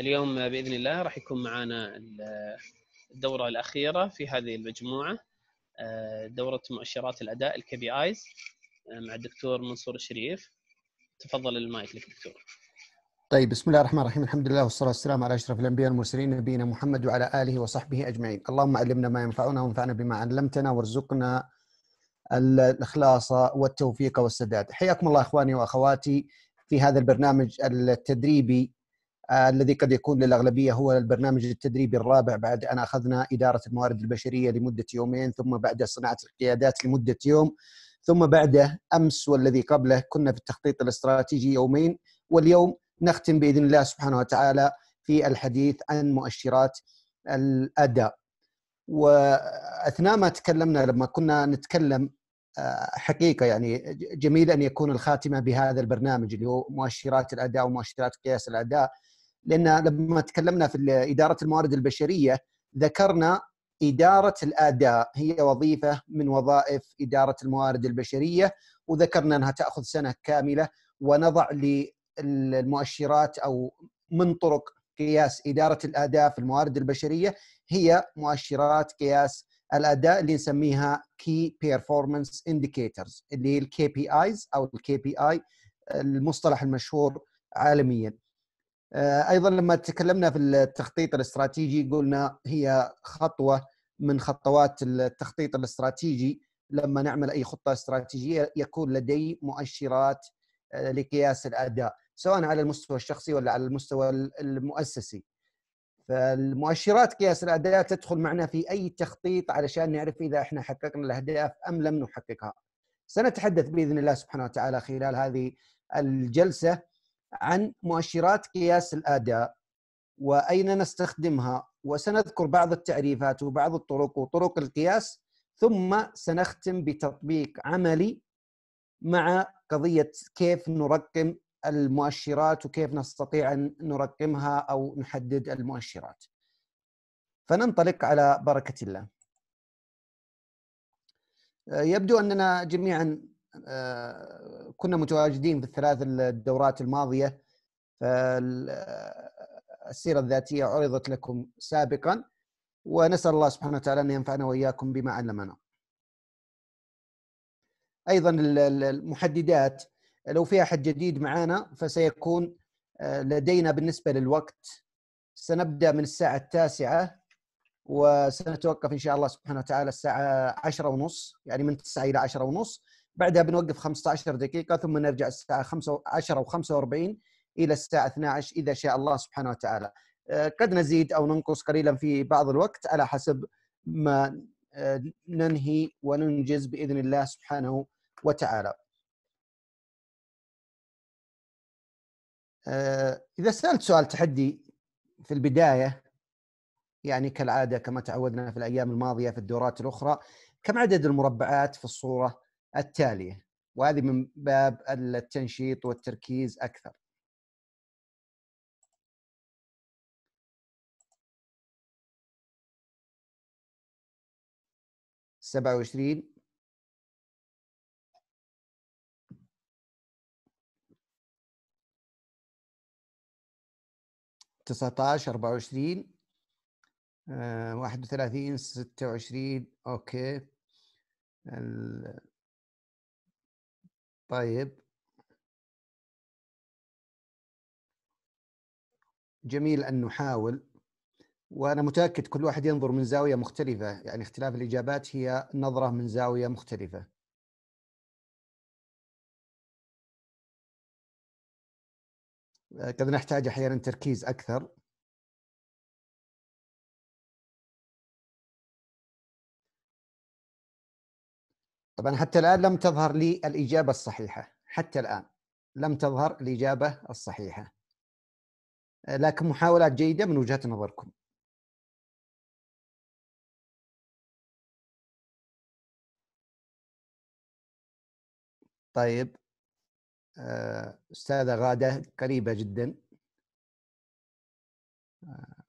اليوم باذن الله راح يكون معنا الدوره الاخيره في هذه المجموعه آه، دوره مؤشرات الاداء الكي بي ايز مع الدكتور منصور الشريف تفضل المايك لك دكتور طيب بسم الله الرحمن الرحيم الحمد لله والصلاه والسلام على اشرف الانبياء والمرسلين نبينا محمد وعلى اله وصحبه اجمعين اللهم علمنا ما ينفعنا وانفعنا بما علمتنا وارزقنا الاخلاص والتوفيق والسداد حياكم الله اخواني واخواتي في هذا البرنامج التدريبي الذي قد يكون للاغلبيه هو البرنامج التدريبي الرابع بعد ان اخذنا اداره الموارد البشريه لمده يومين ثم بعد صناعه القيادات لمده يوم ثم بعد امس والذي قبله كنا في التخطيط الاستراتيجي يومين واليوم نختم باذن الله سبحانه وتعالى في الحديث عن مؤشرات الاداء. واثناء ما تكلمنا لما كنا نتكلم آه، حقيقه يعني جميل ان يكون الخاتمه بهذا البرنامج اللي هو مؤشرات الاداء ومؤشرات قياس الاداء لان لما تكلمنا في اداره الموارد البشريه ذكرنا اداره الاداء هي وظيفه من وظائف اداره الموارد البشريه وذكرنا انها تاخذ سنه كامله ونضع للمؤشرات او من طرق قياس اداره الاداء في الموارد البشريه هي مؤشرات قياس الاداء اللي نسميها كي بيرفورمانس انديكيتورز اللي هي الكي بي ايز او الكي بي اي المصطلح المشهور عالميا. آه، ايضا لما تكلمنا في التخطيط الاستراتيجي قلنا هي خطوه من خطوات التخطيط الاستراتيجي لما نعمل اي خطه استراتيجيه يكون لدي مؤشرات آه، لقياس الاداء سواء على المستوى الشخصي ولا على المستوى المؤسسي فالمؤشرات قياس الاداء تدخل معنا في اي تخطيط علشان نعرف اذا احنا حققنا الاهداف ام لم نحققها سنتحدث باذن الله سبحانه وتعالى خلال هذه الجلسه عن مؤشرات قياس الاداء واين نستخدمها وسنذكر بعض التعريفات وبعض الطرق وطرق القياس ثم سنختم بتطبيق عملي مع قضيه كيف نرقم المؤشرات وكيف نستطيع ان نرقمها او نحدد المؤشرات. فننطلق على بركه الله. يبدو اننا جميعا آه، كنا متواجدين بالثلاث الدورات الماضيه السيره الذاتيه عرضت لكم سابقا ونسال الله سبحانه وتعالى ان ينفعنا واياكم بما علمنا. ايضا المحددات لو في احد جديد معنا فسيكون آه، لدينا بالنسبه للوقت سنبدا من الساعه التاسعه وسنتوقف ان شاء الله سبحانه وتعالى الساعه عشرة ونص يعني من 9 الى عشرة ونص بعدها بنوقف 15 دقيقه ثم نرجع الساعه 10 و45 الى الساعه 12 اذا شاء الله سبحانه وتعالى آه، قد نزيد او ننقص قليلا في بعض الوقت على حسب ما آه، ننهي وننجز باذن الله سبحانه وتعالى. آه، اذا سالت سؤال تحدي في البدايه يعني كالعاده كما تعودنا في الايام الماضيه في الدورات الاخرى كم عدد المربعات في الصوره التاليه وهذه من باب التنشيط والتركيز اكثر سبعة وعشرين تسعة عشر أربعة وعشرين آه، واحد وثلاثين ستة وعشرين أوكي طيب جميل أن نحاول وأنا متأكد كل واحد ينظر من زاوية مختلفة يعني اختلاف الإجابات هي نظرة من زاوية مختلفة قد آه، نحتاج أحيانا تركيز أكثر طبعا حتى الآن لم تظهر لي الإجابة الصحيحة حتى الآن لم تظهر الإجابة الصحيحة لكن محاولات جيدة من وجهة نظركم طيب آه، أستاذة غادة قريبة جدا آه،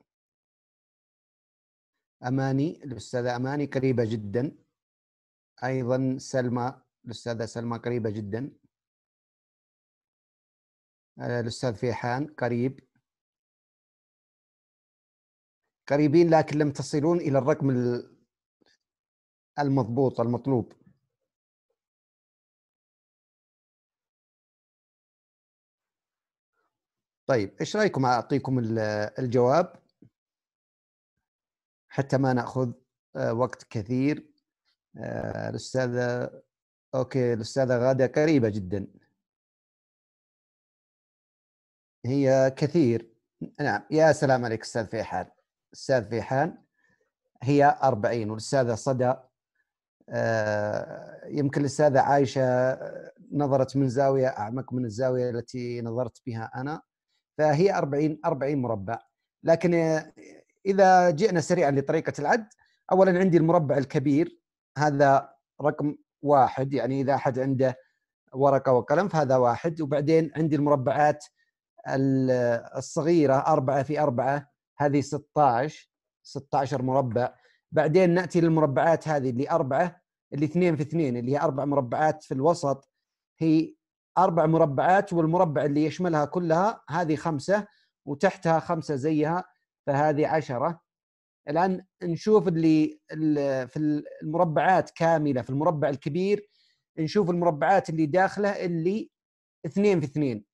أماني الأستاذة أماني قريبة جدا ايضا سلمى الاستاذه سلمى قريبه جدا آه، الاستاذ فيحان قريب قريبين لكن لم تصلون الى الرقم المضبوط المطلوب طيب ايش رايكم اعطيكم الجواب حتى ما ناخذ آه، وقت كثير آه، الاستاذه اوكي الاستاذه غاده قريبه جدا هي كثير نعم يا سلام عليك استاذ فيحان استاذ فيحان هي 40 والاستاذه صدى آه، يمكن الاستاذه عايشه آه، نظرت من زاويه اعمق من الزاويه التي نظرت بها انا فهي 40 40 مربع لكن اذا جئنا سريعا لطريقه العد اولا عندي المربع الكبير هذا رقم واحد يعني اذا احد عنده ورقه وقلم فهذا واحد وبعدين عندي المربعات الصغيره أربعة في أربعة هذه 16 16 مربع بعدين ناتي للمربعات هذه اللي أربعة اللي اثنين في اثنين اللي هي أربع مربعات في الوسط هي أربع مربعات والمربع اللي يشملها كلها هذه خمسة وتحتها خمسة زيها فهذه عشرة الان نشوف اللي في المربعات كامله في المربع الكبير نشوف المربعات اللي داخله اللي اثنين في اثنين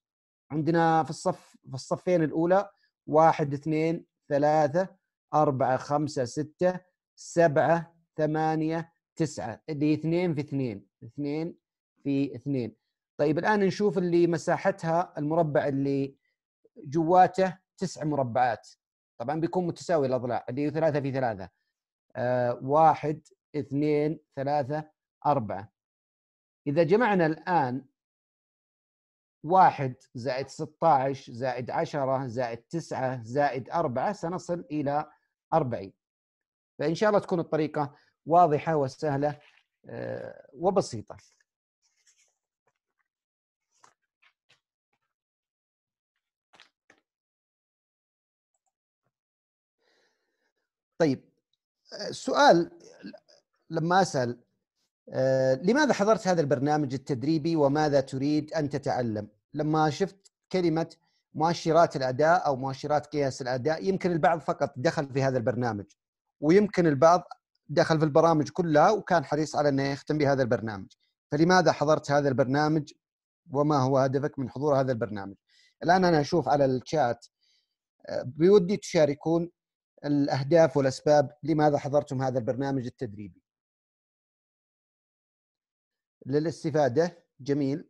عندنا في الصف في الصفين الاولى واحد اثنين ثلاثة أربعة خمسة ستة سبعة ثمانية تسعة اللي اثنين في اثنين اثنين في اثنين طيب الآن نشوف اللي مساحتها المربع اللي جواته تسع مربعات طبعا بيكون متساوي الاضلاع اللي هي 3 في 3 آه واحد اثنين ثلاثة أربعة إذا جمعنا الآن واحد زائد 16 زائد 10 زائد 9 زائد 4 سنصل إلى 40 فإن شاء الله تكون الطريقة واضحة وسهلة آه، وبسيطة طيب السؤال آه، لما اسال آه، لماذا حضرت هذا البرنامج التدريبي وماذا تريد ان تتعلم؟ لما شفت كلمه مؤشرات الاداء او مؤشرات قياس الاداء يمكن البعض فقط دخل في هذا البرنامج ويمكن البعض دخل في البرامج كلها وكان حريص على انه يختم بهذا البرنامج فلماذا حضرت هذا البرنامج وما هو هدفك من حضور هذا البرنامج الان انا اشوف على الشات آه، بودي تشاركون الاهداف والاسباب لماذا حضرتم هذا البرنامج التدريبي للاستفاده جميل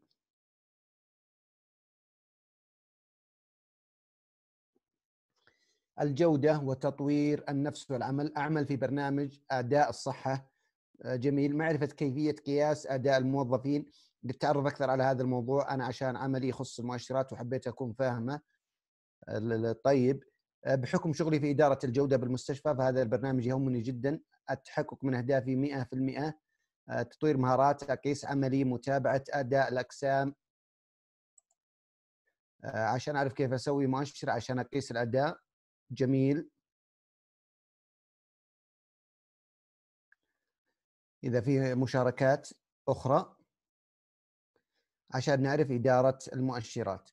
الجوده وتطوير النفس والعمل اعمل في برنامج اداء الصحه آه، جميل معرفه كيفيه قياس اداء الموظفين للتعرف اكثر على هذا الموضوع انا عشان عملي يخص المؤشرات وحبيت اكون فاهمه طيب آه، بحكم شغلي في إدارة الجودة بالمستشفى فهذا البرنامج يهمني جدا التحقق من أهدافي 100% آه، تطوير مهارات تقيس عملي متابعة أداء الأقسام آه، عشان أعرف كيف أسوي مؤشر عشان أقيس الأداء جميل إذا في مشاركات أخرى عشان نعرف إدارة المؤشرات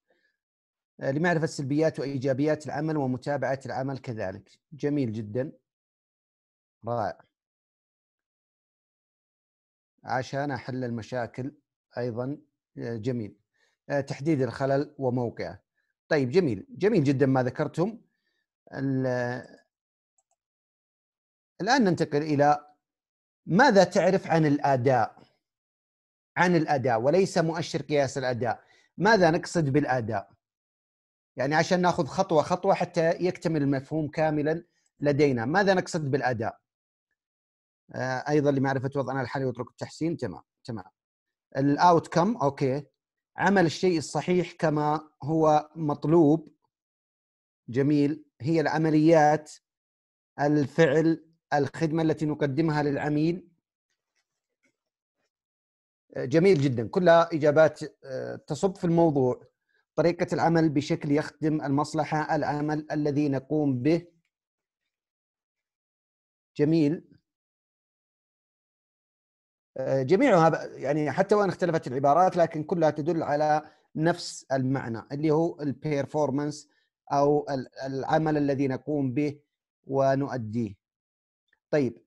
آه، لمعرفة سلبيات وإيجابيات العمل ومتابعة العمل كذلك جميل جدا رائع عشان أحل المشاكل أيضا آه، جميل آه، تحديد الخلل وموقعه طيب جميل جميل جدا ما ذكرتم الآن ننتقل إلى ماذا تعرف عن الأداء عن الأداء وليس مؤشر قياس الأداء ماذا نقصد بالأداء يعني عشان ناخذ خطوه خطوه حتى يكتمل المفهوم كاملا لدينا ماذا نقصد بالاداء آه، ايضا لمعرفه وضعنا الحالي وطرق التحسين تمام تمام الاوت كم اوكي عمل الشيء الصحيح كما هو مطلوب جميل هي العمليات الفعل الخدمه التي نقدمها للعميل آه، جميل جدا كلها اجابات آه، تصب في الموضوع طريقة العمل بشكل يخدم المصلحة العمل الذي نقوم به جميل آه، جميعها يعني حتى وان اختلفت العبارات لكن كلها تدل على نفس المعنى اللي هو البيرفورمانس او العمل الذي نقوم به ونؤديه. طيب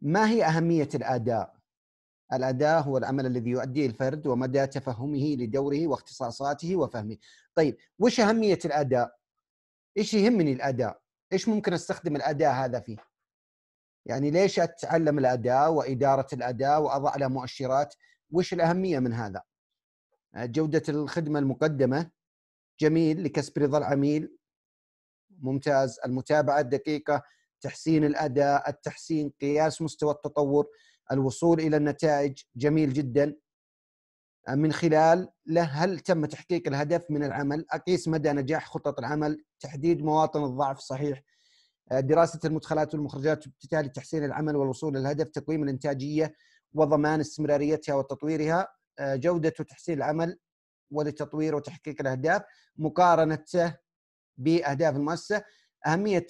ما هي اهميه الاداء؟ الاداء هو العمل الذي يؤديه الفرد ومدى تفهمه لدوره واختصاصاته وفهمه. طيب وش اهميه الاداء؟ ايش يهمني الاداء؟ ايش ممكن استخدم الاداء هذا فيه؟ يعني ليش اتعلم الاداء واداره الاداء واضع له مؤشرات؟ وش الاهميه من هذا؟ جوده الخدمه المقدمه جميل لكسب رضا العميل ممتاز المتابعه الدقيقه تحسين الاداء التحسين قياس مستوى التطور الوصول الى النتائج جميل جدا آه، من خلال له هل تم تحقيق الهدف من العمل اقيس مدى نجاح خطط العمل تحديد مواطن الضعف صحيح آه، دراسه المدخلات والمخرجات وبالتالي تحسين العمل والوصول للهدف تقويم الانتاجيه وضمان استمراريتها وتطويرها آه، جوده وتحسين العمل ولتطوير وتحقيق الاهداف مقارنته باهداف المؤسسه اهميه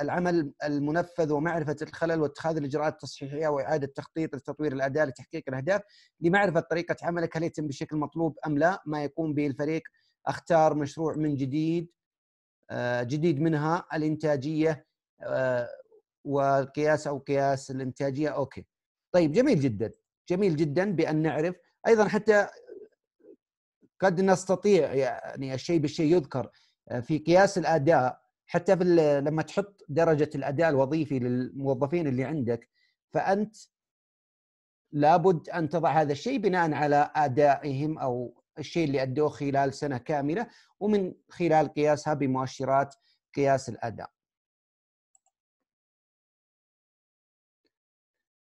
العمل المنفذ ومعرفه الخلل واتخاذ الاجراءات التصحيحيه واعاده تخطيط لتطوير الاداء لتحقيق الاهداف لمعرفه طريقه عملك هل يتم بالشكل المطلوب ام لا ما يقوم به الفريق اختار مشروع من جديد آه، جديد منها الانتاجيه آه، والقياس او قياس الانتاجيه اوكي طيب جميل جدا جميل جدا بان نعرف ايضا حتى قد نستطيع يعني الشيء بالشيء يذكر آه، في قياس الاداء حتى في لما تحط درجه الاداء الوظيفي للموظفين اللي عندك فانت لابد ان تضع هذا الشيء بناء على ادائهم او الشيء اللي ادوه خلال سنه كامله ومن خلال قياسها بمؤشرات قياس الاداء.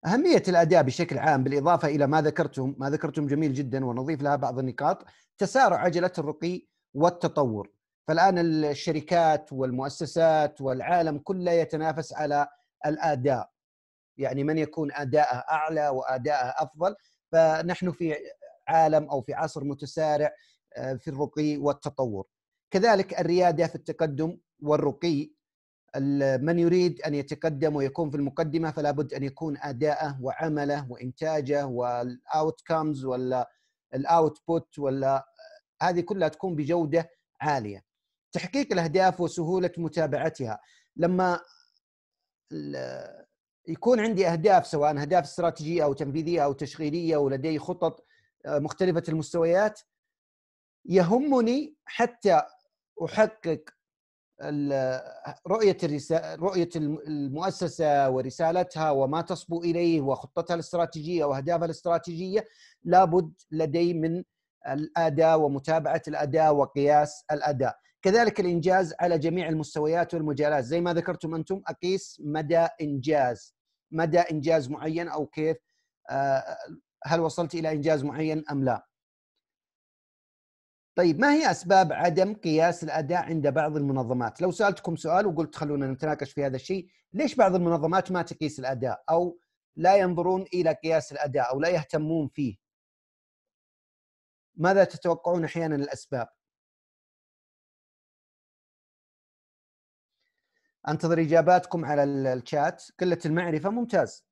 أهمية الأداء بشكل عام بالإضافة إلى ما ذكرتم ما ذكرتم جميل جدا ونضيف لها بعض النقاط تسارع عجلة الرقي والتطور فالان الشركات والمؤسسات والعالم كله يتنافس على الاداء يعني من يكون اداءه اعلى واداءه افضل فنحن في عالم او في عصر متسارع آه، في الرقي والتطور كذلك الرياده في التقدم والرقي من يريد ان يتقدم ويكون في المقدمه فلا بد ان يكون اداءه وعمله وانتاجه والاوتكمز ولا الاوتبوت ولا آه، هذه كلها تكون بجوده عاليه تحقيق الاهداف وسهوله متابعتها لما يكون عندي اهداف سواء اهداف استراتيجيه او تنفيذيه او تشغيليه ولدي خطط آه، مختلفه المستويات يهمني حتى احقق رؤيه رؤيه المؤسسه ورسالتها وما تصبو اليه وخطتها الاستراتيجيه واهدافها الاستراتيجيه لابد لدي من الاداء ومتابعه الاداء وقياس الاداء كذلك الانجاز على جميع المستويات والمجالات زي ما ذكرتم انتم اقيس مدى انجاز مدى انجاز معين او كيف آه، هل وصلت الى انجاز معين ام لا طيب ما هي اسباب عدم قياس الاداء عند بعض المنظمات لو سالتكم سؤال وقلت خلونا نتناقش في هذا الشيء ليش بعض المنظمات ما تقيس الاداء او لا ينظرون الى قياس الاداء او لا يهتمون فيه ماذا تتوقعون احيانا الاسباب انتظر اجاباتكم على الشات قله المعرفه ممتاز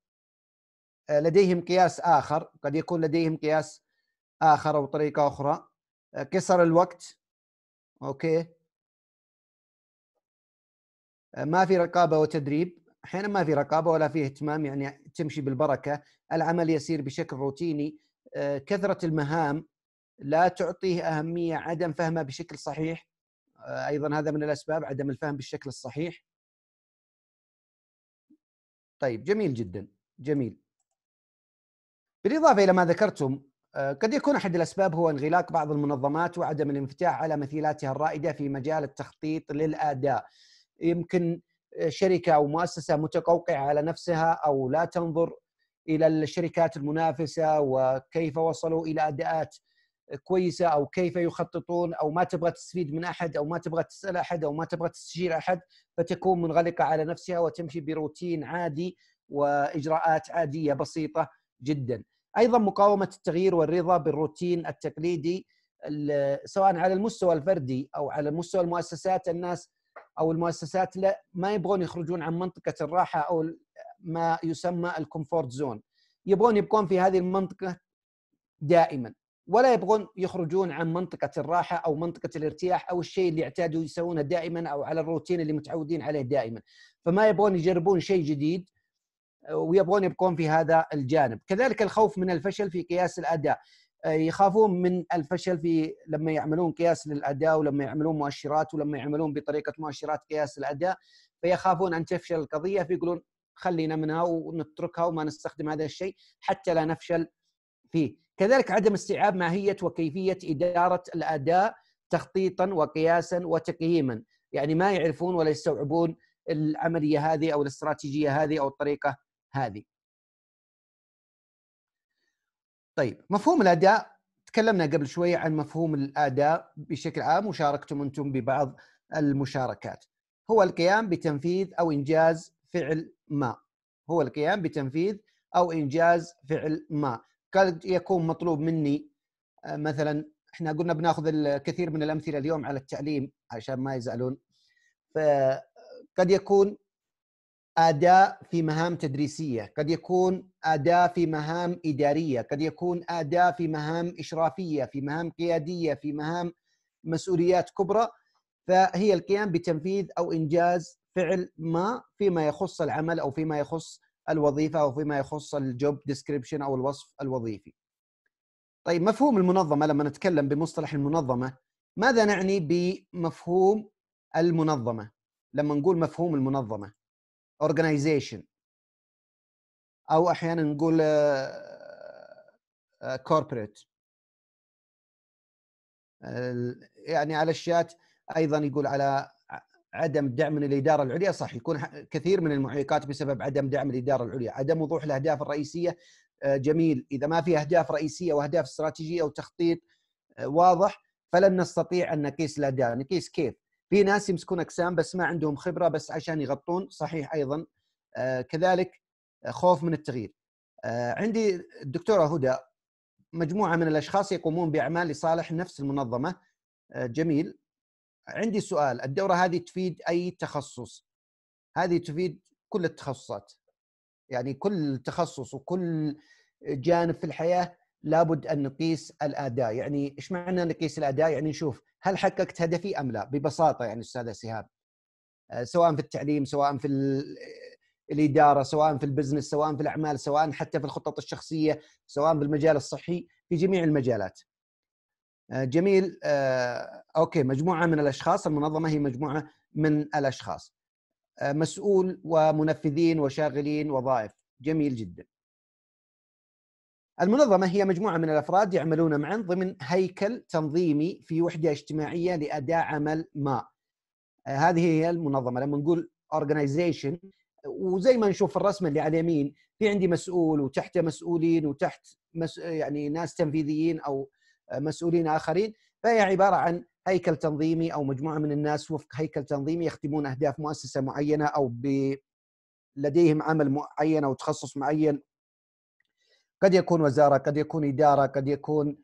آه، لديهم قياس اخر قد يكون لديهم قياس اخر او طريقه اخرى آه، قصر الوقت اوكي آه، ما في رقابه وتدريب احيانا ما في رقابه ولا في اهتمام يعني تمشي بالبركه العمل يسير بشكل روتيني كثره المهام لا تعطيه اهميه عدم فهمه بشكل صحيح ايضا هذا من الاسباب عدم الفهم بالشكل الصحيح طيب جميل جدا جميل بالإضافة إلى ما ذكرتم آه، قد يكون أحد الأسباب هو انغلاق بعض المنظمات وعدم الانفتاح على مثيلاتها الرائدة في مجال التخطيط للأداء يمكن آه، شركة أو مؤسسة متقوقعة على نفسها أو لا تنظر إلى الشركات المنافسة وكيف وصلوا إلى أداءات كويسه او كيف يخططون او ما تبغى تستفيد من احد او ما تبغى تسال احد او ما تبغى تستشير احد فتكون منغلقه على نفسها وتمشي بروتين عادي واجراءات عاديه بسيطه جدا. ايضا مقاومه التغيير والرضا بالروتين التقليدي سواء على المستوى الفردي او على مستوى المؤسسات الناس او المؤسسات لا ما يبغون يخرجون عن منطقه الراحه او ما يسمى الكومفورت زون. يبغون يبقون في هذه المنطقه دائما. ولا يبغون يخرجون عن منطقة الراحة أو منطقة الارتياح أو الشيء اللي اعتادوا يسوونه دائما أو على الروتين اللي متعودين عليه دائما فما يبغون يجربون شيء جديد ويبغون يبقون في هذا الجانب كذلك الخوف من الفشل في قياس الأداء يخافون من الفشل في لما يعملون قياس للاداء ولما يعملون مؤشرات ولما يعملون بطريقه مؤشرات قياس الاداء فيخافون ان تفشل القضيه فيقولون خلينا منها ونتركها وما نستخدم هذا الشيء حتى لا نفشل فيه كذلك عدم استيعاب ماهيه وكيفيه اداره الاداء تخطيطا وقياسا وتقييما يعني ما يعرفون ولا يستوعبون العمليه هذه او الاستراتيجيه هذه او الطريقه هذه طيب مفهوم الاداء تكلمنا قبل شويه عن مفهوم الاداء بشكل عام وشاركتم انتم ببعض المشاركات هو القيام بتنفيذ او انجاز فعل ما هو القيام بتنفيذ او انجاز فعل ما قد يكون مطلوب مني آه، مثلا احنا قلنا بناخذ الكثير من الامثله اليوم على التعليم عشان ما يزعلون فقد يكون اداء في مهام تدريسيه، قد يكون اداء في مهام اداريه، قد يكون اداء في مهام اشرافيه، في مهام قياديه، في مهام مسؤوليات كبرى فهي القيام بتنفيذ او انجاز فعل ما فيما يخص العمل او فيما يخص الوظيفه او فيما يخص الجوب ديسكريبشن او الوصف الوظيفي. طيب مفهوم المنظمه لما نتكلم بمصطلح المنظمه ماذا نعني بمفهوم المنظمه؟ لما نقول مفهوم المنظمه organization او احيانا نقول كوربريت آه، آه، يعني على الشات ايضا يقول على عدم دعم من الاداره العليا صح يكون كثير من المعيقات بسبب عدم دعم الاداره العليا، عدم وضوح الاهداف الرئيسيه آه، جميل، اذا ما في اهداف رئيسيه واهداف استراتيجيه وتخطيط آه، واضح فلن نستطيع ان نقيس الاداء، نقيس كيف؟ في ناس يمسكون اقسام بس ما عندهم خبره بس عشان يغطون صحيح ايضا آه، كذلك خوف من التغيير. عندي الدكتوره هدى مجموعه من الاشخاص يقومون باعمال لصالح نفس المنظمه جميل عندي سؤال الدوره هذه تفيد اي تخصص هذه تفيد كل التخصصات يعني كل تخصص وكل جانب في الحياه لابد ان نقيس الاداء يعني ايش معنى نقيس الاداء يعني نشوف هل حققت هدفي ام لا ببساطه يعني استاذه سهاب آه، سواء في التعليم سواء في آه، الاداره سواء في البزنس سواء في الاعمال سواء حتى في الخطط الشخصيه سواء في المجال الصحي في جميع المجالات آه، جميل آه، اوكي مجموعه من الاشخاص المنظمه هي مجموعه من الاشخاص آه، مسؤول ومنفذين وشاغلين وظائف جميل جدا المنظمه هي مجموعه من الافراد يعملون معا ضمن هيكل تنظيمي في وحده اجتماعيه لاداء عمل ما هذه هي المنظمه لما نقول organization وزي ما نشوف في الرسمه اللي على اليمين في عندي مسؤول وتحته مسؤولين وتحت مس... يعني ناس تنفيذيين او مسؤولين اخرين فهي عباره عن هيكل تنظيمي او مجموعه من الناس وفق هيكل تنظيمي يخدمون اهداف مؤسسه معينه او ب لديهم عمل معين او تخصص معين قد يكون وزاره قد يكون اداره قد يكون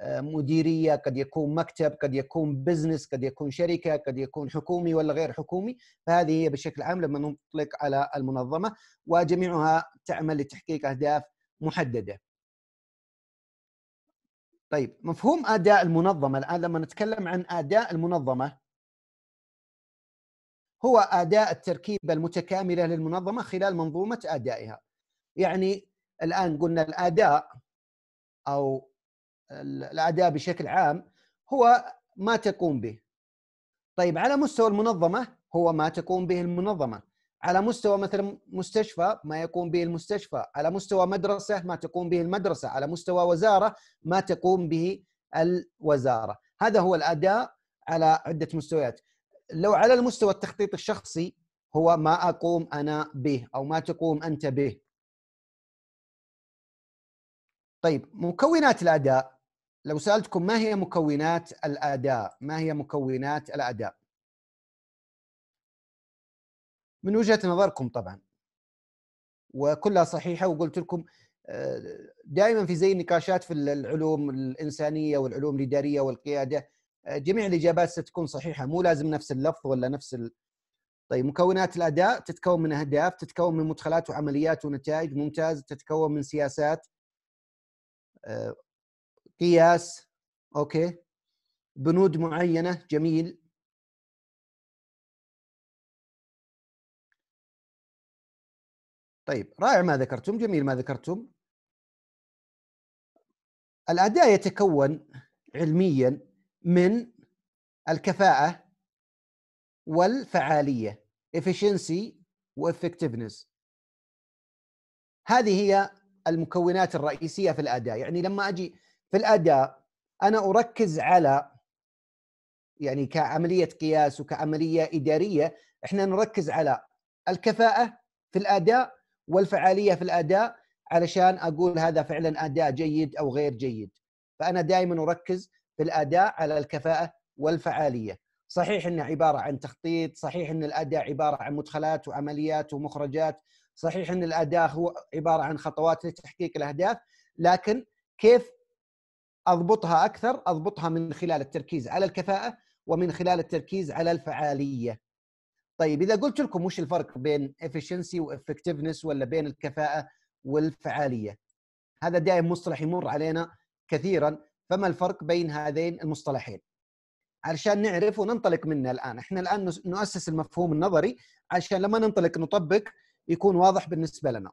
آه، مديريه قد يكون مكتب قد يكون بزنس قد يكون شركه قد يكون حكومي ولا غير حكومي فهذه هي بشكل عام لما نطلق على المنظمه وجميعها تعمل لتحقيق اهداف محدده طيب مفهوم اداء المنظمه الان لما نتكلم عن اداء المنظمه هو اداء التركيبه المتكامله للمنظمه خلال منظومه ادائها يعني الان قلنا الاداء او الاداء بشكل عام هو ما تقوم به طيب على مستوى المنظمه هو ما تقوم به المنظمه على مستوى مثلا مستشفى ما يقوم به المستشفى على مستوى مدرسة ما تقوم به المدرسة على مستوى وزارة ما تقوم به الوزارة هذا هو الأداء على عدة مستويات لو على المستوى التخطيط الشخصي هو ما أقوم أنا به أو ما تقوم أنت به طيب مكونات الأداء لو سألتكم ما هي مكونات الأداء ما هي مكونات الأداء من وجهه نظركم طبعا وكلها صحيحه وقلت لكم آه، دائما في زي النقاشات في العلوم الانسانيه والعلوم الاداريه والقياده آه، جميع الاجابات ستكون صحيحه مو لازم نفس اللفظ ولا نفس ال... طيب مكونات الاداء تتكون من اهداف تتكون من مدخلات وعمليات ونتائج ممتاز تتكون من سياسات آه، قياس اوكي بنود معينه جميل طيب رائع ما ذكرتم جميل ما ذكرتم الأداء يتكون علميا من الكفاءة والفعالية efficiency وeffectiveness هذه هي المكونات الرئيسية في الأداء يعني لما أجي في الأداء أنا أركز على يعني كعملية قياس وكعملية إدارية احنا نركز على الكفاءة في الأداء والفعاليه في الاداء علشان اقول هذا فعلا اداء جيد او غير جيد فانا دائما اركز في الاداء على الكفاءه والفعاليه صحيح انه عباره عن تخطيط صحيح ان الاداء عباره عن مدخلات وعمليات ومخرجات صحيح ان الاداء هو عباره عن خطوات لتحقيق الاهداف لكن كيف اضبطها اكثر اضبطها من خلال التركيز على الكفاءه ومن خلال التركيز على الفعاليه طيب اذا قلت لكم وش الفرق بين efficiency وافكتفنس ولا بين الكفاءه والفعاليه هذا دائم مصطلح يمر علينا كثيرا فما الفرق بين هذين المصطلحين علشان نعرف وننطلق منه الان احنا الان نؤسس المفهوم النظري عشان لما ننطلق نطبق يكون واضح بالنسبه لنا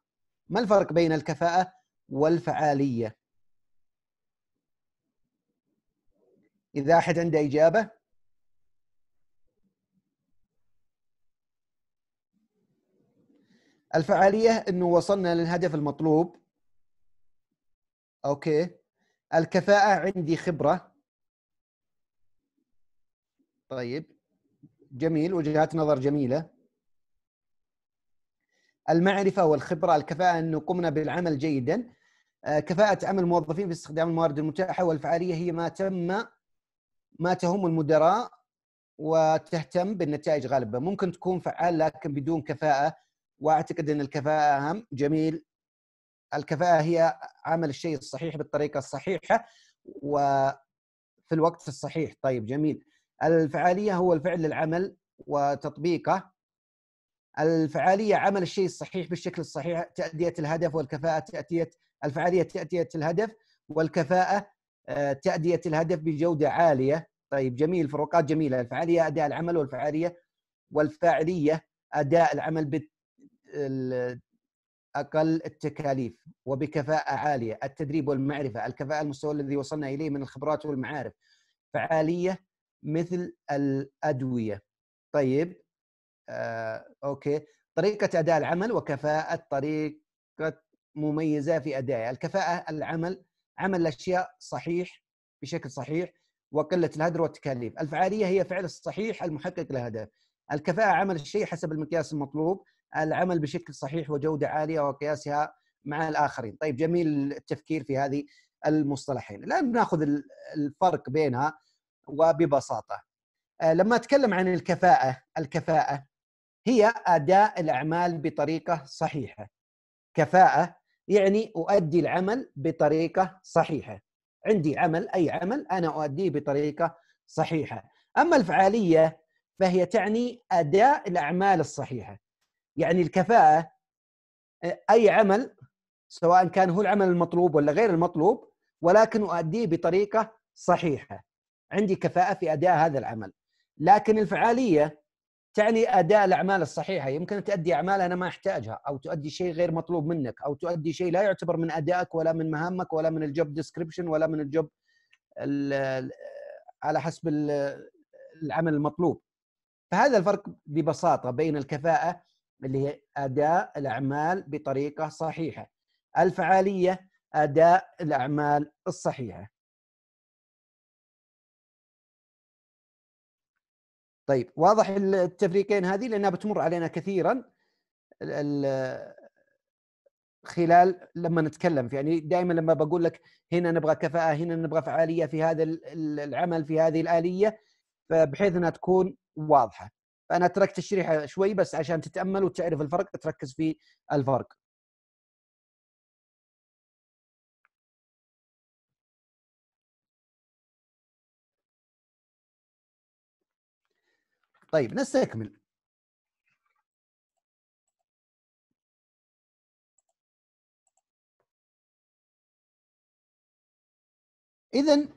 ما الفرق بين الكفاءه والفعاليه اذا احد عنده اجابه الفعاليه انه وصلنا للهدف المطلوب اوكي الكفاءه عندي خبره طيب جميل وجهات نظر جميله المعرفه والخبره الكفاءه انه قمنا بالعمل جيدا آه، كفاءه عمل الموظفين باستخدام الموارد المتاحه والفعاليه هي ما تم ما تهم المدراء وتهتم بالنتائج غالبا ممكن تكون فعال لكن بدون كفاءه واعتقد ان الكفاءه اهم جميل الكفاءه هي عمل الشيء الصحيح بالطريقه الصحيحه وفي الوقت الصحيح طيب جميل الفعاليه هو الفعل للعمل وتطبيقه الفعاليه عمل الشيء الصحيح بالشكل الصحيح تاديه الهدف والكفاءه تاديه الفعاليه تاديه الهدف والكفاءه آه، تاديه الهدف بجوده عاليه طيب جميل فروقات جميله الفعاليه اداء العمل والفعاليه والفاعليه اداء العمل اقل التكاليف وبكفاءه عاليه، التدريب والمعرفه، الكفاءه المستوى الذي وصلنا اليه من الخبرات والمعارف، فعاليه مثل الادويه. طيب آه، اوكي، طريقه اداء العمل وكفاءه طريقه مميزه في ادائها، الكفاءه العمل عمل الاشياء صحيح بشكل صحيح وقله الهدر والتكاليف، الفعاليه هي فعل الصحيح المحقق للهدف. الكفاءه عمل الشيء حسب المقياس المطلوب، العمل بشكل صحيح وجوده عاليه وقياسها مع الاخرين، طيب جميل التفكير في هذه المصطلحين، الان بناخذ الفرق بينها وببساطه. آه، لما اتكلم عن الكفاءه، الكفاءه هي اداء الاعمال بطريقه صحيحه. كفاءه يعني اؤدي العمل بطريقه صحيحه. عندي عمل اي عمل انا اؤديه بطريقه صحيحه. اما الفعاليه فهي تعني اداء الاعمال الصحيحه. يعني الكفاءه اي عمل سواء كان هو العمل المطلوب ولا غير المطلوب ولكن اؤديه بطريقه صحيحه عندي كفاءه في اداء هذا العمل لكن الفعاليه تعني اداء الاعمال الصحيحه يمكن تؤدي اعمال انا ما احتاجها او تؤدي شيء غير مطلوب منك او تؤدي شيء لا يعتبر من ادائك ولا من مهامك ولا من الجوب ديسكربشن ولا من الجوب على حسب العمل المطلوب فهذا الفرق ببساطه بين الكفاءه اللي هي اداء الاعمال بطريقه صحيحه الفعاليه اداء الاعمال الصحيحه طيب واضح التفريقين هذه لانها بتمر علينا كثيرا خلال لما نتكلم في يعني دائما لما بقول لك هنا نبغى كفاءه هنا نبغى فعاليه في هذا العمل في هذه الاليه فبحيث انها تكون واضحه فانا تركت الشريحه شوي بس عشان تتامل وتعرف الفرق تركز في الفرق طيب نستكمل اذا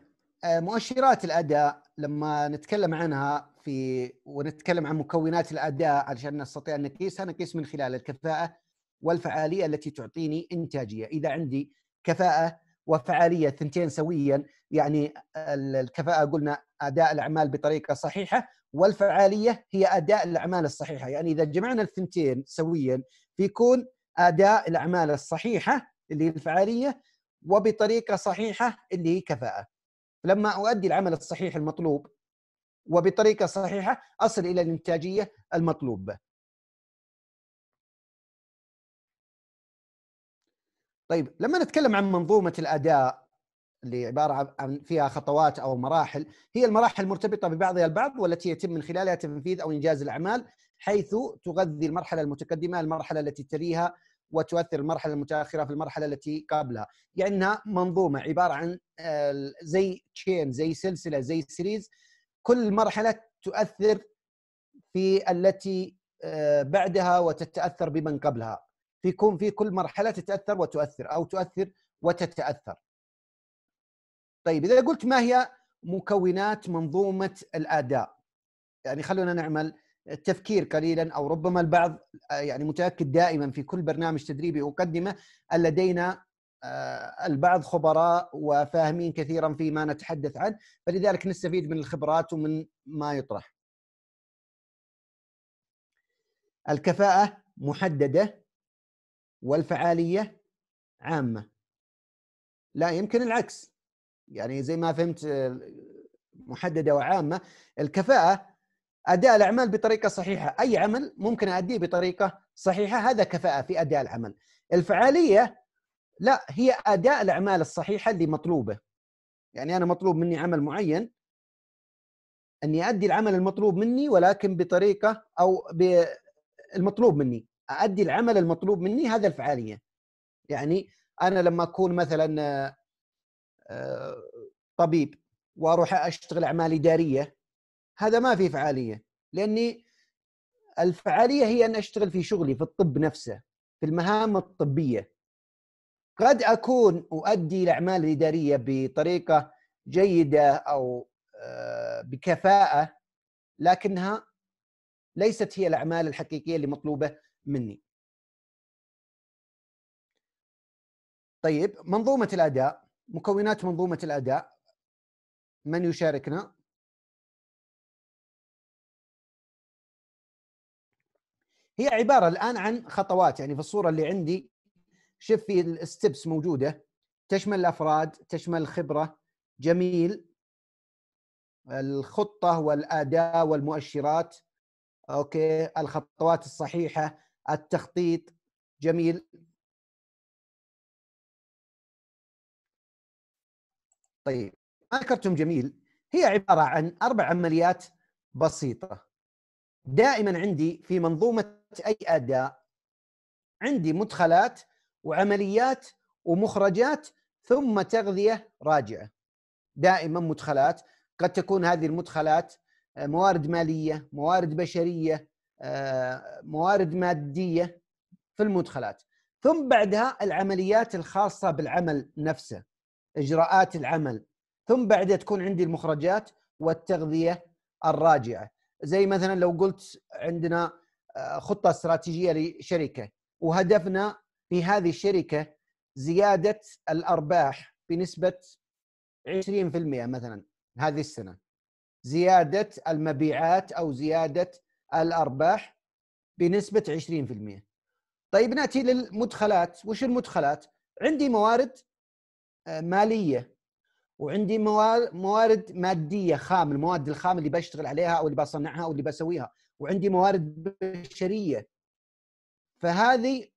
آه، مؤشرات الاداء لما نتكلم عنها في ونتكلم عن مكونات الاداء علشان نستطيع ان نقيسها نقيس من خلال الكفاءه والفعاليه التي تعطيني انتاجيه، اذا عندي كفاءه وفعاليه ثنتين سويا يعني الكفاءه قلنا اداء الاعمال بطريقه صحيحه والفعاليه هي اداء الاعمال الصحيحه، يعني اذا جمعنا الثنتين سويا بيكون اداء الاعمال الصحيحه اللي هي الفعاليه وبطريقه صحيحه اللي هي كفاءه. لما اؤدي العمل الصحيح المطلوب وبطريقه صحيحه اصل الى الانتاجيه المطلوبه. طيب لما نتكلم عن منظومه الاداء اللي عباره عن فيها خطوات او مراحل هي المراحل المرتبطه ببعضها البعض والتي يتم من خلالها تنفيذ او انجاز الاعمال حيث تغذي المرحله المتقدمه المرحله التي تليها وتؤثر المرحله المتاخره في المرحله التي قبلها يعني انها منظومه عباره عن آه، زي تشين زي سلسله زي سيريز كل مرحله تؤثر في التي آه، بعدها وتتاثر بمن قبلها فيكون في كل مرحله تتاثر وتؤثر او تؤثر وتتاثر طيب اذا قلت ما هي مكونات منظومه الاداء يعني خلونا نعمل التفكير قليلا او ربما البعض آه، يعني متاكد دائما في كل برنامج تدريبي اقدمه ان لدينا آه، البعض خبراء وفاهمين كثيرا فيما نتحدث عنه فلذلك نستفيد من الخبرات ومن ما يطرح الكفاءة محددة والفعالية عامة لا يمكن العكس يعني زي ما فهمت آه، محددة وعامة الكفاءة أداء الأعمال بطريقة صحيحة أي عمل ممكن أديه بطريقة صحيحة هذا كفاءة في أداء العمل الفعالية لا هي اداء الاعمال الصحيحه اللي مطلوبه يعني انا مطلوب مني عمل معين اني ادي العمل المطلوب مني ولكن بطريقه او بالمطلوب مني ادي العمل المطلوب مني هذا الفعاليه يعني انا لما اكون مثلا آه، طبيب واروح اشتغل اعمال اداريه هذا ما في فعاليه لاني الفعاليه هي ان اشتغل في شغلي في الطب نفسه في المهام الطبيه قد اكون اؤدي الاعمال الاداريه بطريقه جيده او آه، بكفاءه لكنها ليست هي الاعمال الحقيقيه اللي مطلوبه مني. طيب منظومه الاداء مكونات منظومه الاداء من يشاركنا؟ هي عباره الان عن خطوات يعني في الصوره اللي عندي شوف في الستبس موجوده تشمل الافراد تشمل الخبره جميل الخطه والاداء والمؤشرات اوكي الخطوات الصحيحه التخطيط جميل طيب ما ذكرتم جميل هي عباره عن اربع عمليات بسيطه دائما عندي في منظومه اي اداء عندي مدخلات وعمليات ومخرجات ثم تغذيه راجعه دائما مدخلات قد تكون هذه المدخلات آه، موارد ماليه موارد بشريه آه، موارد ماديه في المدخلات ثم بعدها العمليات الخاصه بالعمل نفسه اجراءات العمل ثم بعدها تكون عندي المخرجات والتغذيه الراجعه زي مثلا لو قلت عندنا آه، خطه استراتيجيه لشركه وهدفنا في هذه الشركه زياده الارباح بنسبه 20% مثلا هذه السنه زياده المبيعات او زياده الارباح بنسبه 20% طيب ناتي للمدخلات وش المدخلات عندي موارد آه، ماليه وعندي موارد ماديه خام المواد الخام اللي بشتغل عليها او اللي بصنعها او اللي بسويها وعندي موارد بشريه فهذه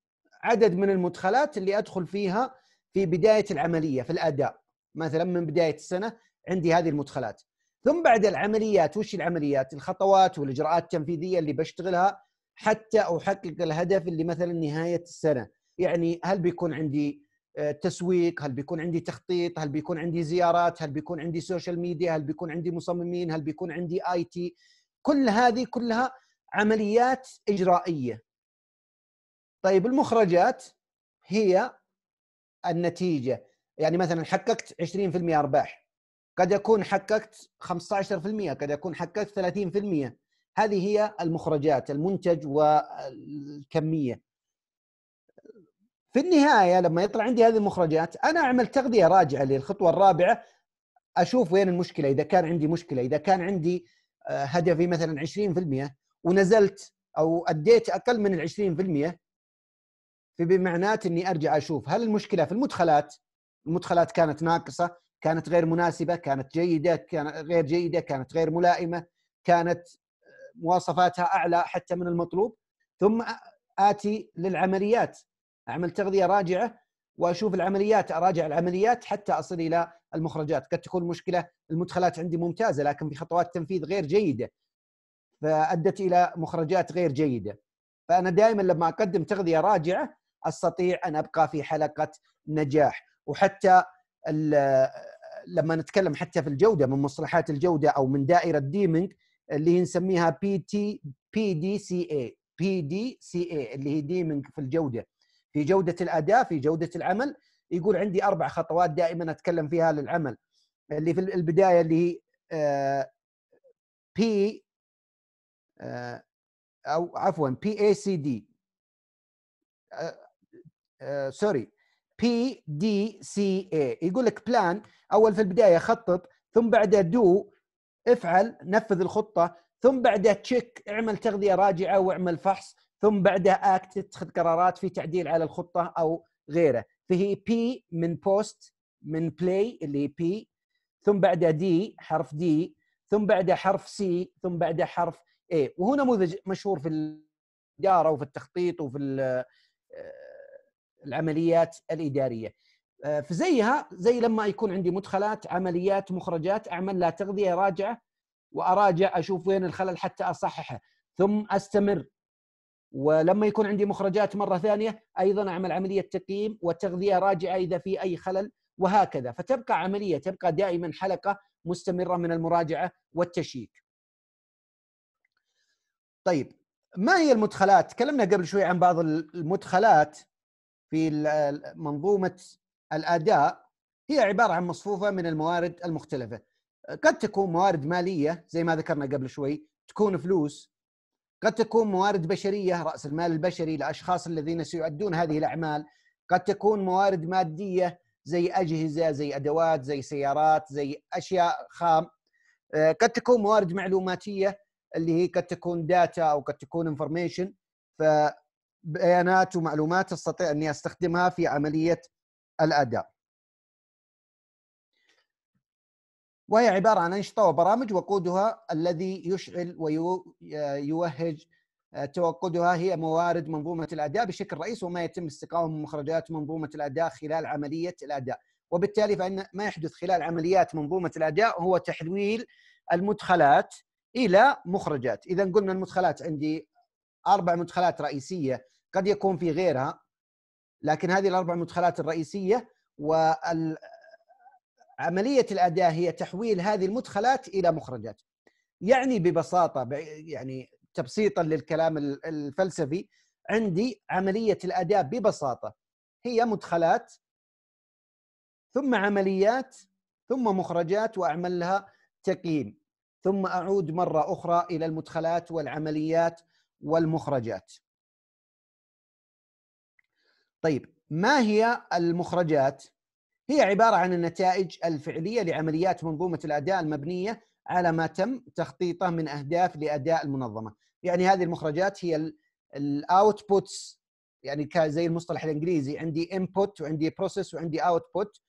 عدد من المدخلات اللي ادخل فيها في بدايه العمليه في الاداء مثلا من بدايه السنه عندي هذه المدخلات ثم بعد العمليات وش العمليات الخطوات والاجراءات التنفيذيه اللي بشتغلها حتى احقق الهدف اللي مثلا نهايه السنه يعني هل بيكون عندي آه، تسويق هل بيكون عندي تخطيط هل بيكون عندي زيارات هل بيكون عندي سوشيال ميديا هل بيكون عندي مصممين هل بيكون عندي اي تي كل هذه كلها عمليات اجرائيه طيب المخرجات هي النتيجه يعني مثلا حققت 20% ارباح قد يكون حققت 15% قد يكون حققت 30% هذه هي المخرجات المنتج والكميه في النهايه لما يطلع عندي هذه المخرجات انا اعمل تغذيه راجعه للخطوه الرابعه اشوف وين المشكله اذا كان عندي مشكله اذا كان عندي آه، هدفي مثلا 20% ونزلت او اديت اقل من ال 20% فبمعنات اني ارجع اشوف هل المشكله في المدخلات المدخلات كانت ناقصه كانت غير مناسبه كانت جيده كانت غير جيده كانت غير ملائمه كانت آه، مواصفاتها اعلى حتى من المطلوب ثم اتي للعمليات اعمل تغذيه راجعه واشوف العمليات اراجع العمليات حتى اصل الى المخرجات قد تكون المشكله المدخلات عندي ممتازه لكن في خطوات تنفيذ غير جيده فادت الى مخرجات غير جيده فانا دائما لما اقدم تغذيه راجعه استطيع ان ابقى في حلقه نجاح وحتى لما نتكلم حتى في الجوده من مصطلحات الجوده او من دائره ديمينج اللي نسميها بي تي بي دي سي اي بي دي سي اي اللي هي ديمينج في الجوده في جوده الاداء في جوده العمل يقول عندي اربع خطوات دائما اتكلم فيها للعمل اللي في البدايه اللي هي بي آه، آه، او عفوا بي اي سي دي آه، سوري بي دي سي اي يقول لك بلان اول في البدايه خطط ثم بعدها دو افعل نفذ الخطه ثم بعدها تشيك اعمل تغذيه راجعه واعمل فحص ثم بعدها اكت اتخذ قرارات في تعديل على الخطه او غيره فهي بي من بوست من بلاي اللي هي بي ثم بعدها دي حرف دي ثم بعدها حرف سي ثم بعدها حرف اي وهو نموذج مشهور في الاداره وفي التخطيط وفي العمليات الاداريه آه، فزيها زي لما يكون عندي مدخلات عمليات مخرجات اعمل لها تغذيه راجعه واراجع اشوف وين الخلل حتى اصححه ثم استمر ولما يكون عندي مخرجات مره ثانيه ايضا اعمل عمليه تقييم وتغذيه راجعه اذا في اي خلل وهكذا فتبقى عمليه تبقى دائما حلقه مستمره من المراجعه والتشيك. طيب ما هي المدخلات؟ تكلمنا قبل شوي عن بعض المدخلات في منظومه الاداء هي عباره عن مصفوفه من الموارد المختلفه قد تكون موارد ماليه زي ما ذكرنا قبل شوي تكون فلوس قد تكون موارد بشريه راس المال البشري لاشخاص الذين سيؤدون هذه الاعمال قد تكون موارد ماديه زي اجهزه زي ادوات زي سيارات زي اشياء خام آه، قد تكون موارد معلوماتيه اللي هي قد تكون داتا او قد تكون انفورميشن ف بيانات ومعلومات استطيع اني استخدمها في عمليه الاداء. وهي عباره عن انشطه وبرامج وقودها الذي يشعل ويوهج آه، توقدها هي موارد منظومه الاداء بشكل رئيسي وما يتم من مخرجات منظومه الاداء خلال عمليه الاداء. وبالتالي فان ما يحدث خلال عمليات منظومه الاداء هو تحويل المدخلات الى مخرجات، اذا قلنا المدخلات عندي اربع مدخلات رئيسيه قد يكون في غيرها لكن هذه الاربع مدخلات الرئيسيه وعمليه الاداه هي تحويل هذه المدخلات الى مخرجات يعني ببساطه يعني تبسيطا للكلام الفلسفي عندي عمليه الاداه ببساطه هي مدخلات ثم عمليات ثم مخرجات واعمل لها تقييم ثم اعود مره اخرى الى المدخلات والعمليات والمخرجات طيب ما هي المخرجات؟ هي عبارة عن النتائج الفعلية لعمليات منظومة الأداء المبنية على ما تم تخطيطه من أهداف لأداء المنظمة يعني هذه المخرجات هي الاوتبوتس يعني زي المصطلح الانجليزي عندي انبوت وعندي بروسيس وعندي اوتبوت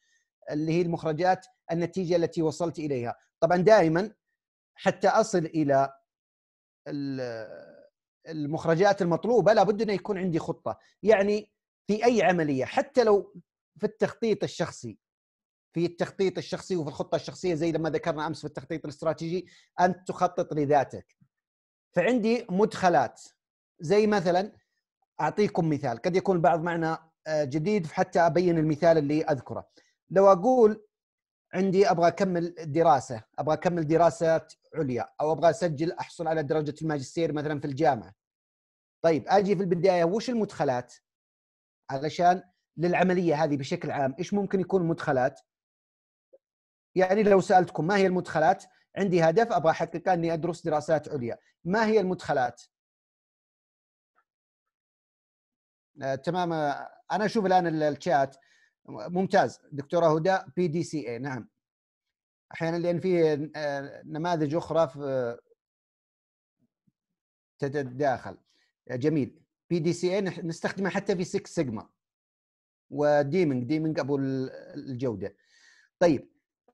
اللي هي المخرجات النتيجه التي وصلت اليها طبعا دائما حتى اصل الى المخرجات المطلوبه لابد ان يكون عندي خطه يعني في اي عمليه حتى لو في التخطيط الشخصي في التخطيط الشخصي وفي الخطه الشخصيه زي لما ذكرنا امس في التخطيط الاستراتيجي انت تخطط لذاتك فعندي مدخلات زي مثلا اعطيكم مثال قد يكون بعض معنا آه، جديد حتى ابين المثال اللي اذكره لو اقول عندي ابغى اكمل دراسه ابغى اكمل دراسات عليا او ابغى اسجل احصل على درجه الماجستير مثلا في الجامعه طيب اجي في البدايه وش المدخلات علشان للعمليه هذه بشكل عام ايش ممكن يكون مدخلات يعني لو سالتكم ما هي المدخلات عندي هدف ابغى احققه اني ادرس دراسات عليا ما هي المدخلات آه، تمام آه، انا اشوف الان الشات ممتاز دكتوره هدى بي دي سي اي نعم احيانا لان في آه، نماذج اخرى في تتداخل جميل بي دي سي اي نستخدمها حتى في 6 سيجما وديمنج ديمنج ابو الجوده طيب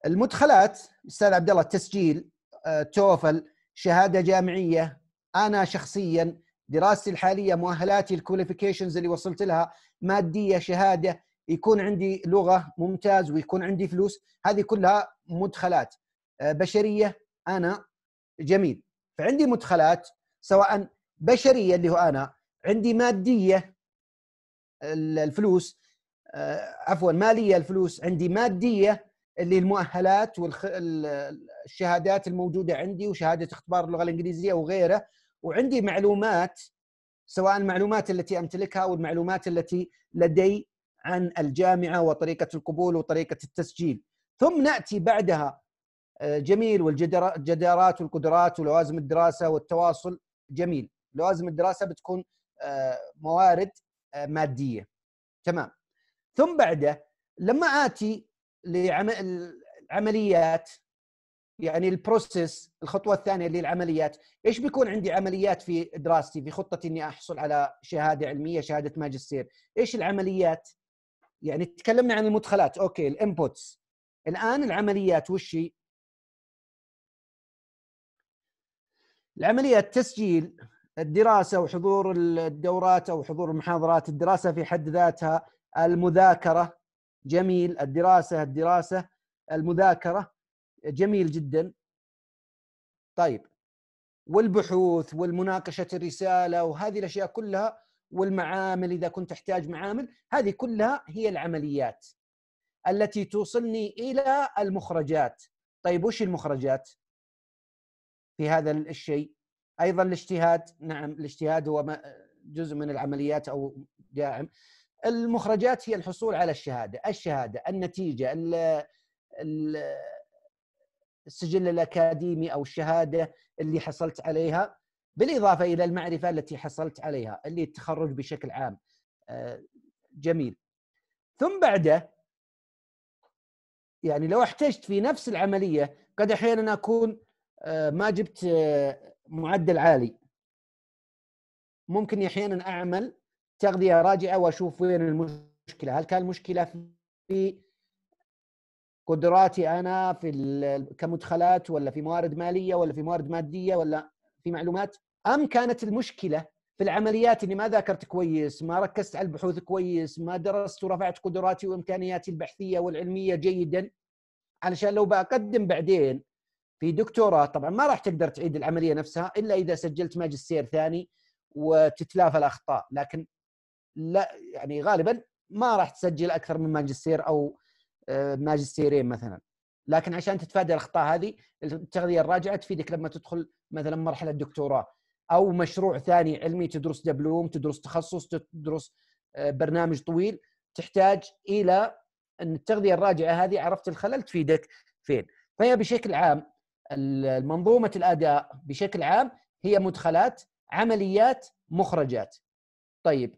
المدخلات استاذ عبد الله تسجيل آه، توفل شهاده جامعيه انا شخصيا دراستي الحاليه مؤهلاتي الكواليفيكيشنز اللي وصلت لها ماديه شهاده يكون عندي لغه ممتاز ويكون عندي فلوس هذه كلها مدخلات آه، بشريه انا جميل فعندي مدخلات سواء بشريه اللي هو انا عندي ماديه الفلوس آه، عفوا ماليه الفلوس عندي ماديه اللي المؤهلات والشهادات الموجوده عندي وشهاده اختبار اللغه الانجليزيه وغيره وعندي معلومات سواء المعلومات التي امتلكها او المعلومات التي لدي عن الجامعه وطريقه القبول وطريقه التسجيل ثم ناتي بعدها آه، جميل والجدارات والقدرات ولوازم الدراسه والتواصل جميل لوازم الدراسه بتكون آه، موارد آه، ماديه تمام ثم بعده لما اتي للعمليات يعني البروسيس الخطوه الثانيه للعمليات ايش بيكون عندي عمليات في دراستي في خطتي اني احصل على شهاده علميه شهاده ماجستير ايش العمليات يعني تكلمنا عن المدخلات اوكي الانبوتس الان العمليات وش العمليات تسجيل الدراسه وحضور الدورات او حضور المحاضرات الدراسه في حد ذاتها المذاكره جميل الدراسه الدراسه المذاكره جميل جدا طيب والبحوث والمناقشه الرساله وهذه الاشياء كلها والمعامل اذا كنت تحتاج معامل هذه كلها هي العمليات التي توصلني الى المخرجات طيب وش المخرجات في هذا الشيء ايضا الاجتهاد نعم الاجتهاد هو جزء من العمليات او داعم المخرجات هي الحصول على الشهاده الشهاده النتيجه السجل الاكاديمي او الشهاده اللي حصلت عليها بالاضافه الى المعرفه التي حصلت عليها اللي التخرج بشكل عام آه، جميل ثم بعده يعني لو احتجت في نفس العمليه قد احيانا اكون آه، ما جبت آه، معدل عالي ممكن احيانا اعمل تغذيه راجعه واشوف وين المشكله هل كان المشكله في قدراتي انا في كمدخلات ولا في موارد ماليه ولا في موارد ماديه ولا في معلومات ام كانت المشكله في العمليات اني ما ذاكرت كويس، ما ركزت على البحوث كويس، ما درست ورفعت قدراتي وامكانياتي البحثيه والعلميه جيدا علشان لو بقدم بعدين في دكتوراه طبعا ما راح تقدر تعيد العمليه نفسها الا اذا سجلت ماجستير ثاني وتتلافى الاخطاء لكن لا يعني غالبا ما راح تسجل اكثر من ماجستير او آه، ماجستيرين مثلا لكن عشان تتفادى الاخطاء هذه التغذيه الراجعه تفيدك لما تدخل مثلا مرحله الدكتوراه او مشروع ثاني علمي تدرس دبلوم تدرس تخصص تدرس آه، برنامج طويل تحتاج الى ان التغذيه الراجعه هذه عرفت الخلل تفيدك فين فهي بشكل عام المنظومة الاداء بشكل عام هي مدخلات عمليات مخرجات طيب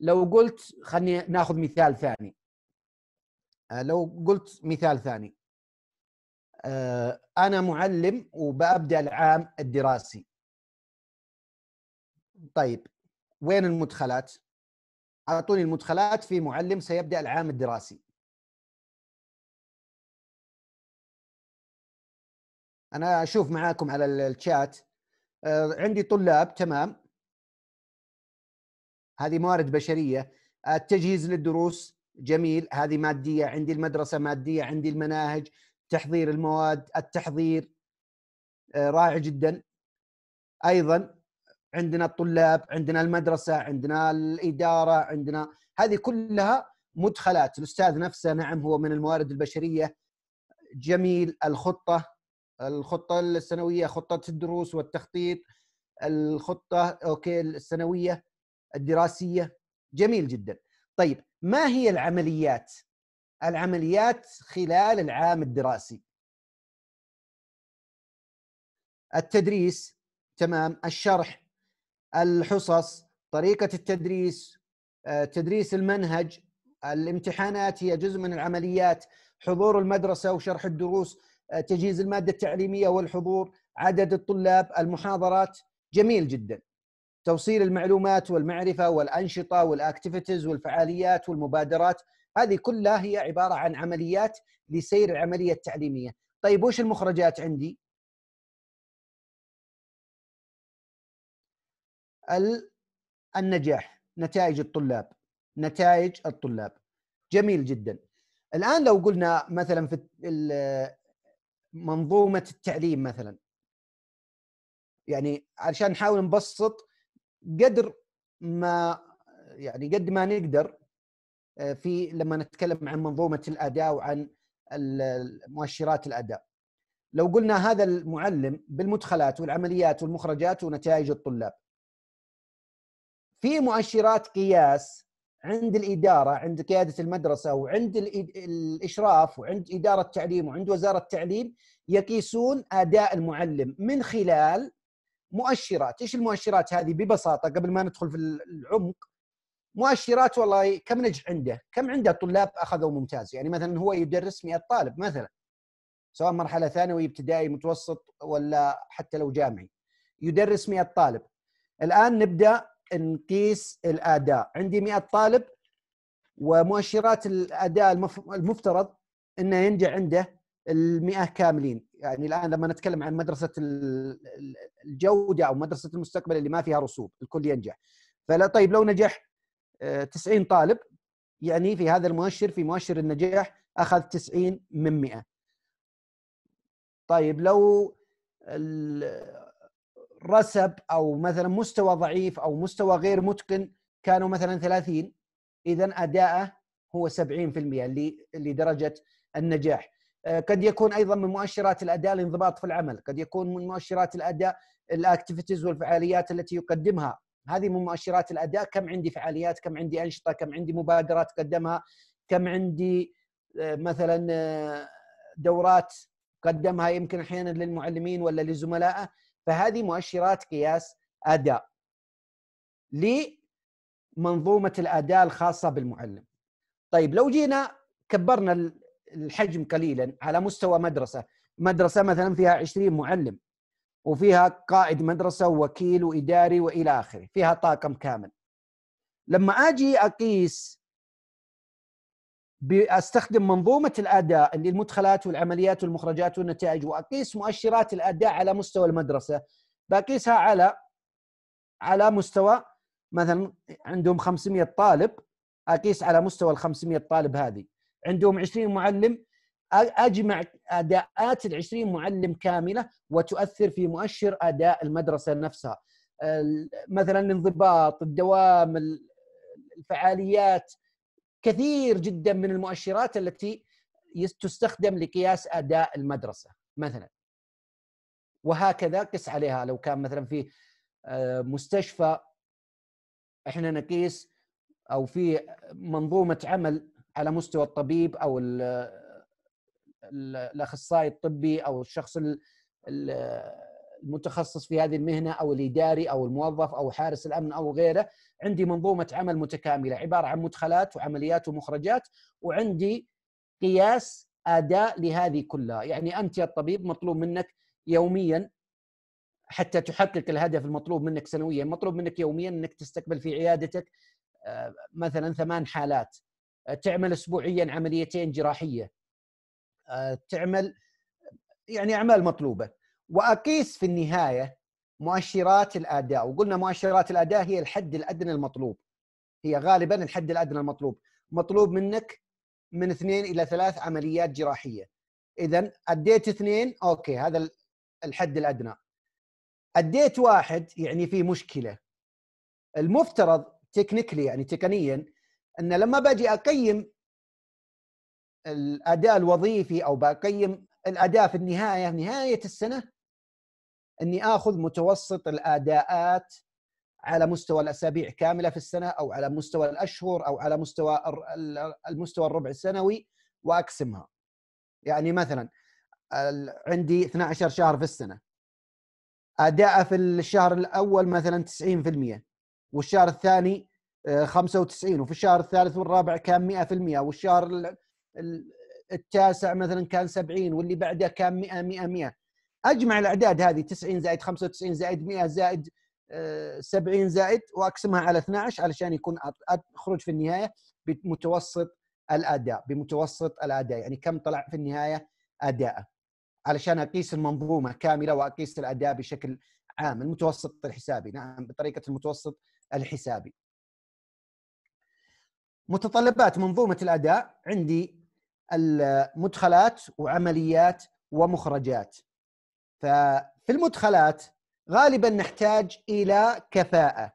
لو قلت خلني ناخذ مثال ثاني آه، لو قلت مثال ثاني آه، انا معلم وبابدا العام الدراسي طيب وين المدخلات اعطوني المدخلات في معلم سيبدا العام الدراسي انا اشوف معاكم على الشات آه، عندي طلاب تمام هذه موارد بشريه التجهيز للدروس جميل هذه ماديه عندي المدرسه ماديه عندي المناهج تحضير المواد التحضير آه، رائع جدا ايضا عندنا الطلاب عندنا المدرسه عندنا الاداره عندنا هذه كلها مدخلات الاستاذ نفسه نعم هو من الموارد البشريه جميل الخطه الخطه السنويه خطه الدروس والتخطيط الخطه اوكي السنويه الدراسيه جميل جدا طيب ما هي العمليات العمليات خلال العام الدراسي التدريس تمام الشرح الحصص طريقه التدريس آه، تدريس المنهج الامتحانات هي جزء من العمليات حضور المدرسه وشرح الدروس تجهيز الماده التعليميه والحضور عدد الطلاب المحاضرات جميل جدا توصيل المعلومات والمعرفه والانشطه والاكتيفيتيز والفعاليات والمبادرات هذه كلها هي عباره عن عمليات لسير العمليه التعليميه طيب وش المخرجات عندي النجاح نتائج الطلاب نتائج الطلاب جميل جدا الان لو قلنا مثلا في منظومه التعليم مثلا يعني علشان نحاول نبسط قدر ما يعني قد ما نقدر آه، في لما نتكلم عن منظومه الاداء وعن مؤشرات الاداء لو قلنا هذا المعلم بالمدخلات والعمليات والمخرجات ونتائج الطلاب في مؤشرات قياس عند الاداره عند قياده المدرسه وعند الاشراف وعند اداره التعليم وعند وزاره التعليم يقيسون اداء المعلم من خلال مؤشرات، ايش المؤشرات هذه ببساطه قبل ما ندخل في العمق مؤشرات والله كم نجح عنده؟ كم عنده طلاب اخذوا ممتاز؟ يعني مثلا هو يدرس 100 طالب مثلا سواء مرحله ثانوي ابتدائي متوسط ولا حتى لو جامعي يدرس 100 طالب الان نبدا نقيس الاداء عندي 100 طالب ومؤشرات الاداء المفترض انه ينجح عنده ال100 كاملين يعني الان لما نتكلم عن مدرسه الجوده او مدرسه المستقبل اللي ما فيها رسوب الكل ينجح فلا طيب لو نجح 90 آه، طالب يعني في هذا المؤشر في مؤشر النجاح اخذ 90 من 100 طيب لو رسب او مثلا مستوى ضعيف او مستوى غير متقن كانوا مثلا 30 اذا اداءه هو 70% لدرجه النجاح آه، قد يكون ايضا من مؤشرات الاداء الانضباط في العمل قد يكون من مؤشرات الاداء الاكتيفيتيز والفعاليات التي يقدمها هذه من مؤشرات الاداء كم عندي فعاليات كم عندي انشطه كم عندي مبادرات قدمها كم عندي آه، مثلا آه، دورات قدمها يمكن احيانا للمعلمين ولا لزملائه فهذه مؤشرات قياس اداء لمنظومه الاداء الخاصه بالمعلم طيب لو جينا كبرنا الحجم قليلا على مستوى مدرسه مدرسه مثلا فيها 20 معلم وفيها قائد مدرسه ووكيل واداري والى اخره فيها طاقم كامل لما اجي اقيس باستخدم منظومه الاداء اللي المدخلات والعمليات والمخرجات والنتائج واقيس مؤشرات الاداء على مستوى المدرسه بقيسها على على مستوى مثلا عندهم 500 طالب اقيس على مستوى ال 500 طالب هذه عندهم 20 معلم اجمع اداءات ال 20 معلم كامله وتؤثر في مؤشر اداء المدرسه نفسها مثلا الانضباط الدوام الفعاليات كثير جدا من المؤشرات التي تستخدم لقياس اداء المدرسه مثلا وهكذا قس عليها لو كان مثلا في آه، مستشفى احنا نقيس او في منظومه عمل على مستوى الطبيب او آه، الاخصائي الطبي او الشخص المتخصص في هذه المهنه او الاداري او الموظف او حارس الامن او غيره عندي منظومه عمل متكامله عباره عن مدخلات وعمليات ومخرجات وعندي قياس اداء لهذه كلها يعني انت يا الطبيب مطلوب منك يوميا حتى تحقق الهدف المطلوب منك سنويا مطلوب منك يوميا انك تستقبل في عيادتك آه، مثلا ثمان حالات آه، تعمل اسبوعيا عمليتين جراحيه آه، تعمل يعني اعمال مطلوبه واقيس في النهايه مؤشرات الاداء وقلنا مؤشرات الاداء هي الحد الادنى المطلوب هي غالبا الحد الادنى المطلوب مطلوب منك من اثنين الى ثلاث عمليات جراحيه اذا اديت اثنين اوكي هذا الحد الادنى اديت واحد يعني في مشكله المفترض تكنيكلي يعني تقنيا ان لما باجي اقيم الاداء الوظيفي او بقيم الاداء في النهايه نهايه السنه اني اخذ متوسط الاداءات على مستوى الاسابيع كامله في السنه او على مستوى الاشهر او على مستوى المستوى الربع السنوي واقسمها يعني مثلا عندي 12 شهر في السنه اداءه في الشهر الاول مثلا 90% والشهر الثاني 95 آه، وفي الشهر الثالث والرابع كان 100% والشهر التاسع مثلا كان 70 واللي بعده كان 100 100 100 اجمع الاعداد هذه 90 زائد 95 زائد 100 زائد 70 آه، زائد واقسمها على 12 علشان يكون اخرج في النهايه بمتوسط الاداء بمتوسط الاداء يعني كم طلع في النهايه اداءه علشان اقيس المنظومه كامله واقيس الاداء بشكل عام المتوسط الحسابي نعم بطريقه المتوسط الحسابي متطلبات منظومه الاداء عندي المدخلات وعمليات ومخرجات ففي المدخلات غالبا نحتاج الى كفاءه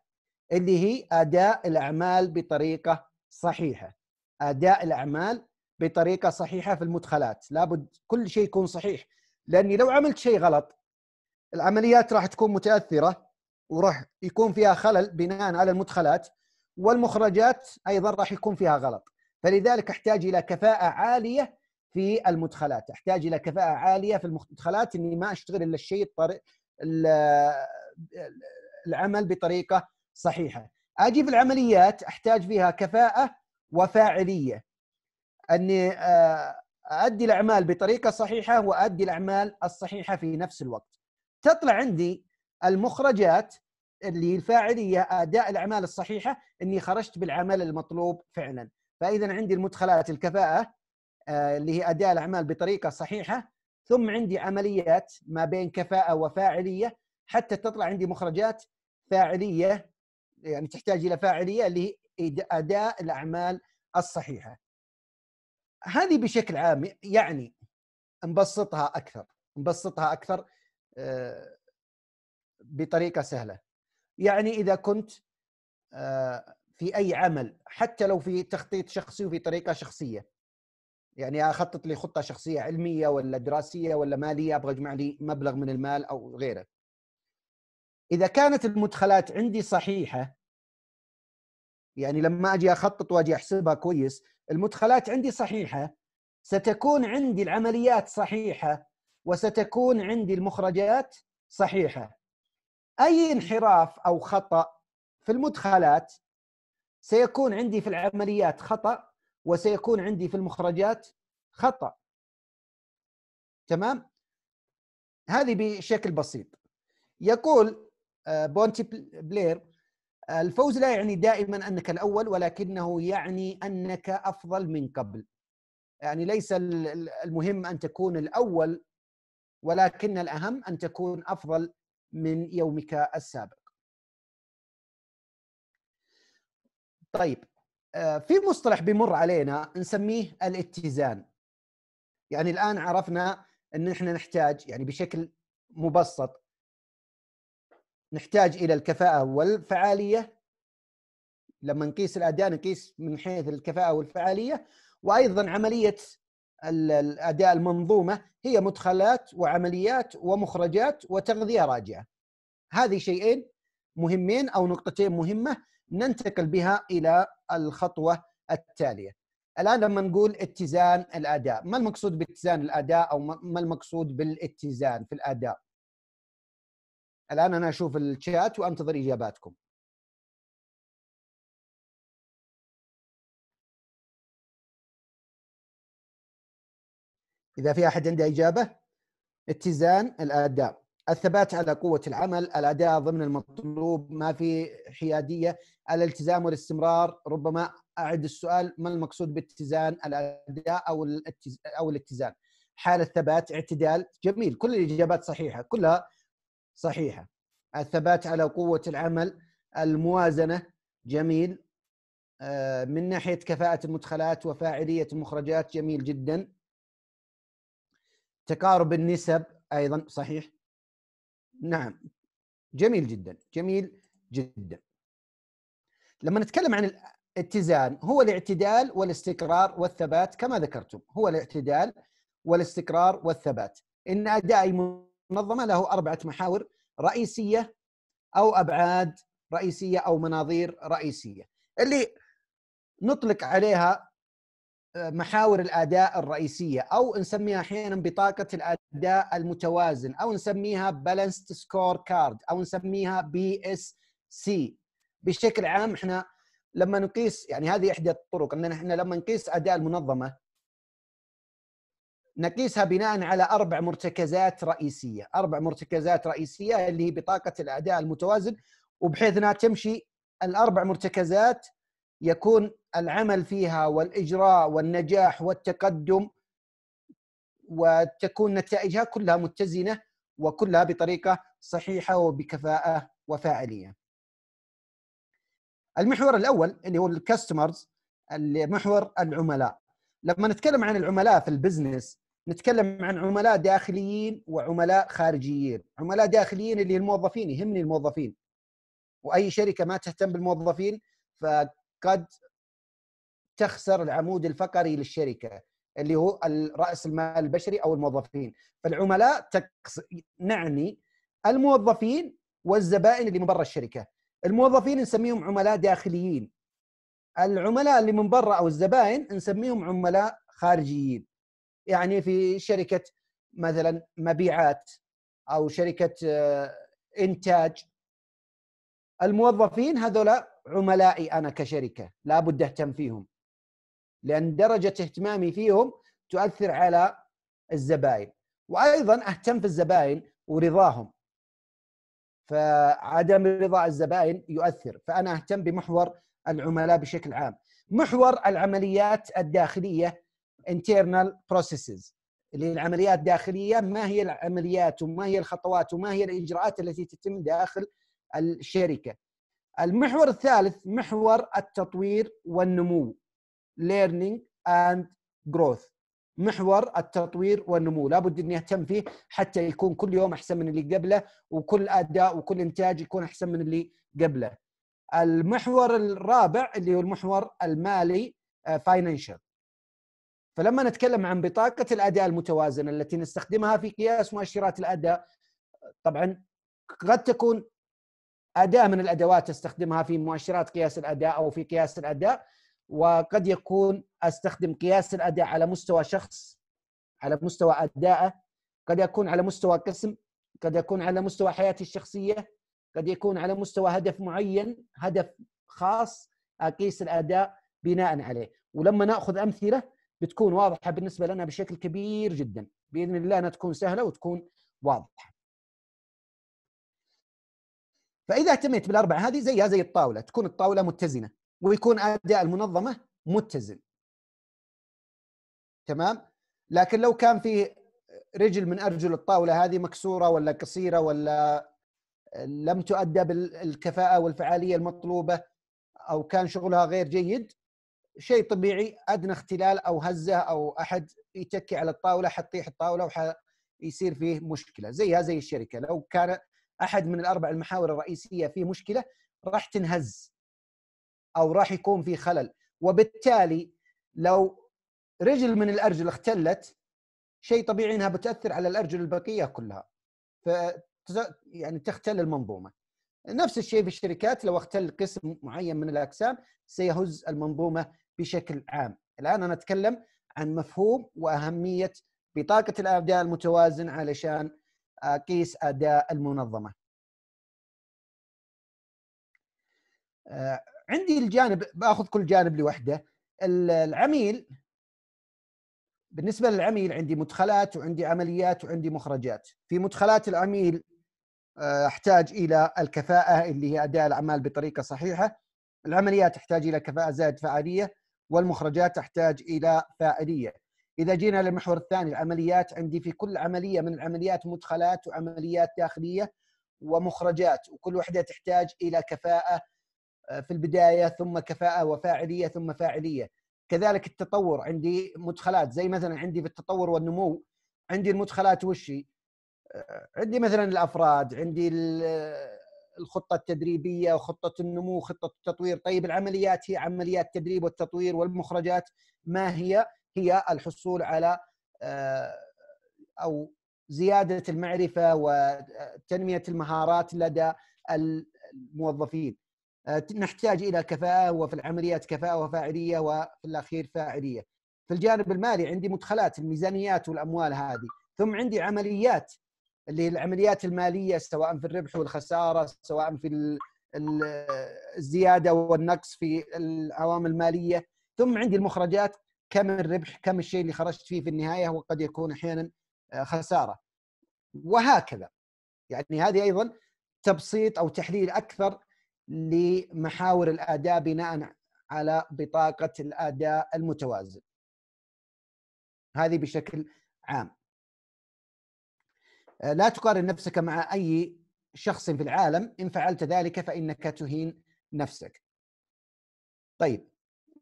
اللي هي اداء الاعمال بطريقه صحيحه اداء الاعمال بطريقه صحيحه في المدخلات لابد كل شيء يكون صحيح لاني لو عملت شيء غلط العمليات راح تكون متاثره وراح يكون فيها خلل بناء على المدخلات والمخرجات ايضا راح يكون فيها غلط فلذلك احتاج الى كفاءه عاليه في المدخلات احتاج الى كفاءه عاليه في المدخلات اني ما اشتغل الا الشيء العمل بطريقه صحيحه اجي في العمليات احتاج فيها كفاءه وفاعليه اني آه، ادي الاعمال بطريقه صحيحه وادي الاعمال الصحيحه في نفس الوقت تطلع عندي المخرجات اللي الفاعليه اداء الاعمال الصحيحه اني خرجت بالعمل المطلوب فعلا فاذا عندي المدخلات الكفاءه آه، اللي هي اداء الاعمال بطريقه صحيحه ثم عندي عمليات ما بين كفاءه وفاعليه حتى تطلع عندي مخرجات فاعليه يعني تحتاج الى فاعليه اللي هي اداء الاعمال الصحيحه. هذه بشكل عام يعني نبسطها اكثر نبسطها اكثر آه، بطريقه سهله. يعني اذا كنت آه، في اي عمل حتى لو في تخطيط شخصي وفي طريقه شخصيه يعني اخطط لي خطه شخصيه علميه ولا دراسيه ولا ماليه ابغى اجمع لي مبلغ من المال او غيره اذا كانت المدخلات عندي صحيحه يعني لما اجي اخطط واجي احسبها كويس المدخلات عندي صحيحه ستكون عندي العمليات صحيحه وستكون عندي المخرجات صحيحه اي انحراف او خطا في المدخلات سيكون عندي في العمليات خطا وسيكون عندي في المخرجات خطا تمام هذه بشكل بسيط يقول آه، بونتي بلير آه، الفوز لا يعني دائما انك الاول ولكنه يعني انك افضل من قبل يعني ليس المهم ان تكون الاول ولكن الاهم ان تكون افضل من يومك السابق طيب آه، في مصطلح بيمر علينا نسميه الاتزان يعني الان عرفنا ان احنا نحتاج يعني بشكل مبسط نحتاج الى الكفاءه والفعاليه لما نقيس الاداء نقيس من حيث الكفاءه والفعاليه وايضا عمليه الاداء المنظومه هي مدخلات وعمليات ومخرجات وتغذيه راجعه هذه شيئين مهمين او نقطتين مهمه ننتقل بها الى الخطوه التاليه. الان لما نقول اتزان الاداء، ما المقصود باتزان الاداء او ما المقصود بالاتزان في الاداء؟ الان انا اشوف الشات وانتظر اجاباتكم. اذا في احد عنده اجابه اتزان الاداء الثبات على قوة العمل، الأداء ضمن المطلوب، ما في حيادية، الالتزام والاستمرار، ربما أعد السؤال ما المقصود باتزان الأداء أو الاتز... أو الاتزان؟ حالة ثبات، اعتدال، جميل، كل الإجابات صحيحة، كلها صحيحة. الثبات على قوة العمل، الموازنة، جميل. آه، من ناحية كفاءة المدخلات وفاعلية المخرجات، جميل جدا. تقارب النسب أيضا صحيح. نعم جميل جدا جميل جدا لما نتكلم عن الاتزان هو الاعتدال والاستقرار والثبات كما ذكرتم هو الاعتدال والاستقرار والثبات ان اداء منظمه له اربعه محاور رئيسيه او ابعاد رئيسيه او مناظير رئيسيه اللي نطلق عليها محاور الاداء الرئيسيه او نسميها احيانا بطاقه الاداء المتوازن او نسميها بالانسد سكور كارد او نسميها بي اس سي بشكل عام احنا لما نقيس يعني هذه احدى الطرق اننا احنا لما نقيس اداء المنظمه نقيسها بناء على اربع مرتكزات رئيسيه، اربع مرتكزات رئيسيه اللي هي بطاقه الاداء المتوازن وبحيث انها تمشي الاربع مرتكزات يكون العمل فيها والاجراء والنجاح والتقدم وتكون نتائجها كلها متزنه وكلها بطريقه صحيحه وبكفاءه وفاعليه. المحور الاول اللي هو الكاستمرز محور العملاء. لما نتكلم عن العملاء في البزنس نتكلم عن عملاء داخليين وعملاء خارجيين، عملاء داخليين اللي الموظفين يهمني الموظفين. واي شركه ما تهتم بالموظفين ف قد تخسر العمود الفقري للشركه اللي هو راس المال البشري او الموظفين فالعملاء تقص... نعني الموظفين والزبائن اللي من برا الشركه الموظفين نسميهم عملاء داخليين العملاء اللي من برا او الزبائن نسميهم عملاء خارجيين يعني في شركه مثلا مبيعات او شركه آه، انتاج الموظفين هذولا عملائي انا كشركه لابد اهتم فيهم لان درجه اهتمامي فيهم تؤثر على الزبائن وايضا اهتم في الزبائن ورضاهم فعدم رضا الزبائن يؤثر فانا اهتم بمحور العملاء بشكل عام محور العمليات الداخليه internal processes اللي العمليات الداخليه ما هي العمليات وما هي الخطوات وما هي الاجراءات التي تتم داخل الشركه المحور الثالث محور التطوير والنمو learning and growth محور التطوير والنمو لابد اني اهتم فيه حتى يكون كل يوم احسن من اللي قبله وكل اداء وكل انتاج يكون احسن من اللي قبله المحور الرابع اللي هو المحور المالي آه، financial فلما نتكلم عن بطاقة الأداء المتوازنة التي نستخدمها في قياس مؤشرات الأداء طبعا قد تكون اداه من الادوات استخدمها في مؤشرات قياس الاداء او في قياس الاداء وقد يكون استخدم قياس الاداء على مستوى شخص على مستوى أداء قد يكون على مستوى قسم قد يكون على مستوى حياتي الشخصيه قد يكون على مستوى هدف معين هدف خاص اقيس الاداء بناء عليه ولما ناخذ امثله بتكون واضحه بالنسبه لنا بشكل كبير جدا باذن الله انها تكون سهله وتكون واضحه فاذا اهتميت بالاربعه هذه زيها زي الطاوله تكون الطاوله متزنه ويكون اداء المنظمه متزن تمام لكن لو كان في رجل من ارجل الطاوله هذه مكسوره ولا قصيره ولا لم تؤدى بالكفاءه والفعاليه المطلوبه او كان شغلها غير جيد شيء طبيعي ادنى اختلال او هزه او احد يتكي على الطاوله حتطيح الطاوله ويصير فيه مشكله زيها زي الشركه لو كان احد من الاربع المحاور الرئيسيه في مشكله راح تنهز او راح يكون في خلل وبالتالي لو رجل من الارجل اختلت شيء طبيعي انها بتاثر على الارجل البقيه كلها ف يعني تختل المنظومه نفس الشيء في الشركات لو اختل قسم معين من الاقسام سيهز المنظومه بشكل عام الان انا اتكلم عن مفهوم واهميه بطاقه الاداء المتوازن علشان اقيس آه، اداء المنظمه آه، عندي الجانب باخذ كل جانب لوحده العميل بالنسبه للعميل عندي مدخلات وعندي عمليات وعندي مخرجات في مدخلات العميل آه، احتاج الى الكفاءه اللي هي اداء الاعمال بطريقه صحيحه العمليات تحتاج الى كفاءه زائد فعاليه والمخرجات تحتاج الى فاعليه اذا جينا للمحور الثاني العمليات عندي في كل عمليه من العمليات مدخلات وعمليات داخليه ومخرجات وكل وحده تحتاج الى كفاءه آه، في البدايه ثم كفاءه وفاعليه ثم فاعليه كذلك التطور عندي مدخلات زي مثلا عندي في التطور والنمو عندي المدخلات وشي آه، عندي مثلا الافراد عندي آه، الخطه التدريبيه وخطه النمو خطه التطوير طيب العمليات هي عمليات تدريب والتطوير والمخرجات ما هي هي الحصول على آه، او زياده المعرفه وتنميه المهارات لدى الموظفين آه، نحتاج الى كفاءه وفي العمليات كفاءه وفاعليه وفي الاخير فاعليه في الجانب المالي عندي مدخلات الميزانيات والاموال هذه ثم عندي عمليات اللي هي العمليات الماليه سواء في الربح والخساره سواء في الزياده والنقص في العوامل الماليه ثم عندي المخرجات كم الربح كم الشيء اللي خرجت فيه في النهايه وقد يكون احيانا آه، خساره وهكذا يعني هذه ايضا تبسيط او تحليل اكثر لمحاور الاداء بناء على بطاقه الاداء المتوازن هذه بشكل عام آه، لا تقارن نفسك مع اي شخص في العالم ان فعلت ذلك فانك تهين نفسك طيب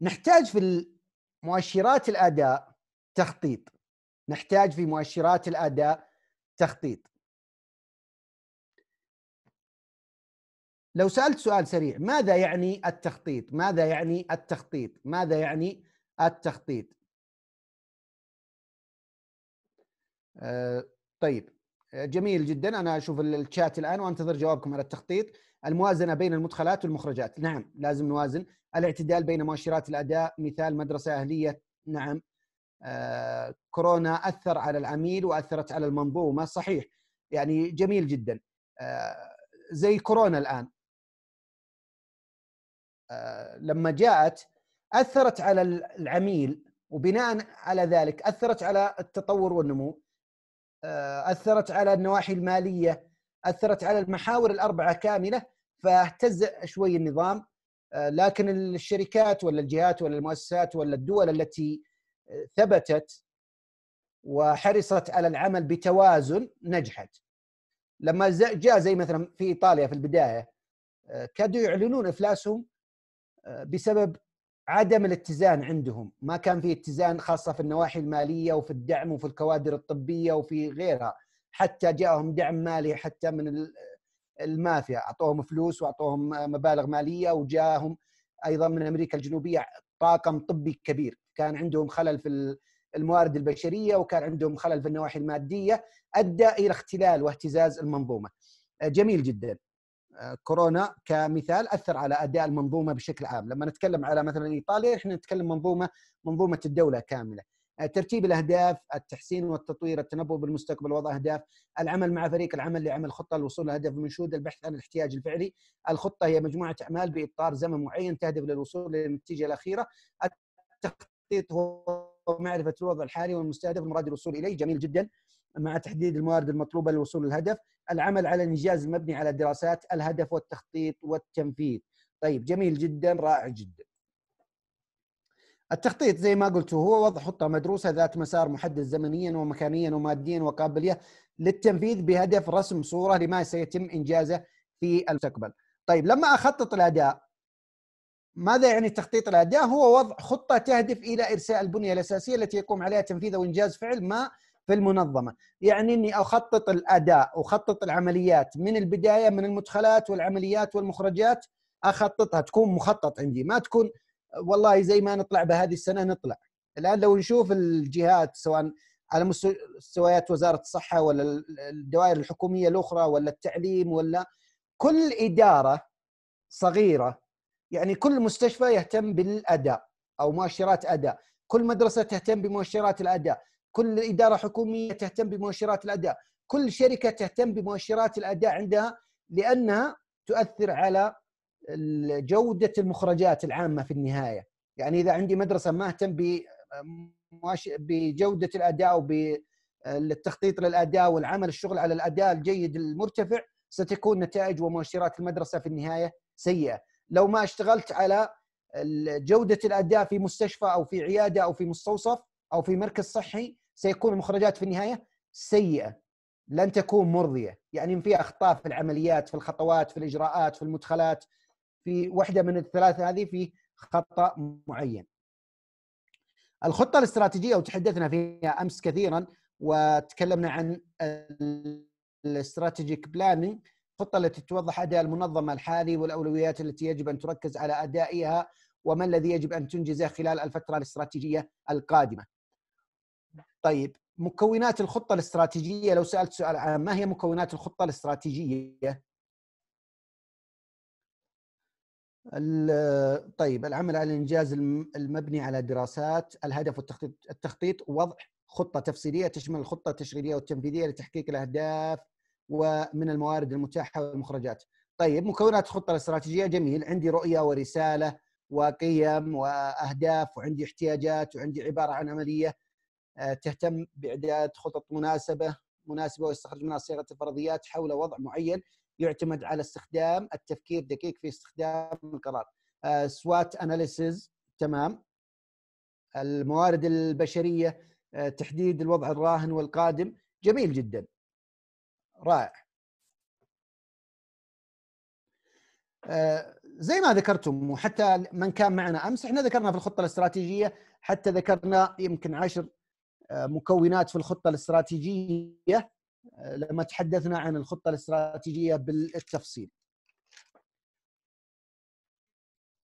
نحتاج في مؤشرات الاداء تخطيط نحتاج في مؤشرات الاداء تخطيط لو سالت سؤال سريع ماذا يعني التخطيط ماذا يعني التخطيط ماذا يعني التخطيط أه طيب جميل جدا انا اشوف الشات الان وانتظر جوابكم على التخطيط الموازنه بين المدخلات والمخرجات نعم لازم نوازن الاعتدال بين مؤشرات الاداء مثال مدرسه اهليه نعم آه، كورونا اثر على العميل واثرت على المنظومه صحيح يعني جميل جدا آه، زي كورونا الان آه، لما جاءت اثرت على العميل وبناء على ذلك اثرت على التطور والنمو اثرت على النواحي الماليه اثرت على المحاور الاربعه كامله فاهتز شوي النظام آه، لكن الشركات ولا الجهات ولا المؤسسات ولا الدول التي آه، ثبتت وحرصت على العمل بتوازن نجحت لما جاء زي مثلا في ايطاليا في البدايه آه، كادوا يعلنون افلاسهم بسبب عدم الاتزان عندهم ما كان في اتزان خاصه في النواحي الماليه وفي الدعم وفي الكوادر الطبيه وفي غيرها حتى جاءهم دعم مالي حتى من المافيا اعطوهم فلوس واعطوهم مبالغ ماليه وجاهم ايضا من امريكا الجنوبيه طاقم طبي كبير كان عندهم خلل في الموارد البشريه وكان عندهم خلل في النواحي الماديه ادى الى اختلال واهتزاز المنظومه جميل جدا كورونا كمثال اثر على اداء المنظومه بشكل عام لما نتكلم على مثلا ايطاليا احنا نتكلم منظومه منظومه الدوله كامله ترتيب الاهداف، التحسين والتطوير، التنبؤ بالمستقبل، وضع اهداف، العمل مع فريق العمل لعمل خطه للوصول لهدف منشود، البحث عن الاحتياج الفعلي، الخطه هي مجموعه اعمال باطار زمن معين تهدف للوصول للنتيجه الاخيره، التخطيط هو معرفه الوضع الحالي والمستهدف المراد الوصول اليه، جميل جدا. مع تحديد الموارد المطلوبه للوصول للهدف، العمل على الانجاز المبني على دراسات الهدف والتخطيط والتنفيذ. طيب جميل جدا رائع جدا. التخطيط زي ما قلت هو وضع خطة مدروسة ذات مسار محدد زمنيا ومكانيا وماديا وقابلية للتنفيذ بهدف رسم صورة لما سيتم إنجازه في المستقبل طيب لما أخطط الأداء ماذا يعني تخطيط الأداء؟ هو وضع خطة تهدف إلى إرساء البنية الأساسية التي يقوم عليها تنفيذ وإنجاز فعل ما في المنظمة يعني أني أخطط الأداء أخطط العمليات من البداية من المدخلات والعمليات والمخرجات أخططها تكون مخطط عندي ما تكون والله زي ما نطلع بهذه السنه نطلع الان لو نشوف الجهات سواء على مستويات وزاره الصحه ولا الدوائر الحكوميه الاخرى ولا التعليم ولا كل اداره صغيره يعني كل مستشفى يهتم بالاداء او مؤشرات اداء، كل مدرسه تهتم بمؤشرات الاداء، كل اداره حكوميه تهتم بمؤشرات الاداء، كل شركه تهتم بمؤشرات الاداء عندها لانها تؤثر على جوده المخرجات العامه في النهايه يعني اذا عندي مدرسه ما اهتم بجوده الاداء وبالتخطيط للاداء والعمل الشغل على الاداء الجيد المرتفع ستكون نتائج ومؤشرات المدرسه في النهايه سيئه لو ما اشتغلت على جوده الاداء في مستشفى او في عياده او في مستوصف او في مركز صحي سيكون المخرجات في النهايه سيئه لن تكون مرضيه يعني في اخطاء في العمليات في الخطوات في الاجراءات في المدخلات في واحده من الثلاثه هذه في خطا معين. الخطه الاستراتيجيه وتحدثنا فيها امس كثيرا وتكلمنا عن الاستراتيجيك بلاننج الخطه التي توضح اداء المنظمه الحالي والاولويات التي يجب ان تركز على ادائها وما الذي يجب ان تنجزه خلال الفتره الاستراتيجيه القادمه. طيب مكونات الخطه الاستراتيجيه لو سالت سؤال عام ما هي مكونات الخطه الاستراتيجيه؟ طيب العمل على الانجاز المبني على دراسات الهدف والتخطيط التخطيط وضع خطه تفصيليه تشمل الخطه التشغيليه والتنفيذيه لتحقيق الاهداف ومن الموارد المتاحه والمخرجات. طيب مكونات الخطه الاستراتيجيه جميل عندي رؤيه ورساله وقيم واهداف وعندي احتياجات وعندي عباره عن عمليه آه، تهتم باعداد خطط مناسبه مناسبه ويستخرج منها صيغه الفرضيات حول وضع معين يعتمد على استخدام التفكير دقيق في استخدام القرار سوات آه، اناليسز تمام الموارد البشريه آه، تحديد الوضع الراهن والقادم جميل جدا رائع آه، زي ما ذكرتم وحتى من كان معنا امس احنا ذكرنا في الخطه الاستراتيجيه حتى ذكرنا يمكن عشر مكونات في الخطه الاستراتيجيه لما تحدثنا عن الخطه الاستراتيجيه بالتفصيل.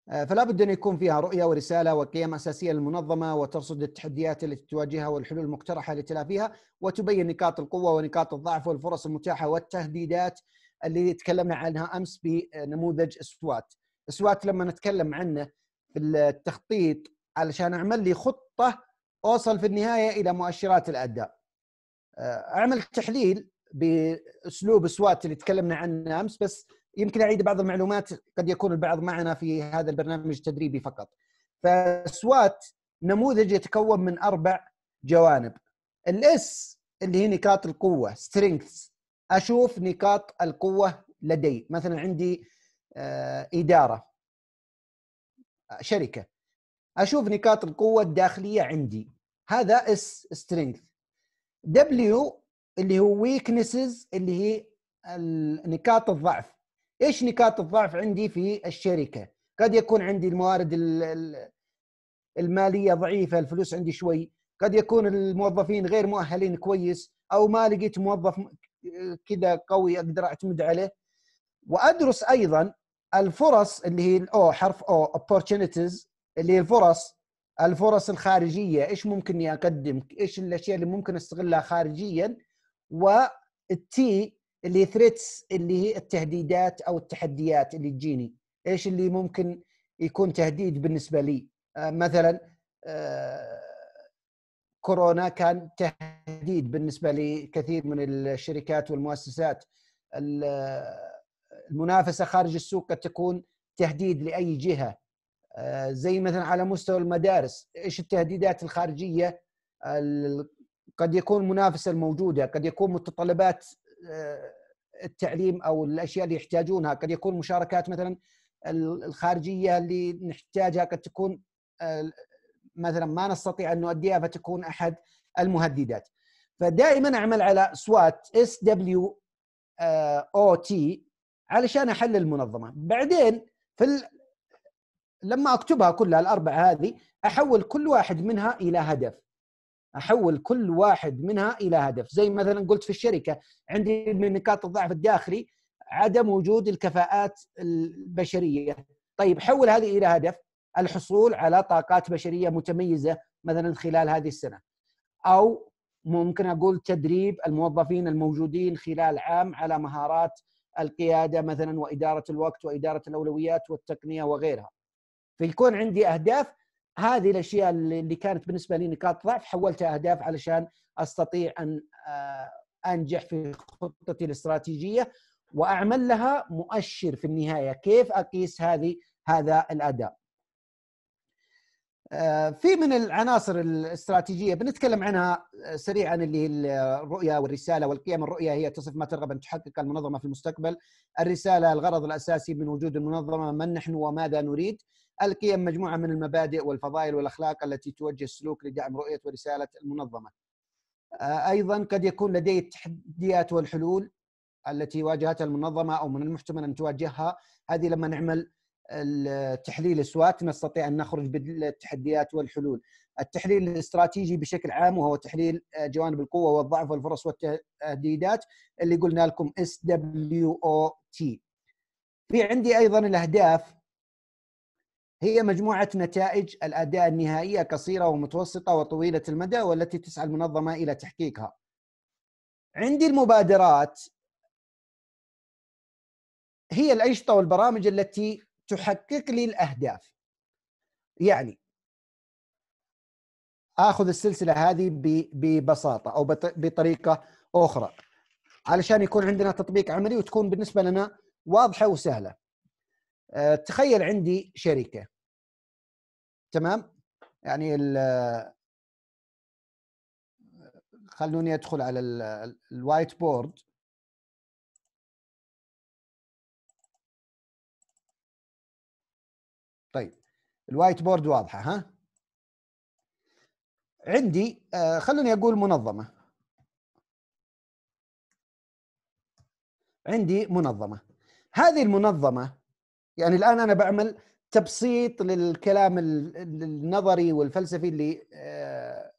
آه، فلا بد ان يكون فيها رؤيه ورساله وقيم اساسيه للمنظمه وترصد التحديات التي تواجهها والحلول المقترحه لتلافيها وتبين نقاط القوه ونقاط الضعف والفرص المتاحه والتهديدات اللي تكلمنا عنها امس بنموذج سوات. سوات لما نتكلم عنه في التخطيط علشان اعمل لي خطه اوصل في النهايه الى مؤشرات الاداء. اعمل آه، تحليل باسلوب سوات اللي تكلمنا عنه امس بس يمكن اعيد بعض المعلومات قد يكون البعض معنا في هذا البرنامج التدريبي فقط. فسوات نموذج يتكون من اربع جوانب. الاس اللي هي نقاط القوه سترينث اشوف نقاط القوه لدي مثلا عندي آه، اداره شركه اشوف نقاط القوه الداخليه عندي هذا اس سترينث دبليو اللي هو ويكنسز اللي هي نقاط الضعف ايش نقاط الضعف عندي في الشركه قد يكون عندي الموارد الماليه ضعيفه الفلوس عندي شوي قد يكون الموظفين غير مؤهلين كويس او ما لقيت موظف كذا قوي اقدر اعتمد عليه وادرس ايضا الفرص اللي هي الاو حرف او opportunities اللي هي الفرص الفرص الخارجيه ايش ممكن اني اقدم ايش الاشياء اللي ممكن استغلها خارجيا والتي اللي ثريتس اللي هي التهديدات او التحديات اللي تجيني ايش اللي ممكن يكون تهديد بالنسبه لي آه، مثلا آه، كورونا كان تهديد بالنسبه لكثير من الشركات والمؤسسات آه، المنافسه خارج السوق قد تكون تهديد لاي جهه آه، زي مثلا على مستوى المدارس ايش التهديدات الخارجيه قد يكون المنافسه الموجوده قد يكون متطلبات آه، التعليم او الاشياء اللي يحتاجونها قد يكون مشاركات مثلا الخارجيه اللي نحتاجها قد تكون آه، مثلا ما نستطيع ان نؤديها فتكون احد المهددات فدائما اعمل على سوات اس دبليو او تي علشان احلل المنظمه بعدين في لما اكتبها كلها الاربع هذه احول كل واحد منها الى هدف احول كل واحد منها الى هدف زي مثلا قلت في الشركه عندي من نقاط الضعف الداخلي عدم وجود الكفاءات البشريه طيب حول هذه الى هدف الحصول على طاقات بشريه متميزه مثلا خلال هذه السنه او ممكن اقول تدريب الموظفين الموجودين خلال عام على مهارات القياده مثلا واداره الوقت واداره الاولويات والتقنيه وغيرها فيكون عندي اهداف هذه الاشياء اللي كانت بالنسبه لي نقاط ضعف حولتها اهداف علشان استطيع ان آه، انجح في خطتي الاستراتيجيه واعمل لها مؤشر في النهايه كيف اقيس هذه هذا الاداء آه، في من العناصر الاستراتيجيه بنتكلم عنها آه، سريعا اللي هي الرؤيه والرساله والقيم، الرؤيه هي تصف ما ترغب ان تحقق المنظمه في المستقبل، الرساله الغرض الاساسي من وجود المنظمه من نحن وماذا نريد، القيم مجموعه من المبادئ والفضائل والاخلاق التي توجه السلوك لدعم رؤيه ورساله المنظمه. آه، ايضا قد يكون لديه التحديات والحلول التي واجهتها المنظمه او من المحتمل ان تواجهها، هذه لما نعمل التحليل السوات نستطيع ان نخرج بالتحديات والحلول. التحليل الاستراتيجي بشكل عام وهو تحليل آه، جوانب القوه والضعف والفرص والتهديدات اللي قلنا لكم اس دبليو او تي. في عندي ايضا الاهداف هي مجموعة نتائج الأداء النهائية قصيرة ومتوسطة وطويلة المدى والتي تسعى المنظمة إلى تحقيقها. عندي المبادرات هي الأنشطة والبرامج التي تحقق لي الأهداف. يعني آخذ السلسلة هذه ببساطة أو بطريقة أخرى علشان يكون عندنا تطبيق عملي وتكون بالنسبة لنا واضحة وسهلة. آه، تخيل عندي شركه تمام يعني خلوني ادخل على الوايت بورد طيب الوايت بورد واضحه ها عندي آه، خلوني اقول منظمه عندي منظمه هذه المنظمه يعني الان انا بعمل تبسيط للكلام النظري والفلسفي اللي آه،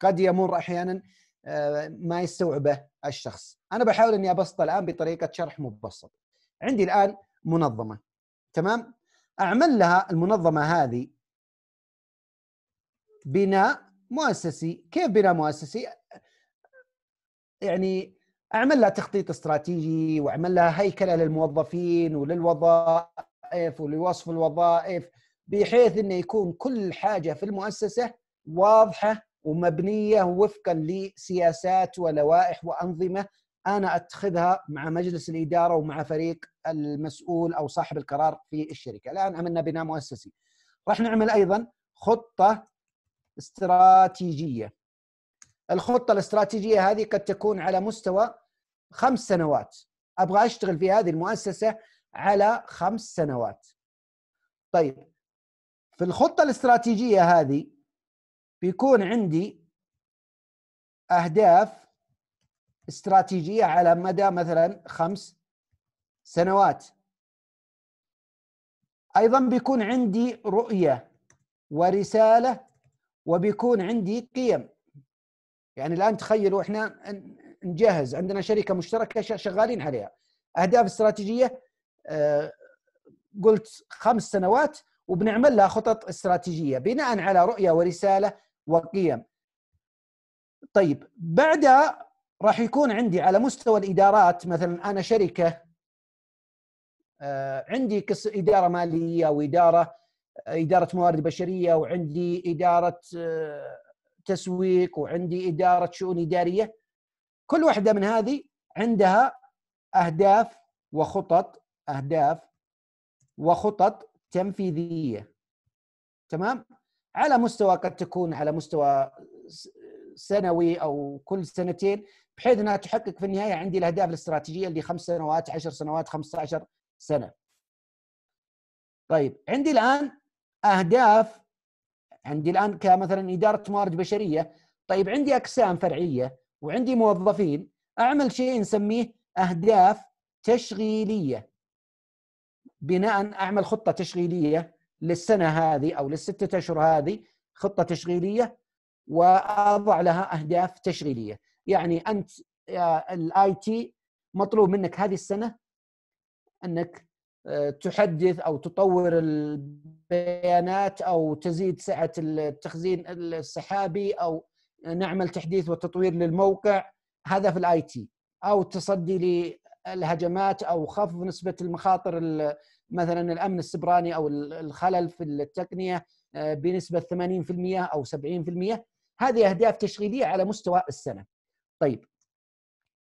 قد يمر احيانا آه، ما يستوعبه الشخص انا بحاول اني ابسط الان بطريقه شرح مبسط عندي الان منظمه تمام اعمل لها المنظمه هذه بناء مؤسسي كيف بناء مؤسسي يعني اعمل لها تخطيط استراتيجي واعمل لها هيكله للموظفين وللوظائف ولوصف الوظائف بحيث انه يكون كل حاجه في المؤسسه واضحه ومبنيه وفقا لسياسات ولوائح وانظمه انا اتخذها مع مجلس الاداره ومع فريق المسؤول او صاحب القرار في الشركه، الان عملنا بناء مؤسسي. راح نعمل ايضا خطه استراتيجيه الخطه الاستراتيجيه هذه قد تكون على مستوى خمس سنوات ابغى اشتغل في هذه المؤسسه على خمس سنوات طيب في الخطه الاستراتيجيه هذه بيكون عندي اهداف استراتيجيه على مدى مثلا خمس سنوات ايضا بيكون عندي رؤيه ورساله وبيكون عندي قيم يعني الان تخيلوا احنا نجهز عندنا شركه مشتركه شغالين عليها اهداف استراتيجيه آه، قلت خمس سنوات وبنعمل لها خطط استراتيجيه بناء على رؤيه ورساله وقيم طيب بعدها راح يكون عندي على مستوى الادارات مثلا انا شركه آه، عندي اداره ماليه واداره آه، اداره موارد بشريه وعندي اداره تسويق وعندي اداره شؤون اداريه كل واحده من هذه عندها اهداف وخطط اهداف وخطط تنفيذيه تمام على مستوى قد تكون على مستوى سنوي او كل سنتين بحيث انها تحقق في النهايه عندي الاهداف الاستراتيجيه اللي خمس سنوات 10 سنوات 15 سنه. طيب عندي الان اهداف عندي الان كمثلا اداره موارد بشريه طيب عندي اقسام فرعيه وعندي موظفين اعمل شيء نسميه اهداف تشغيليه بناء اعمل خطه تشغيليه للسنه هذه او للستة اشهر هذه خطه تشغيليه واضع لها اهداف تشغيليه يعني انت آه، الاي تي مطلوب منك هذه السنه انك آه، تحدث او تطور البيانات او تزيد سعه التخزين السحابي او نعمل تحديث وتطوير للموقع هذا في الاي تي او تصدي للهجمات او خفض نسبه المخاطر مثلا الامن السبراني او الخلل في التقنيه آه، بنسبه 80% او 70% هذه اهداف تشغيليه على مستوى السنه. طيب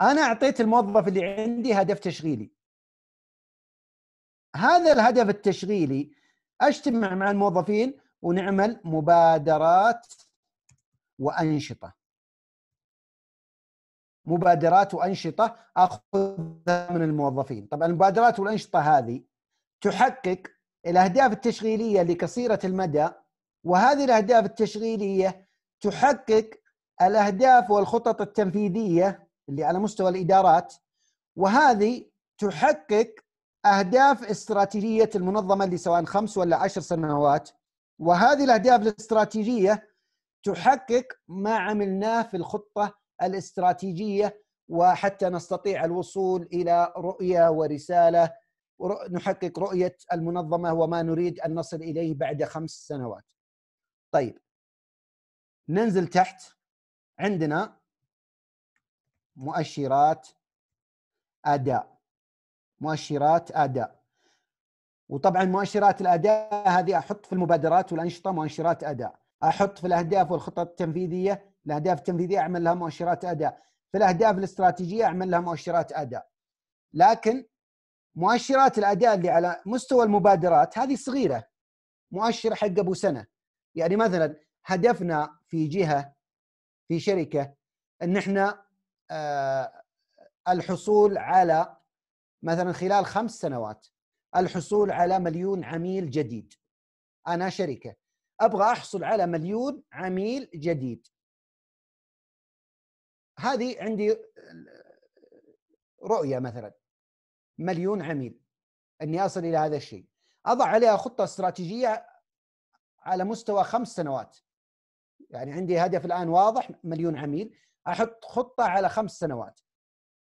انا اعطيت الموظف اللي عندي هدف تشغيلي هذا الهدف التشغيلي اجتمع مع الموظفين ونعمل مبادرات وانشطه مبادرات وانشطه اخذها من الموظفين طبعا المبادرات والانشطه هذه تحقق الاهداف التشغيليه لقصيره المدى وهذه الاهداف التشغيليه تحقق الاهداف والخطط التنفيذيه اللي على مستوى الادارات وهذه تحقق اهداف استراتيجيه المنظمه اللي سواء خمس ولا عشر سنوات وهذه الاهداف الاستراتيجيه تحقق ما عملناه في الخطه الاستراتيجيه وحتى نستطيع الوصول الى رؤيه ورساله نحقق رؤيه المنظمه وما نريد ان نصل اليه بعد خمس سنوات. طيب ننزل تحت عندنا مؤشرات اداء مؤشرات اداء وطبعا مؤشرات الاداء هذه احط في المبادرات والانشطه مؤشرات اداء احط في الاهداف والخطط التنفيذيه الاهداف التنفيذيه اعمل لها مؤشرات اداء في الاهداف الاستراتيجيه اعمل لها مؤشرات اداء لكن مؤشرات الاداء اللي على مستوى المبادرات هذه صغيره مؤشر حق ابو سنه يعني مثلا هدفنا في جهه في شركه ان احنا آه، الحصول على مثلا خلال خمس سنوات الحصول على مليون عميل جديد انا شركه ابغى احصل على مليون عميل جديد هذه عندي رؤيه مثلا مليون عميل اني اصل الى هذا الشيء اضع عليها خطه استراتيجيه على مستوى خمس سنوات يعني عندي هدف الان واضح مليون عميل احط خطه على خمس سنوات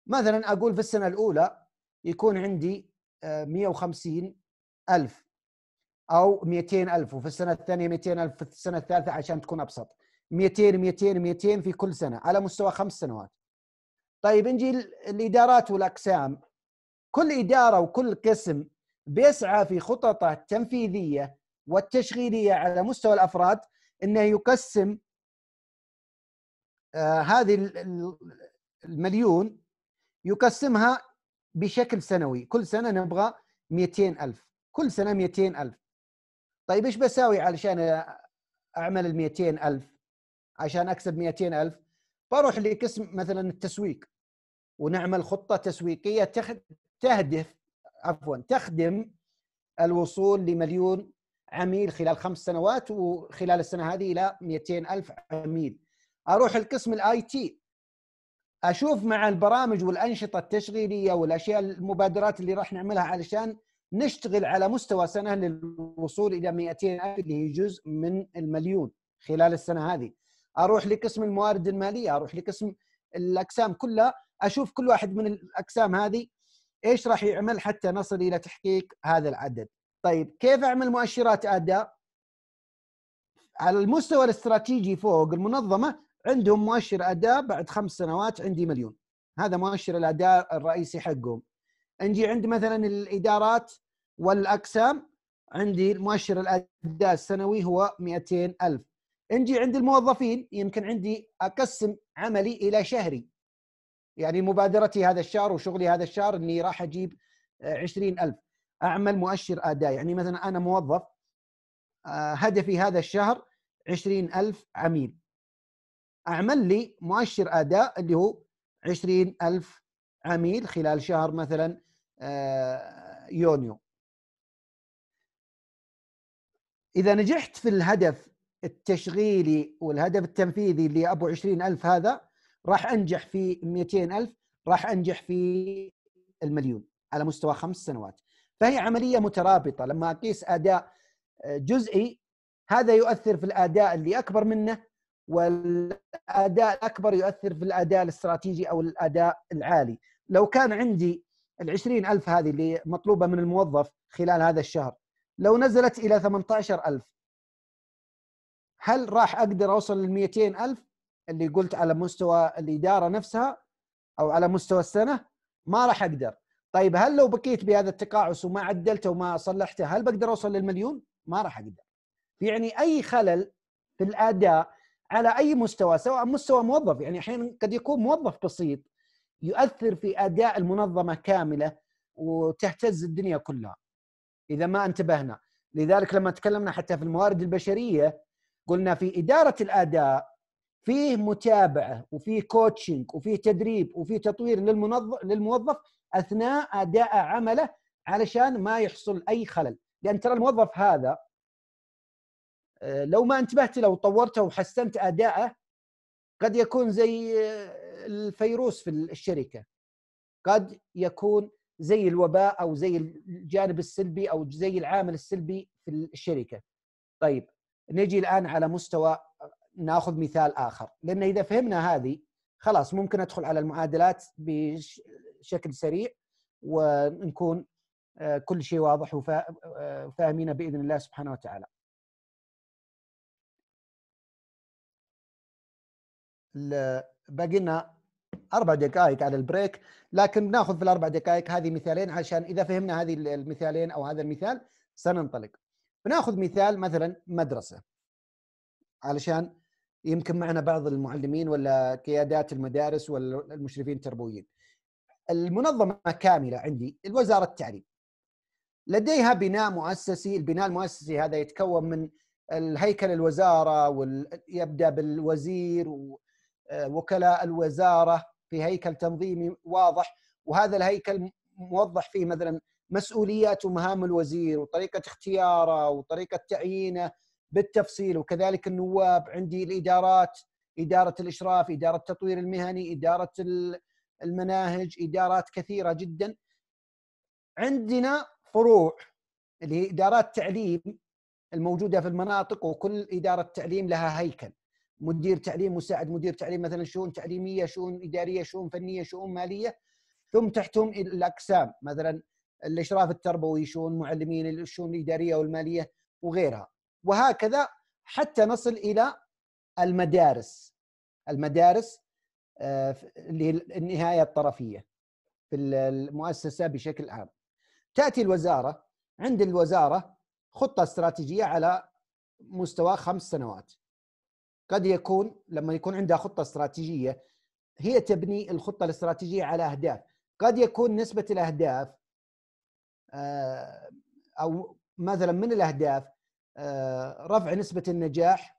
مثلا اقول في السنه الاولى يكون عندي 150 آه، ألف أو 200 ألف وفي السنة الثانية 200 ألف في السنة الثالثة عشان تكون أبسط 200 200 200 في كل سنة على مستوى خمس سنوات طيب نجي الإدارات والأقسام كل إدارة وكل قسم بيسعى في خططه التنفيذية والتشغيلية على مستوى الأفراد أنه يقسم آه هذه المليون يقسمها بشكل سنوي كل سنه نبغى 200000 كل سنه 200000 طيب ايش بساوي علشان اعمل ال 200000 عشان اكسب 200000 بروح لقسم مثلا التسويق ونعمل خطه تسويقيه تهدف عفوا تخدم الوصول لمليون عميل خلال خمس سنوات وخلال السنه هذه الى 200 الف عميل اروح القسم الاي تي اشوف مع البرامج والانشطه التشغيليه والاشياء المبادرات اللي راح نعملها علشان نشتغل على مستوى سنه للوصول الى 200000 اللي هي جزء من المليون خلال السنه هذه اروح لقسم الموارد الماليه اروح لقسم الاقسام كلها اشوف كل واحد من الاقسام هذه ايش راح يعمل حتى نصل الى تحقيق هذا العدد طيب كيف اعمل مؤشرات اداء على المستوى الاستراتيجي فوق المنظمه عندهم مؤشر اداء بعد خمس سنوات عندي مليون هذا مؤشر الاداء الرئيسي حقهم نجي عند مثلا الادارات والاقسام عندي مؤشر الاداء السنوي هو 200 الف نجي عند الموظفين يمكن عندي اقسم عملي الى شهري يعني مبادرتي هذا الشهر وشغلي هذا الشهر اني راح اجيب 20000 اعمل مؤشر اداء يعني مثلا انا موظف آه، هدفي هذا الشهر 20000 عميل اعمل لي مؤشر اداء اللي هو 20000 عميل خلال شهر مثلا آه، يونيو اذا نجحت في الهدف التشغيلي والهدف التنفيذي اللي ابو 20000 هذا راح انجح في 200000 راح انجح في المليون على مستوى خمس سنوات فهي عمليه مترابطه لما اقيس اداء آه، جزئي هذا يؤثر في الاداء اللي اكبر منه والاداء الاكبر يؤثر في الاداء الاستراتيجي او الاداء العالي لو كان عندي ال ألف هذه اللي مطلوبه من الموظف خلال هذا الشهر لو نزلت الى 18000 هل راح اقدر اوصل لل 200000 اللي قلت على مستوى الاداره نفسها او على مستوى السنه ما راح اقدر طيب هل لو بقيت بهذا التقاعس وما عدلته وما صلحته هل بقدر اوصل للمليون ما راح اقدر يعني اي خلل في الاداء على اي مستوى سواء مستوى موظف يعني احيانا قد يكون موظف بسيط يؤثر في اداء المنظمه كامله وتهتز الدنيا كلها اذا ما انتبهنا لذلك لما تكلمنا حتى في الموارد البشريه قلنا في اداره الاداء فيه متابعه وفيه كوتشنج وفيه تدريب وفيه تطوير للمنظف للموظف اثناء اداء عمله علشان ما يحصل اي خلل لان ترى الموظف هذا آه، لو ما انتبهت له وطورته وحسنت اداءه قد يكون زي آه، الفيروس في الشركه قد يكون زي الوباء او زي الجانب السلبي او زي العامل السلبي في الشركه طيب نجي الان على مستوى آه، ناخذ مثال اخر لان اذا فهمنا هذه خلاص ممكن ادخل على المعادلات بشكل سريع ونكون كل شيء واضح وفاهمينه باذن الله سبحانه وتعالى باقي لنا اربع دقائق على البريك لكن بناخذ في الاربع دقائق هذه مثالين عشان اذا فهمنا هذه المثالين او هذا المثال سننطلق بناخذ مثال مثلا مدرسه علشان يمكن معنا بعض المعلمين ولا قيادات المدارس والمشرفين التربويين المنظمه كامله عندي الوزاره التعليم لديها بناء مؤسسي البناء المؤسسي هذا يتكون من الهيكل الوزاره ويبدا بالوزير و... آه، وكلاء الوزاره في هيكل تنظيمي واضح وهذا الهيكل موضح فيه مثلا مسؤوليات ومهام الوزير وطريقه اختياره وطريقه تعيينه بالتفصيل وكذلك النواب عندي الادارات اداره الاشراف اداره التطوير المهني اداره المناهج ادارات كثيره جدا عندنا فروع اللي هي ادارات تعليم الموجوده في المناطق وكل اداره تعليم لها هيكل مدير تعليم مساعد مدير تعليم مثلا شؤون تعليميه شؤون اداريه شؤون فنيه شؤون ماليه ثم تحتهم الاقسام مثلا الاشراف التربوي شؤون معلمين الشؤون الاداريه والماليه وغيرها وهكذا حتى نصل الى المدارس المدارس آه، اللي هي النهايه الطرفيه في المؤسسه بشكل عام تاتي الوزاره عند الوزاره خطه استراتيجيه على مستوى خمس سنوات قد يكون لما يكون عندها خطه استراتيجيه هي تبني الخطه الاستراتيجيه على اهداف قد يكون نسبه الاهداف آه، او مثلا من الاهداف آه، رفع نسبه النجاح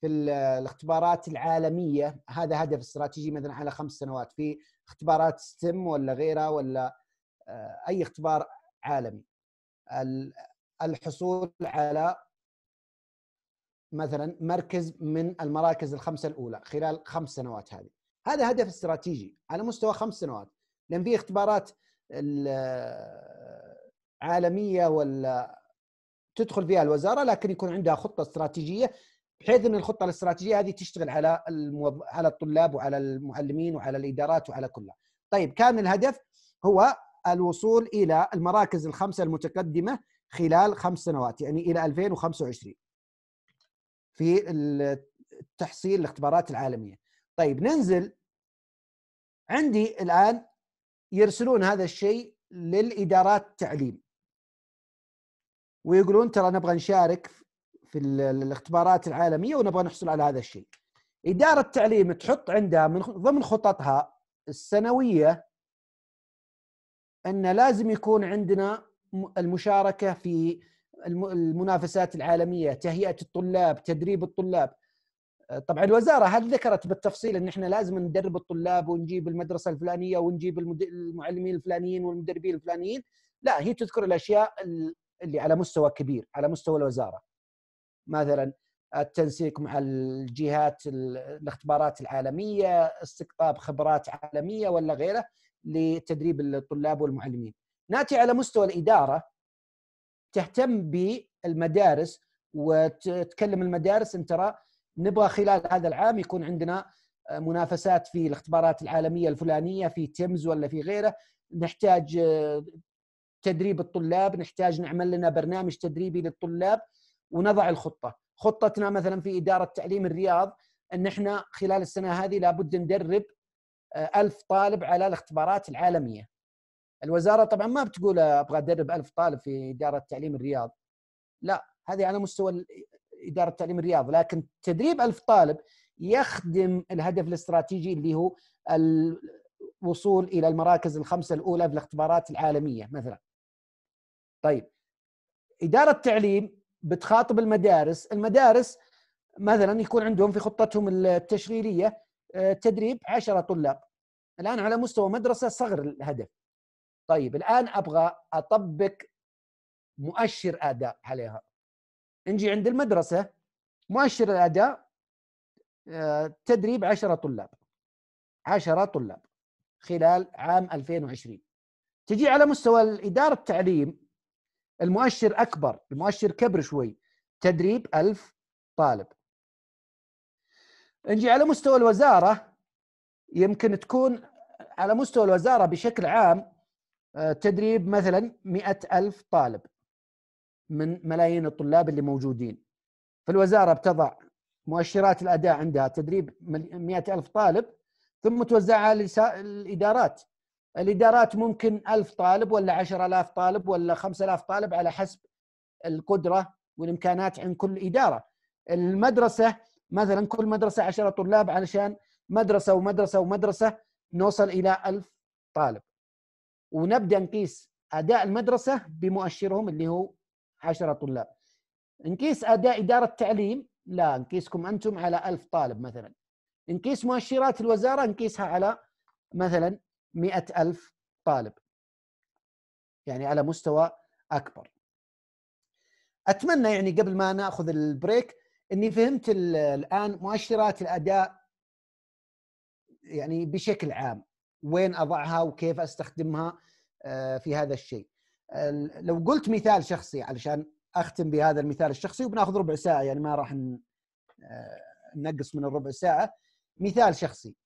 في الاختبارات العالميه هذا هدف استراتيجي مثلا على خمس سنوات في اختبارات ستم ولا غيرها ولا آه، اي اختبار عالمي الحصول على مثلا مركز من المراكز الخمسه الاولى خلال خمس سنوات هذه هذا هدف استراتيجي على مستوى خمس سنوات لان في اختبارات عالميه ولا تدخل فيها الوزاره لكن يكون عندها خطه استراتيجيه بحيث ان الخطه الاستراتيجيه هذه تشتغل على الموض... على الطلاب وعلى المعلمين وعلى الادارات وعلى كلها. طيب كان الهدف هو الوصول الى المراكز الخمسه المتقدمه خلال خمس سنوات يعني الى 2025. في التحصيل الاختبارات العالميه طيب ننزل عندي الان يرسلون هذا الشيء للادارات التعليم ويقولون ترى نبغى نشارك في الاختبارات العالميه ونبغى نحصل على هذا الشيء اداره التعليم تحط عندها من ضمن خططها السنويه ان لازم يكون عندنا المشاركه في المنافسات العالميه تهيئه الطلاب تدريب الطلاب آه، طبعا الوزاره هذه ذكرت بالتفصيل ان احنا لازم ندرب الطلاب ونجيب المدرسه الفلانيه ونجيب المعلمين الفلانيين والمدربين الفلانيين لا هي تذكر الاشياء اللي على مستوى كبير على مستوى الوزاره مثلا التنسيق مع الجهات الاختبارات العالميه استقطاب خبرات عالميه ولا غيره لتدريب الطلاب والمعلمين ناتي على مستوى الاداره تهتم بالمدارس وتكلم المدارس ان ترى نبغى خلال هذا العام يكون عندنا منافسات في الاختبارات العالميه الفلانيه في تيمز ولا في غيره نحتاج تدريب الطلاب نحتاج نعمل لنا برنامج تدريبي للطلاب ونضع الخطه خطتنا مثلا في اداره تعليم الرياض ان احنا خلال السنه هذه لابد ندرب ألف طالب على الاختبارات العالميه الوزاره طبعا ما بتقول ابغى ادرب ألف طالب في اداره تعليم الرياض لا هذه على مستوى اداره تعليم الرياض لكن تدريب ألف طالب يخدم الهدف الاستراتيجي اللي هو الوصول الى المراكز الخمسه الاولى في الاختبارات العالميه مثلا طيب اداره التعليم بتخاطب المدارس المدارس مثلا يكون عندهم في خطتهم التشغيليه آه، تدريب 10 طلاب الان على مستوى مدرسه صغر الهدف طيب الان ابغى اطبق مؤشر اداء عليها نجي عند المدرسه مؤشر الاداء آه، تدريب 10 طلاب 10 طلاب خلال عام 2020 تجي على مستوى الإدارة التعليم المؤشر أكبر المؤشر كبر شوي تدريب 1000 طالب نجي على مستوى الوزارة يمكن تكون على مستوى الوزارة بشكل عام آه، تدريب مثلا مئة ألف طالب من ملايين الطلاب اللي موجودين فالوزارة بتضع مؤشرات الأداء عندها تدريب مئة ألف طالب ثم توزعها للإدارات الإدارات ممكن ألف طالب ولا عشر ألاف طالب ولا خمسة ألاف طالب على حسب القدرة والإمكانات عند كل إدارة المدرسة مثلا كل مدرسة عشرة طلاب علشان مدرسة ومدرسة ومدرسة نوصل إلى ألف طالب ونبدا نقيس اداء المدرسه بمؤشرهم اللي هو 10 طلاب نقيس اداء اداره التعليم لا نقيسكم انتم على 1000 طالب مثلا نقيس مؤشرات الوزاره نقيسها على مثلا 100000 طالب يعني على مستوى اكبر اتمنى يعني قبل ما ناخذ البريك اني فهمت الان مؤشرات الاداء يعني بشكل عام وين اضعها وكيف استخدمها آه، في هذا الشيء لو قلت مثال شخصي علشان اختم بهذا المثال الشخصي وبناخذ ربع ساعه يعني ما راح آه، ننقص من الربع ساعه مثال شخصي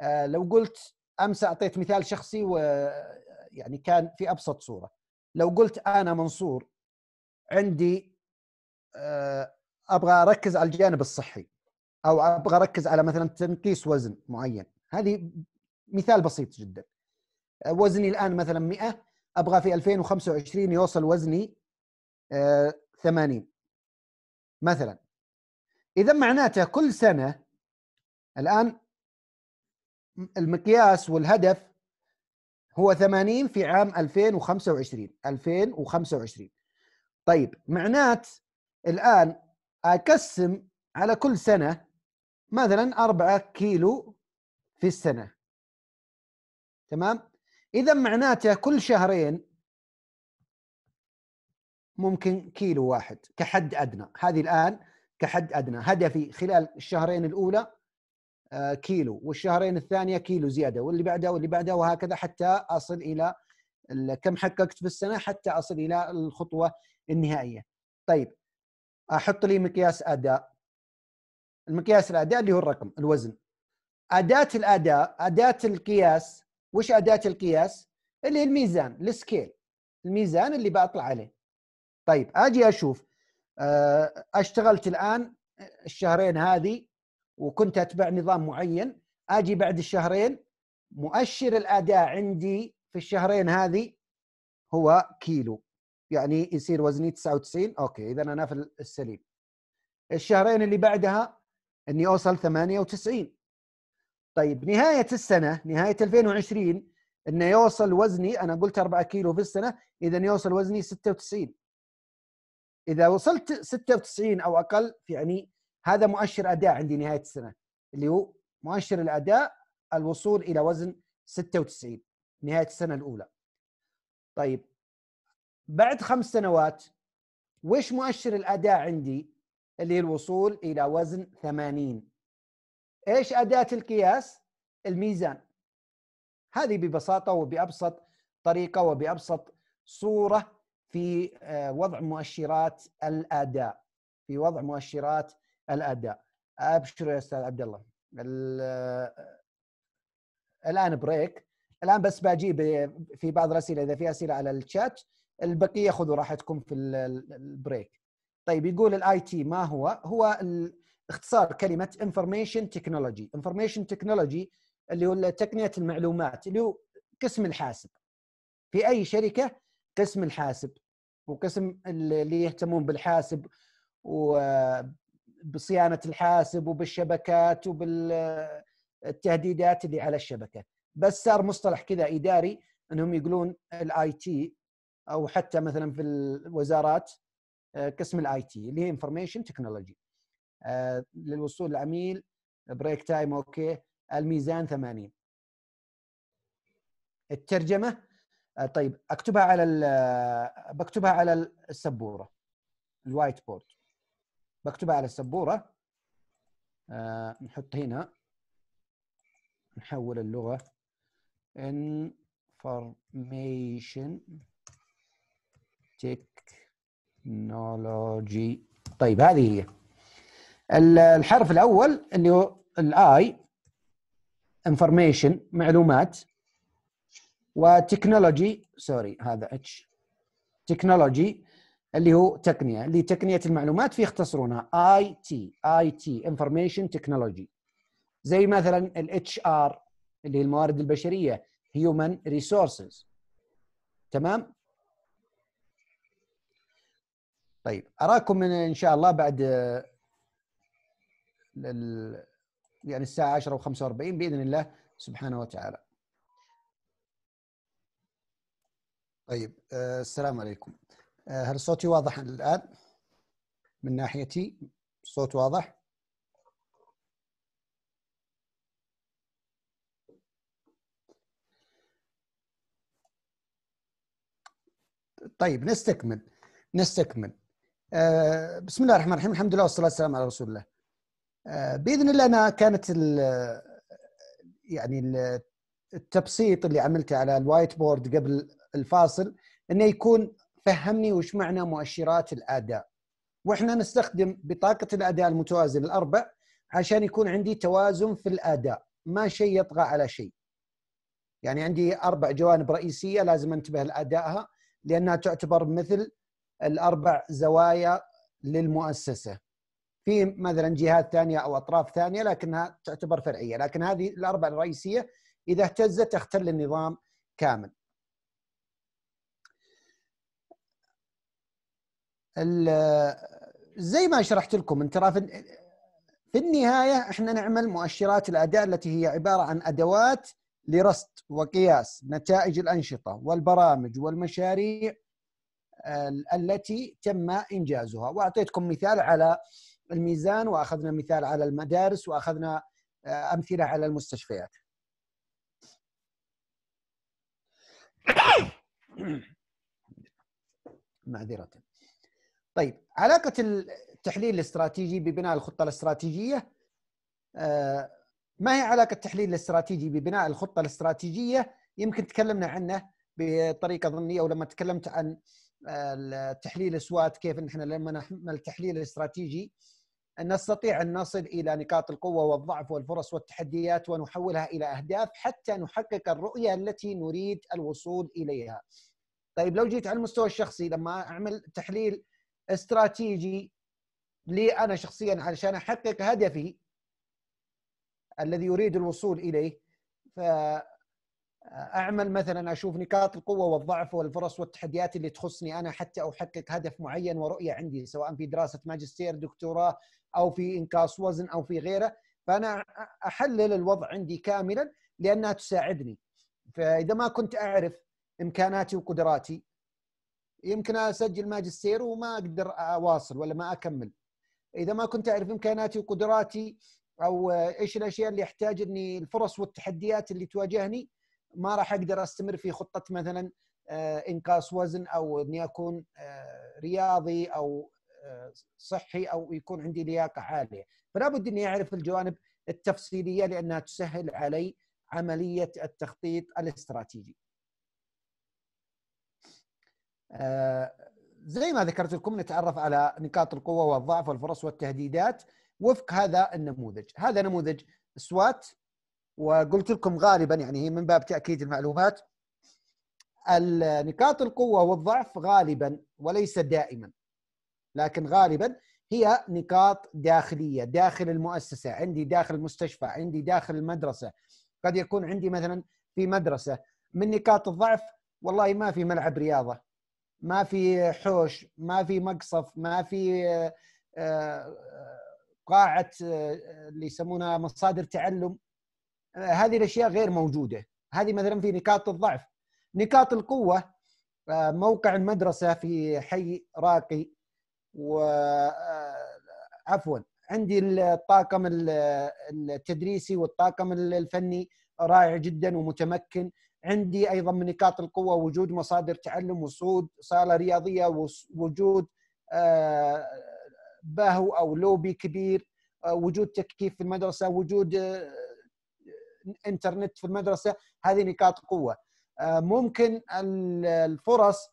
آه، لو قلت امس اعطيت مثال شخصي ويعني كان في ابسط صوره لو قلت انا منصور عندي ابغى اركز على الجانب الصحي او ابغى اركز على مثلا تنقيس وزن معين هذه مثال بسيط جدا آه، وزني الان مثلا 100 ابغى في 2025 يوصل وزني 80 آه، مثلا اذا معناته كل سنه الان المقياس والهدف هو 80 في عام 2025 2025 طيب معنات الان اقسم على كل سنه مثلا 4 كيلو في السنه تمام اذا معناته كل شهرين ممكن كيلو واحد كحد ادنى هذه الان كحد ادنى هدفي خلال الشهرين الاولى آه، كيلو والشهرين الثانيه كيلو زياده واللي بعدها واللي بعدها وهكذا حتى اصل الى كم حققت في السنه حتى اصل الى الخطوه النهائيه. طيب احط لي مقياس اداء المقياس الاداء اللي هو الرقم الوزن اداه الاداء اداه القياس وش اداه القياس؟ اللي هي الميزان السكيل الميزان اللي بطلع عليه طيب اجي اشوف آه، اشتغلت الان الشهرين هذه وكنت اتبع نظام معين اجي بعد الشهرين مؤشر الاداء عندي في الشهرين هذه هو كيلو يعني يصير وزني 99 اوكي اذا انا في السليم الشهرين اللي بعدها اني اوصل 98 طيب نهايه السنه نهايه 2020 انه يوصل وزني انا قلت 4 كيلو في السنه اذا يوصل وزني 96 اذا وصلت 96 او اقل يعني هذا مؤشر اداء عندي نهايه السنه اللي هو مؤشر الاداء الوصول الى وزن 96 نهايه السنه الاولى طيب بعد خمس سنوات وش مؤشر الاداء عندي اللي هي الوصول الى وزن 80 ايش اداه القياس؟ الميزان هذه ببساطه وبابسط طريقه وبابسط صوره في آه، وضع مؤشرات الاداء في وضع مؤشرات الاداء ابشر يا استاذ عبد الله آه، الان بريك الان بس بجيب في بعض الاسئله اذا في اسئله على الشات البقيه خذوا راحتكم في البريك طيب يقول الاي تي ما هو هو اختصار كلمه انفورميشن تكنولوجي انفورميشن تكنولوجي اللي هو تقنيه المعلومات اللي هو قسم الحاسب في اي شركه قسم الحاسب وقسم اللي يهتمون بالحاسب وبصيانه الحاسب وبالشبكات وبالتهديدات اللي على الشبكه بس صار مصطلح كذا اداري انهم يقولون الاي تي او حتى مثلا في الوزارات آه، قسم الاي تي اللي هي انفورميشن تكنولوجي آه، للوصول للعميل بريك تايم اوكي الميزان 80 الترجمه آه، طيب اكتبها على آه، بكتبها على السبوره الوايت بورد بكتبها على السبوره نحط هنا نحول اللغه information technology طيب هذه هي الحرف الاول اللي هو الاي انفورميشن معلومات وتكنولوجي سوري هذا اتش تكنولوجي اللي هو تقنيه اللي تقنيه المعلومات فيختصرونها اي تي اي تي انفورميشن تكنولوجي زي مثلا الاتش ار اللي هي الموارد البشريه هيومن ريسورسز تمام طيب اراكم ان شاء الله بعد لل... يعني الساعة 10 و45 بإذن الله سبحانه وتعالى طيب آه، السلام عليكم آه، هل صوتي واضح الآن من ناحيتي الصوت واضح طيب نستكمل نستكمل آه، بسم الله الرحمن الرحيم الحمد لله والصلاة والسلام على رسول الله آه، باذن الله انا كانت ال يعني ال التبسيط اللي عملته على الوايت بورد قبل الفاصل انه يكون فهمني وش معنى مؤشرات الاداء واحنا نستخدم بطاقه الاداء المتوازن الاربع عشان يكون عندي توازن في الاداء ما شيء يطغى على شيء يعني عندي اربع جوانب رئيسيه لازم انتبه لادائها لانها تعتبر مثل الاربع زوايا للمؤسسه في مثلا جهات ثانيه او اطراف ثانيه لكنها تعتبر فرعيه، لكن هذه الاربعه الرئيسيه اذا اهتزت تختل النظام كامل. زي ما شرحت لكم انت في, في النهايه احنا نعمل مؤشرات الاداء التي هي عباره عن ادوات لرصد وقياس نتائج الانشطه والبرامج والمشاريع آه، التي تم انجازها واعطيتكم مثال على الميزان واخذنا مثال على المدارس واخذنا آه، امثله على المستشفيات معذره طيب علاقه التحليل الاستراتيجي ببناء الخطه الاستراتيجيه آه، ما هي علاقه التحليل الاستراتيجي ببناء الخطه الاستراتيجيه يمكن تكلمنا عنه بطريقه ظنيه ولما تكلمت عن آه، التحليل السوات كيف ان احنا لما التحليل الاستراتيجي استراتيجي أن نستطيع أن نصل إلى نقاط القوة والضعف والفرص والتحديات ونحولها إلى أهداف حتى نحقق الرؤية التي نريد الوصول إليها طيب لو جيت على المستوى الشخصي لما أعمل تحليل استراتيجي لي أنا شخصيا علشان أحقق هدفي الذي يريد الوصول إليه ف اعمل مثلا اشوف نقاط القوه والضعف والفرص والتحديات اللي تخصني انا حتى احقق هدف معين ورؤيه عندي سواء في دراسه ماجستير دكتوراه او في انقاص وزن او في غيره فانا احلل الوضع عندي كاملا لانها تساعدني فاذا ما كنت اعرف امكاناتي وقدراتي يمكن اسجل ماجستير وما اقدر اواصل ولا ما اكمل اذا ما كنت اعرف امكاناتي وقدراتي او ايش الاشياء اللي احتاج اني الفرص والتحديات اللي تواجهني ما راح اقدر استمر في خطه مثلا آه، انقاص وزن او اني اكون آه، رياضي او آه، صحي او يكون عندي لياقه عاليه فلا بد اني اعرف الجوانب التفصيليه لانها تسهل علي عمليه التخطيط الاستراتيجي زي ما ذكرت لكم نتعرف على نقاط القوه والضعف والفرص والتهديدات وفق هذا النموذج هذا نموذج سوات وقلت لكم غالبا يعني هي من باب تاكيد المعلومات نقاط القوه والضعف غالبا وليس دائما لكن غالبا هي نقاط داخليه داخل المؤسسه عندي داخل المستشفى عندي داخل المدرسه قد يكون عندي مثلا في مدرسه من نقاط الضعف والله ما في ملعب رياضه ما في حوش ما في مقصف ما في آه، آه، قاعه آه، اللي يسمونها مصادر تعلم هذه الاشياء غير موجوده هذه مثلا في نقاط الضعف نقاط القوه آه، موقع المدرسه في حي راقي و آه، عفوا عندي الطاقم التدريسي والطاقم الفني رائع جدا ومتمكن عندي ايضا من نقاط القوه وجود مصادر تعلم وصود صاله رياضيه وجود آه، باهو او لوبي كبير وجود تكييف في المدرسه وجود الانترنت في المدرسه هذه نقاط قوه آه، ممكن الفرص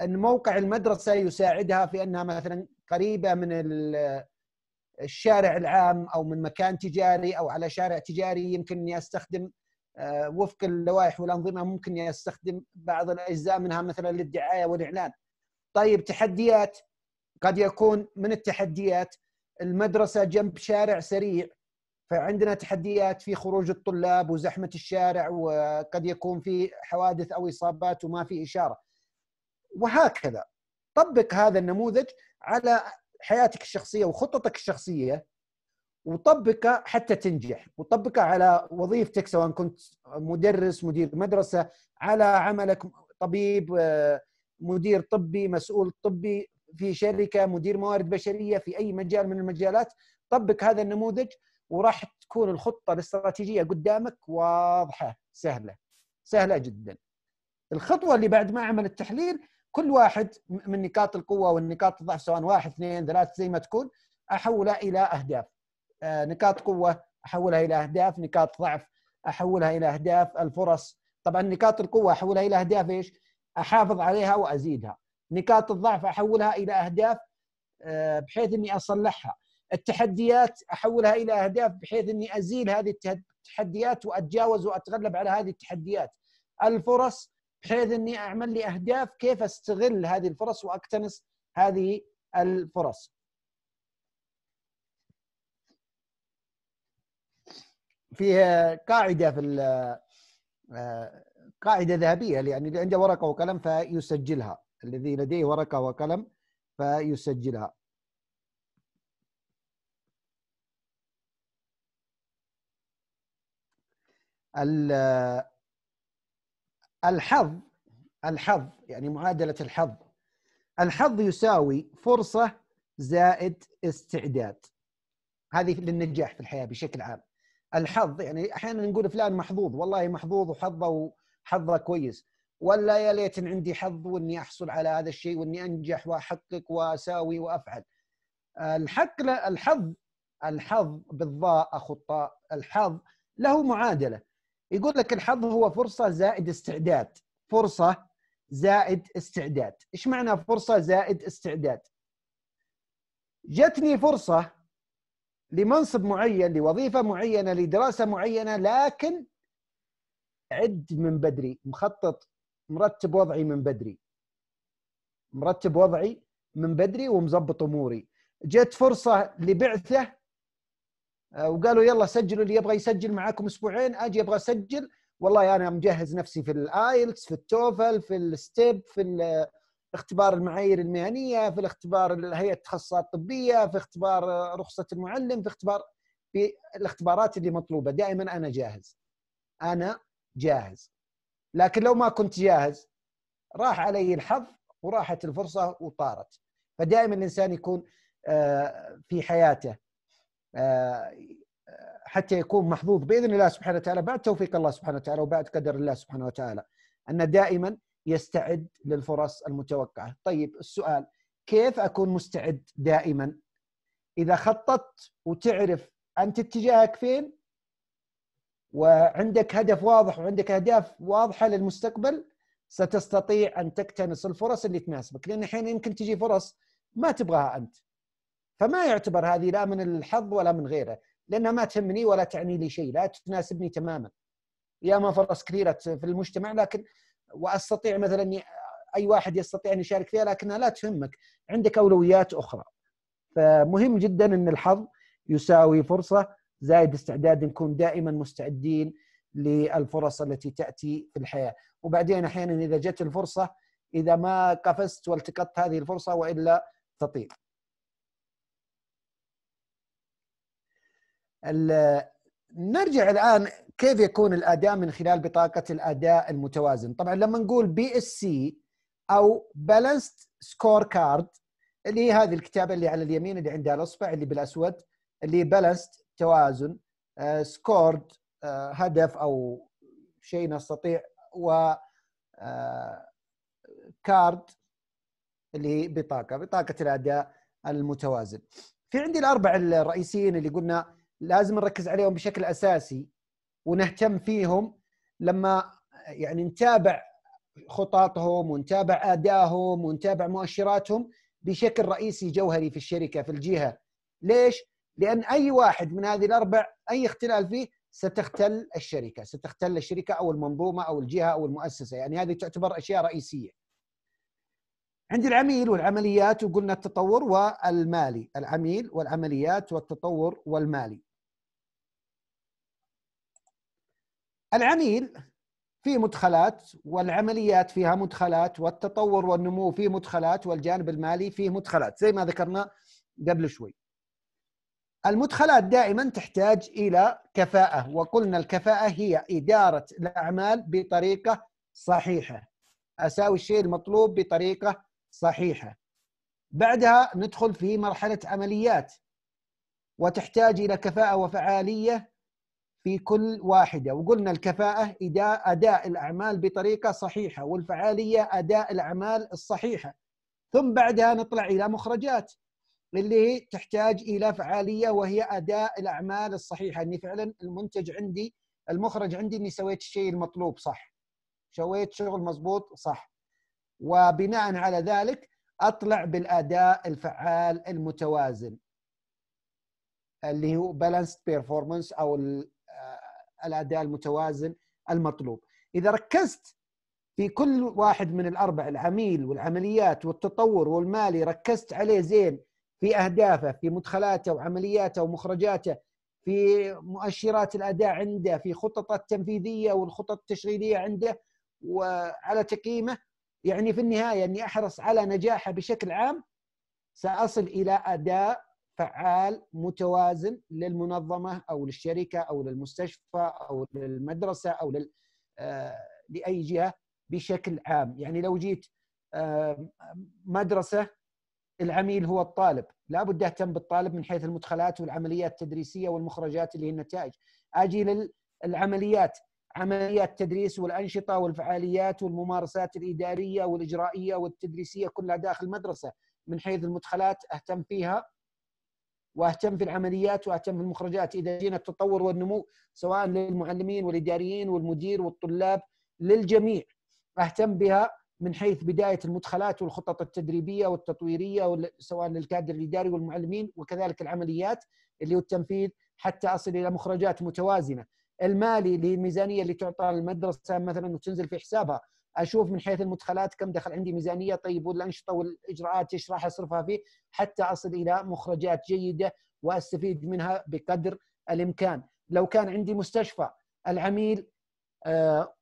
ان موقع المدرسه يساعدها في انها مثلا قريبه من الشارع العام او من مكان تجاري او على شارع تجاري يمكن اني استخدم آه، وفق اللوائح والانظمه ممكن استخدم بعض الاجزاء منها مثلا للدعايه والاعلان. طيب تحديات قد يكون من التحديات المدرسه جنب شارع سريع فعندنا تحديات في خروج الطلاب وزحمه الشارع وقد يكون في حوادث او اصابات وما في اشاره وهكذا طبق هذا النموذج على حياتك الشخصيه وخططك الشخصيه وطبقه حتى تنجح وطبقه على وظيفتك سواء كنت مدرس مدير مدرسه على عملك طبيب مدير طبي مسؤول طبي في شركه مدير موارد بشريه في اي مجال من المجالات طبق هذا النموذج وراح تكون الخطه الاستراتيجيه قدامك واضحه سهله سهله جدا الخطوه اللي بعد ما عمل التحليل كل واحد من نقاط القوه والنقاط الضعف سواء واحد اثنين ثلاث زي ما تكون احولها الى اهداف آه، نقاط قوه احولها الى اهداف نقاط ضعف احولها الى اهداف الفرص طبعا نقاط القوه احولها الى اهداف ايش احافظ عليها وازيدها نقاط الضعف احولها الى اهداف آه، بحيث اني اصلحها التحديات احولها الى اهداف بحيث اني ازيل هذه التحديات واتجاوز واتغلب على هذه التحديات الفرص بحيث اني اعمل لي اهداف كيف استغل هذه الفرص واكتنس هذه الفرص في قاعده في قاعده ذهبيه يعني اللي عنده ورقه وقلم فيسجلها الذي لديه ورقه وقلم فيسجلها الحظ الحظ يعني معادله الحظ الحظ يساوي فرصه زائد استعداد هذه للنجاح في الحياه بشكل عام الحظ يعني احيانا نقول فلان محظوظ والله محظوظ وحظه حظه كويس ولا يا ليت عندي حظ واني احصل على هذا الشيء واني انجح واحقق واساوي وافعل الحق الحظ الحظ بالضاء اخو الطاء الحظ له معادله يقول لك الحظ هو فرصه زائد استعداد فرصه زائد استعداد ايش معنى فرصه زائد استعداد جتني فرصه لمنصب معين لوظيفه معينه لدراسه معينه لكن عد من بدري مخطط مرتب وضعي من بدري مرتب وضعي من بدري ومظبط اموري جت فرصه لبعثه آه، وقالوا يلا سجلوا اللي يبغى يسجل معاكم اسبوعين اجي ابغى اسجل والله انا مجهز نفسي في الايلتس في التوفل في الستيب في اختبار المعايير المهنيه في الاختبار الهيئه التخصصات الطبيه في اختبار آه، رخصه المعلم في اختبار في الاختبارات اللي مطلوبه دائما انا جاهز انا جاهز لكن لو ما كنت جاهز راح علي الحظ وراحت الفرصه وطارت فدائما الانسان يكون آه، في حياته آه، حتى يكون محظوظ باذن الله سبحانه وتعالى بعد توفيق الله سبحانه وتعالى وبعد قدر الله سبحانه وتعالى ان دائما يستعد للفرص المتوقعه، طيب السؤال كيف اكون مستعد دائما؟ اذا خططت وتعرف انت اتجاهك فين وعندك هدف واضح وعندك اهداف واضحه للمستقبل ستستطيع ان تكتنس الفرص اللي تناسبك، لان الحين يمكن تجي فرص ما تبغاها انت. فما يعتبر هذه لا من الحظ ولا من غيره لانها ما تهمني ولا تعني لي شيء لا تناسبني تماما يا ما فرص كثيره في المجتمع لكن واستطيع مثلا اي واحد يستطيع ان يشارك فيها لكنها لا تهمك عندك اولويات اخرى فمهم جدا ان الحظ يساوي فرصه زائد استعداد نكون دائما مستعدين للفرص التي تاتي في الحياه وبعدين احيانا اذا جت الفرصه اذا ما قفزت والتقطت هذه الفرصه والا تطير نرجع الان كيف يكون الاداء من خلال بطاقه الاداء المتوازن طبعا لما نقول بي اس سي او بالانسد سكور كارد اللي هي هذه الكتابه اللي على اليمين اللي عندها الاصبع اللي بالاسود اللي بالانسد توازن سكورد آه، آه، هدف او شيء نستطيع و كارد آه، اللي هي بطاقه بطاقه الاداء المتوازن في عندي الاربع الرئيسيين اللي قلنا لازم نركز عليهم بشكل اساسي ونهتم فيهم لما يعني نتابع خططهم ونتابع ادائهم ونتابع مؤشراتهم بشكل رئيسي جوهري في الشركه في الجهه ليش لان اي واحد من هذه الاربع اي اختلال فيه ستختل الشركه ستختل الشركه او المنظومه او الجهه او المؤسسه يعني هذه تعتبر اشياء رئيسيه عندي العميل والعمليات وقلنا التطور والمالي العميل والعمليات والتطور والمالي العميل فيه مدخلات والعمليات فيها مدخلات والتطور والنمو فيه مدخلات والجانب المالي فيه مدخلات زي ما ذكرنا قبل شوي المدخلات دائما تحتاج الى كفاءه وقلنا الكفاءه هي اداره الاعمال بطريقه صحيحه اساوي الشيء المطلوب بطريقه صحيحه بعدها ندخل في مرحله عمليات وتحتاج الى كفاءه وفعاليه في كل واحدة يعني وقلنا الكفاءة أداء أداء الأعمال بطريقة صحيحة والفعالية أداء الأعمال الصحيحة ثم بعدها نطلع إلى مخرجات اللي تحتاج إلى فعالية وهي أداء الأعمال الصحيحة أني يعني فعلا المنتج عندي المخرج عندي أني سويت الشيء المطلوب صح سويت شغل مضبوط صح وبناء على ذلك أطلع بالأداء الفعال المتوازن اللي هو بالانس بيرفورمانس او آه، الاداء المتوازن المطلوب اذا ركزت في كل واحد من الاربع العميل والعمليات والتطور والمالي ركزت عليه زين في اهدافه في مدخلاته وعملياته ومخرجاته في مؤشرات الاداء عنده في خططه التنفيذيه والخطط التشغيليه عنده وعلى تقييمه يعني في النهايه اني احرص على نجاحه بشكل عام ساصل الى اداء فعال متوازن للمنظمه او للشركه او للمستشفى او للمدرسه او لل آه، لاي جهه بشكل عام، يعني لو جيت آه، مدرسه العميل هو الطالب، لابد اهتم بالطالب من حيث المدخلات والعمليات التدريسيه والمخرجات اللي هي النتائج. اجي للعمليات عمليات التدريس والانشطه والفعاليات والممارسات الاداريه والاجرائيه والتدريسيه كلها داخل المدرسه، من حيث المدخلات اهتم فيها واهتم في العمليات واهتم في المخرجات اذا جينا التطور والنمو سواء للمعلمين والاداريين والمدير والطلاب للجميع اهتم بها من حيث بدايه المدخلات والخطط التدريبيه والتطويريه سواء للكادر الاداري والمعلمين وكذلك العمليات اللي هو التنفيذ حتى اصل الى مخرجات متوازنه المالي اللي هي الميزانيه اللي تعطى للمدرسه مثلا وتنزل في حسابها اشوف من حيث المدخلات كم دخل عندي ميزانيه طيب والانشطه والاجراءات ايش راح اصرفها فيه حتى اصل الى مخرجات جيده واستفيد منها بقدر الامكان لو كان عندي مستشفى العميل آه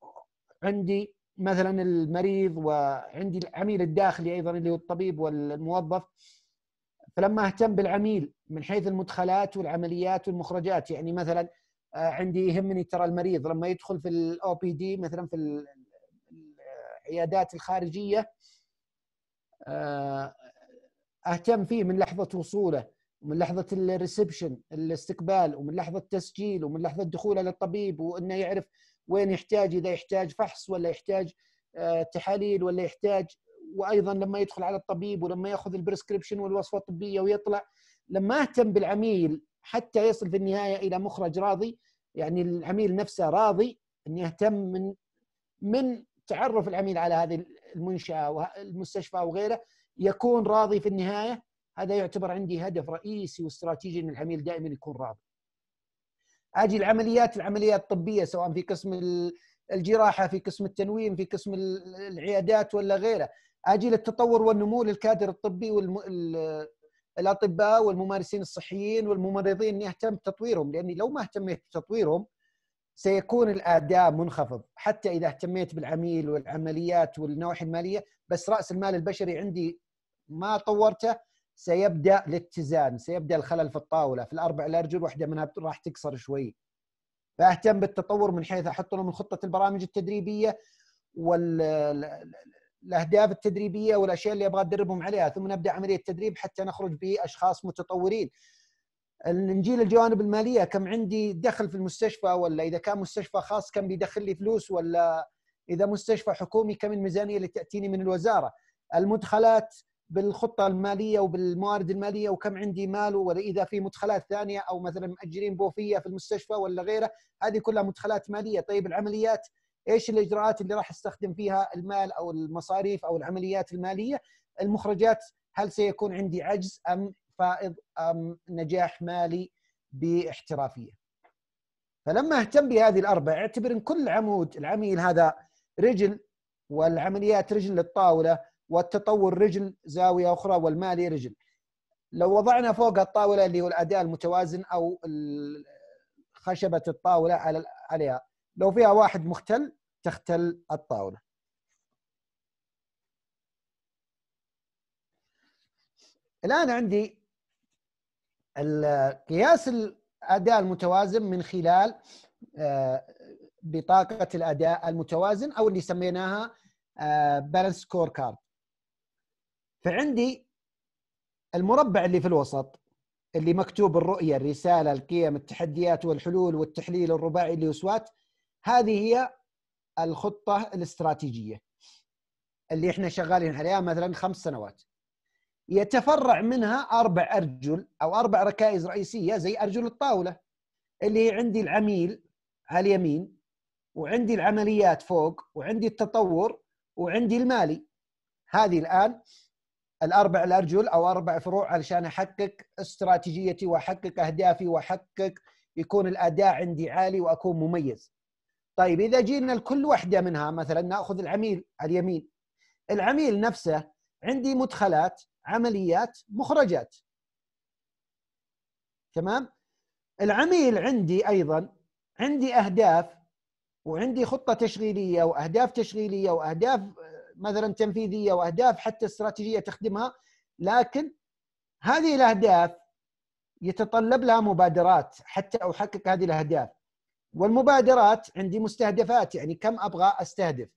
عندي مثلا المريض وعندي العميل الداخلي ايضا اللي هو الطبيب والموظف فلما اهتم بالعميل من حيث المدخلات والعمليات والمخرجات يعني مثلا آه، عندي يهمني ترى المريض لما يدخل في الاو بي دي مثلا في العيادات الخارجيه آه، اهتم فيه من لحظه وصوله ومن لحظه الريسبشن الاستقبال ومن لحظه التسجيل ومن لحظه دخوله للطبيب وانه يعرف وين يحتاج اذا يحتاج فحص ولا يحتاج آه، تحاليل ولا يحتاج وايضا لما يدخل على الطبيب ولما ياخذ البريسكربشن والوصفه الطبيه ويطلع لما اهتم بالعميل حتى يصل في النهايه الى مخرج راضي يعني العميل نفسه راضي ان يهتم من من تعرف العميل على هذه المنشاه والمستشفى وغيره يكون راضي في النهايه هذا يعتبر عندي هدف رئيسي واستراتيجي ان العميل دائما يكون راضي. اجي العمليات العمليات الطبيه سواء في قسم الجراحه في قسم التنويم في قسم العيادات ولا غيره، اجي للتطور والنمو للكادر الطبي والاطباء والممارسين الصحيين والممرضين اني اهتم بتطويرهم لاني لو ما اهتميت بتطويرهم سيكون الاداء منخفض حتى اذا اهتميت بالعميل والعمليات والنواحي الماليه بس راس المال البشري عندي ما طورته سيبدا الاتزان سيبدا الخلل في الطاوله في الاربع الارجل واحده منها راح تقصر شوي فاهتم بالتطور من حيث احط لهم خطه البرامج التدريبيه والاهداف التدريبيه والاشياء اللي ابغى ادربهم عليها ثم نبدا عمليه تدريب حتى نخرج باشخاص متطورين نجي الجوانب الماليه كم عندي دخل في المستشفى ولا اذا كان مستشفى خاص كم بيدخل لي فلوس ولا اذا مستشفى حكومي كم الميزانيه اللي تاتيني من الوزاره المدخلات بالخطه الماليه وبالموارد الماليه وكم عندي مال ولا اذا في مدخلات ثانيه او مثلا ماجرين بوفيه في المستشفى ولا غيره هذه كلها مدخلات ماليه طيب العمليات ايش الاجراءات اللي راح استخدم فيها المال او المصاريف او العمليات الماليه المخرجات هل سيكون عندي عجز ام فائض ام نجاح مالي باحترافيه. فلما اهتم بهذه الاربع اعتبر ان كل عمود العميل هذا رجل والعمليات رجل للطاوله والتطور رجل زاويه اخرى والمالي رجل. لو وضعنا فوق الطاوله اللي هو الاداء المتوازن او خشبه الطاوله عليها لو فيها واحد مختل تختل الطاوله. الان عندي قياس الاداء المتوازن من خلال آه، بطاقه الاداء المتوازن او اللي سميناها بالانس سكور كارد فعندي المربع اللي في الوسط اللي مكتوب الرؤيه الرساله القيم التحديات والحلول والتحليل الرباعي وسوات هذه هي الخطه الاستراتيجيه اللي احنا شغالين عليها مثلا خمس سنوات يتفرع منها اربع ارجل او اربع ركائز رئيسيه زي ارجل الطاوله اللي هي عندي العميل على اليمين وعندي العمليات فوق وعندي التطور وعندي المالي هذه الان الاربع الارجل او اربع فروع علشان احقق استراتيجيتي واحقق اهدافي واحقق يكون الاداء عندي عالي واكون مميز. طيب اذا جينا لكل واحده منها مثلا ناخذ العميل على اليمين. العميل نفسه عندي مدخلات عمليات مخرجات تمام العميل عندي ايضا عندي اهداف وعندي خطه تشغيليه واهداف تشغيليه واهداف آه، مثلا تنفيذيه واهداف حتى استراتيجيه تخدمها لكن هذه الاهداف يتطلب لها مبادرات حتى احقق هذه الاهداف والمبادرات عندي مستهدفات يعني كم ابغى استهدف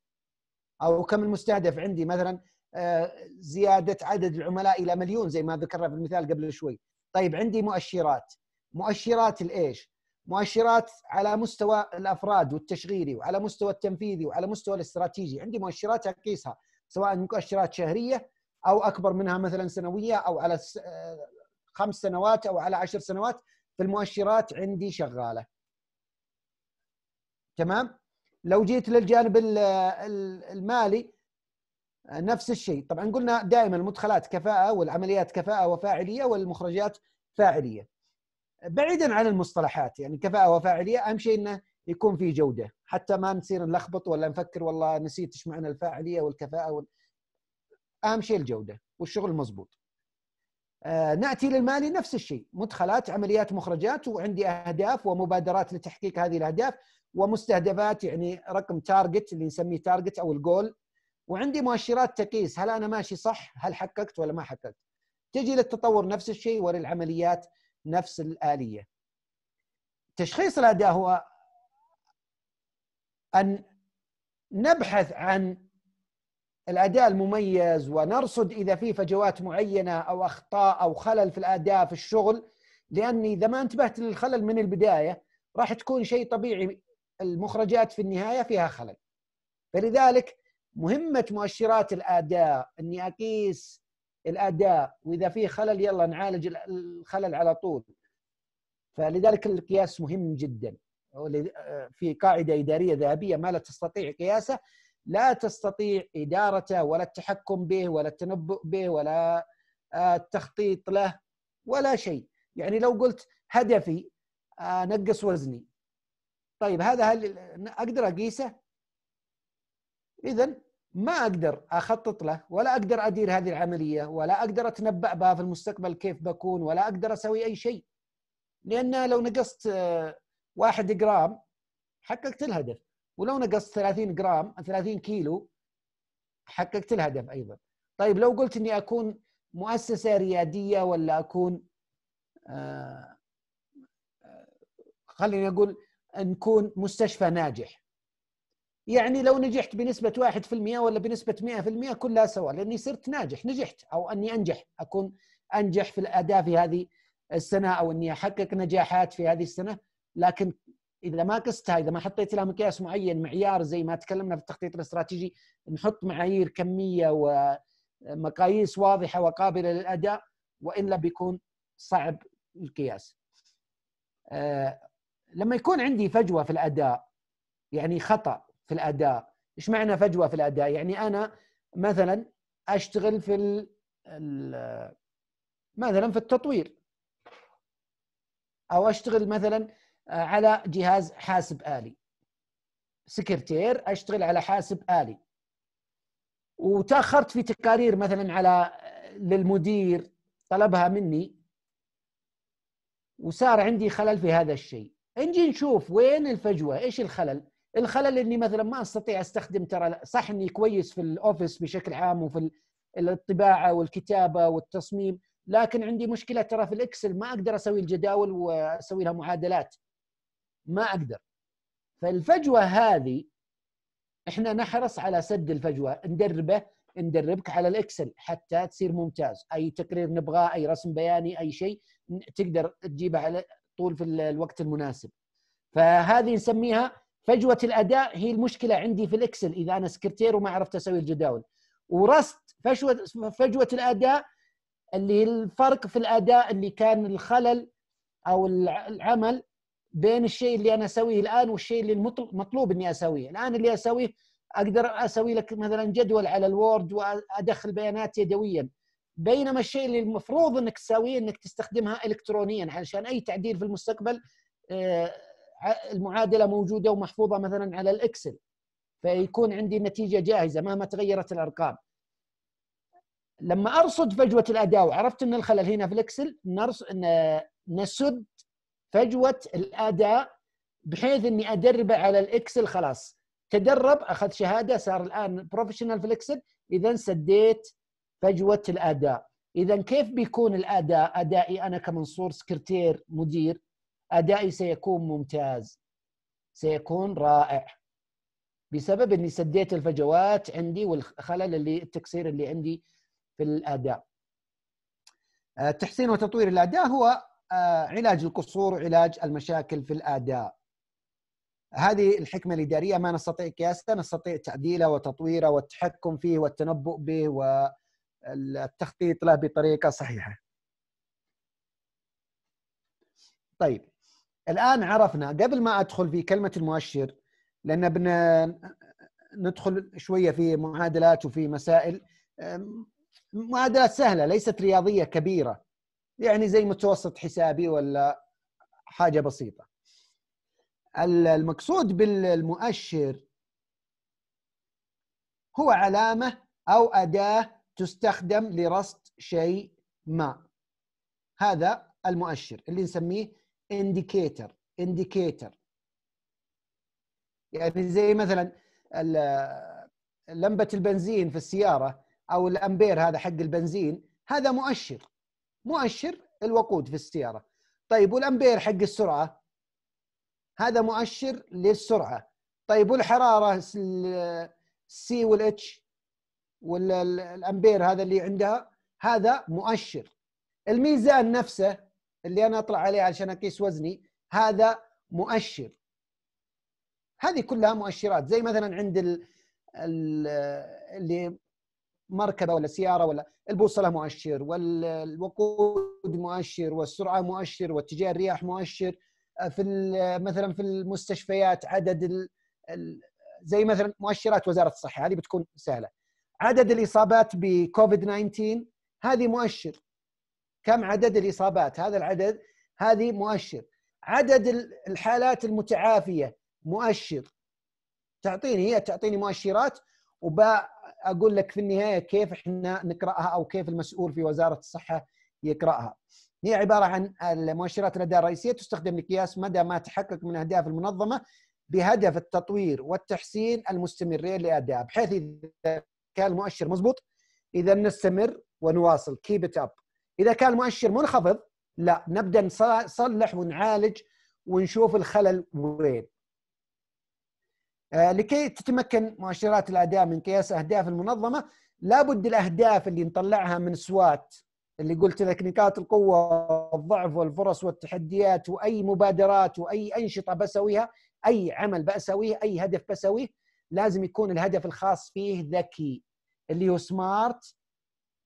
او كم المستهدف عندي مثلا آه، زياده عدد العملاء الى مليون زي ما ذكرنا في المثال قبل شوي طيب عندي مؤشرات مؤشرات الايش مؤشرات على مستوى الافراد والتشغيلي وعلى مستوى التنفيذي وعلى مستوى الاستراتيجي عندي مؤشرات اقيسها سواء مؤشرات شهريه او اكبر منها مثلا سنويه او على آه، خمس سنوات او على عشر سنوات فالمؤشرات عندي شغاله تمام لو جيت للجانب المالي آه، نفس الشيء طبعا قلنا دائما المدخلات كفاءة والعمليات كفاءة وفاعلية والمخرجات فاعلية بعيدا عن المصطلحات يعني كفاءة وفاعلية أهم شيء أنه يكون في جودة حتى ما نصير نلخبط ولا نفكر والله نسيت ايش معنى الفاعلية والكفاءة وال... أهم شيء الجودة والشغل المضبوط آه، نأتي للمالي نفس الشيء مدخلات عمليات مخرجات وعندي أهداف ومبادرات لتحقيق هذه الأهداف ومستهدفات يعني رقم تارجت اللي نسميه تارجت أو الجول وعندي مؤشرات تقيس هل انا ماشي صح هل حققت ولا ما حققت تجي للتطور نفس الشيء وللعمليات نفس الاليه تشخيص الاداء هو ان نبحث عن الاداء المميز ونرصد اذا في فجوات معينه او اخطاء او خلل في الاداء في الشغل لاني اذا ما انتبهت للخلل من البدايه راح تكون شيء طبيعي المخرجات في النهايه فيها خلل فلذلك مهمه مؤشرات الاداء اني اقيس الاداء واذا في خلل يلا نعالج الخلل على طول فلذلك القياس مهم جدا آه، في قاعده اداريه ذهبيه ما لا تستطيع قياسه لا تستطيع ادارته ولا التحكم به ولا التنبؤ به ولا آه، التخطيط له ولا شيء يعني لو قلت هدفي انقص آه، وزني طيب هذا هل اقدر اقيسه اذا ما اقدر اخطط له ولا اقدر ادير هذه العمليه ولا اقدر اتنبا بها في المستقبل كيف بكون ولا اقدر اسوي اي شيء لان لو نقصت آه، واحد جرام حققت الهدف ولو نقصت 30 جرام 30 كيلو حققت الهدف ايضا طيب لو قلت اني اكون مؤسسه رياديه ولا اكون آه، آه، خليني اقول نكون مستشفى ناجح يعني لو نجحت بنسبة 1% ولا بنسبة 100% كلها سواء لأني صرت ناجح نجحت أو أني أنجح أكون أنجح في الأداء في هذه السنة أو أني أحقق نجاحات في هذه السنة لكن إذا ما قستها إذا ما حطيت لها مقياس معين معيار زي ما تكلمنا في التخطيط الاستراتيجي نحط معايير كمية ومقاييس واضحة وقابلة للأداء وإلا بيكون صعب القياس آه، لما يكون عندي فجوة في الأداء يعني خطأ في الاداء ايش معنى فجوه في الاداء يعني انا مثلا اشتغل في ال الـ مثلا في التطوير او اشتغل مثلا على جهاز حاسب الي سكرتير اشتغل على حاسب الي وتاخرت في تقارير مثلا على للمدير طلبها مني وصار عندي خلل في هذا الشيء نجي نشوف وين الفجوه ايش الخلل الخلل اني مثلا ما استطيع استخدم ترى صح اني كويس في الاوفيس بشكل عام وفي الطباعه والكتابه والتصميم لكن عندي مشكله ترى في الاكسل ما اقدر اسوي الجداول واسوي لها معادلات ما اقدر فالفجوه هذه احنا نحرص على سد الفجوه ندربه ندربك على الاكسل حتى تصير ممتاز اي تقرير نبغاه اي رسم بياني اي شيء تقدر تجيبه على طول في الوقت المناسب فهذه نسميها فجوه الاداء هي المشكله عندي في الاكسل اذا انا سكرتير وما عرفت اسوي الجداول ورست فجوه فجوه الاداء اللي الفرق في الاداء اللي كان الخلل او العمل بين الشيء اللي انا اسويه الان والشيء اللي مطلوب اني اسويه الان اللي اسويه اقدر اسوي لك مثلا جدول على الوورد وادخل بيانات يدويا بينما الشيء اللي المفروض انك تسويه انك تستخدمها الكترونيا علشان اي تعديل في المستقبل آه، المعادله موجوده ومحفوظه مثلا على الاكسل فيكون عندي النتيجه جاهزه مهما تغيرت الارقام لما ارصد فجوه الاداء وعرفت ان الخلل هنا في الاكسل نسد فجوه الاداء بحيث اني ادربه على الاكسل خلاص تدرب اخذ شهاده صار الان بروفيشنال في الاكسل اذا سديت فجوه الاداء اذا كيف بيكون الاداء ادائي انا كمنصور سكرتير مدير ادائي سيكون ممتاز سيكون رائع بسبب اني سديت الفجوات عندي والخلل اللي التكسير اللي عندي في الاداء آه، تحسين وتطوير الاداء هو آه، علاج القصور وعلاج المشاكل في الاداء هذه الحكمه الاداريه ما نستطيع قياسها نستطيع تعديله وتطويره والتحكم فيه والتنبؤ به والتخطيط له بطريقه صحيحه طيب الان عرفنا قبل ما ادخل في كلمه المؤشر لان بدنا ندخل شويه في معادلات وفي مسائل معادلات سهله ليست رياضيه كبيره يعني زي متوسط حسابي ولا حاجه بسيطه المقصود بالمؤشر هو علامه او اداه تستخدم لرصد شيء ما هذا المؤشر اللي نسميه indicator indicator يعني زي مثلا لمبه البنزين في السياره او الامبير هذا حق البنزين هذا مؤشر مؤشر الوقود في السياره طيب والامبير حق السرعه هذا مؤشر للسرعه طيب والحراره السي والاتش والامبير هذا اللي عندها هذا مؤشر الميزان نفسه اللي انا اطلع عليه عشان اقيس وزني هذا مؤشر هذه كلها مؤشرات زي مثلا عند ال اللي مركبه ولا سياره ولا البوصله مؤشر والوقود مؤشر والسرعه مؤشر واتجاه الرياح مؤشر في مثلا في المستشفيات عدد ال زي مثلا مؤشرات وزاره الصحه هذه بتكون سهله عدد الاصابات بكوفيد 19 هذه مؤشر كم عدد الاصابات هذا العدد هذه مؤشر عدد الحالات المتعافيه مؤشر تعطيني هي تعطيني مؤشرات وبقول لك في النهايه كيف احنا نقراها او كيف المسؤول في وزاره الصحه يقراها. هي عباره عن المؤشرات الاداء الرئيسيه تستخدم لقياس مدى ما تحقق من اهداف المنظمه بهدف التطوير والتحسين المستمرين لاداء بحيث اذا كان المؤشر مضبوط اذا نستمر ونواصل كيب ات اب اذا كان المؤشر منخفض لا نبدا نصلح ونعالج ونشوف الخلل وين آه، لكي تتمكن مؤشرات الاداء من قياس اهداف المنظمه لابد الاهداف اللي نطلعها من سوات اللي قلت لك نقاط القوه والضعف والفرص والتحديات واي مبادرات واي انشطه بسويها اي عمل بسويه اي هدف بسويه لازم يكون الهدف الخاص فيه ذكي اللي هو سمارت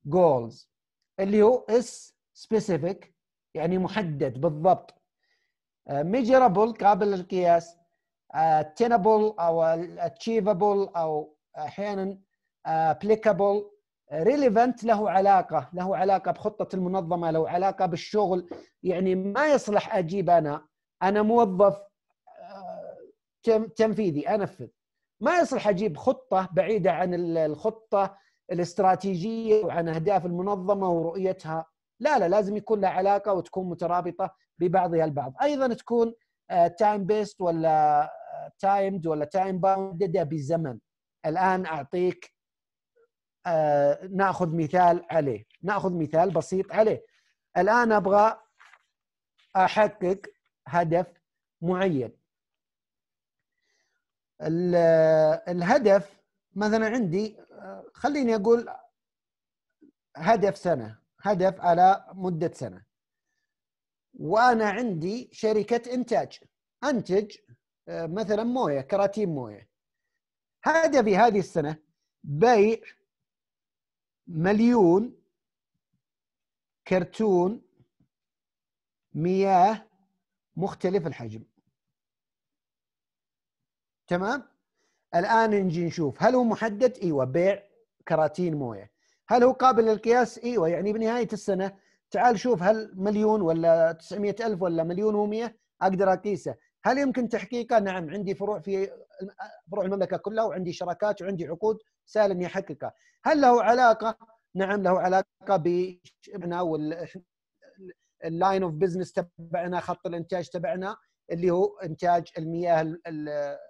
جولز اللي هو اس سبيسيفيك يعني محدد بالضبط ميجرابل آه، قابل للقياس تينابل آه، او اتشيفابل او احيانا ابليكابل آه، ريليفنت له علاقه له علاقه بخطه المنظمه له علاقه بالشغل يعني ما يصلح اجيب انا انا موظف تنفيذي انفذ ما يصلح اجيب خطه بعيده عن الخطه الاستراتيجيه وعن اهداف المنظمه ورؤيتها لا لا لازم يكون لها علاقه وتكون مترابطه ببعضها البعض ايضا تكون تايم آه، بيست ولا تايمد آه، ولا تايم باوندد بزمن الان اعطيك آه، ناخذ مثال عليه ناخذ مثال بسيط عليه الان ابغى احقق هدف معين الهدف مثلا عندي خليني اقول هدف سنه هدف على مده سنه وانا عندي شركه انتاج انتج آه، مثلا مويه كراتين مويه هدفي هذه السنه بيع مليون كرتون مياه مختلف الحجم تمام الان نجي نشوف هل هو محدد؟ ايوه بيع كراتين مويه. هل هو قابل للقياس؟ ايوه يعني بنهايه السنه تعال شوف هل مليون ولا 900 الف ولا مليون و100 اقدر اقيسه، هل يمكن تحقيقه؟ نعم عندي فروع في فروع المملكه كلها وعندي شراكات وعندي عقود سهل اني احققها. هل له علاقه؟ نعم له علاقه بشبنا وال اللاين اوف بزنس تبعنا خط الانتاج تبعنا اللي هو انتاج المياه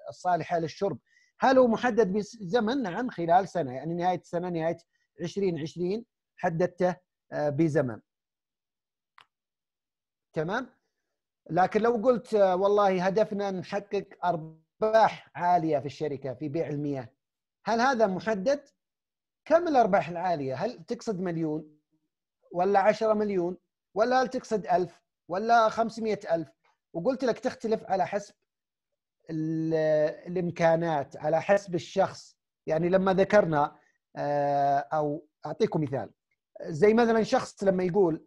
الصالحه للشرب هل هو محدد بزمن؟ نعم خلال سنه يعني نهايه السنه نهايه 2020 حددته آه، بزمن. تمام؟ لكن لو قلت آه، والله هدفنا نحقق ارباح عاليه في الشركه في بيع المياه هل هذا محدد؟ كم الارباح العاليه؟ هل تقصد مليون ولا 10 مليون ولا هل تقصد 1000؟ ولا 500000؟ وقلت لك تختلف على حسب الامكانات على حسب الشخص يعني لما ذكرنا آه، او اعطيكم مثال زي مثلا شخص لما يقول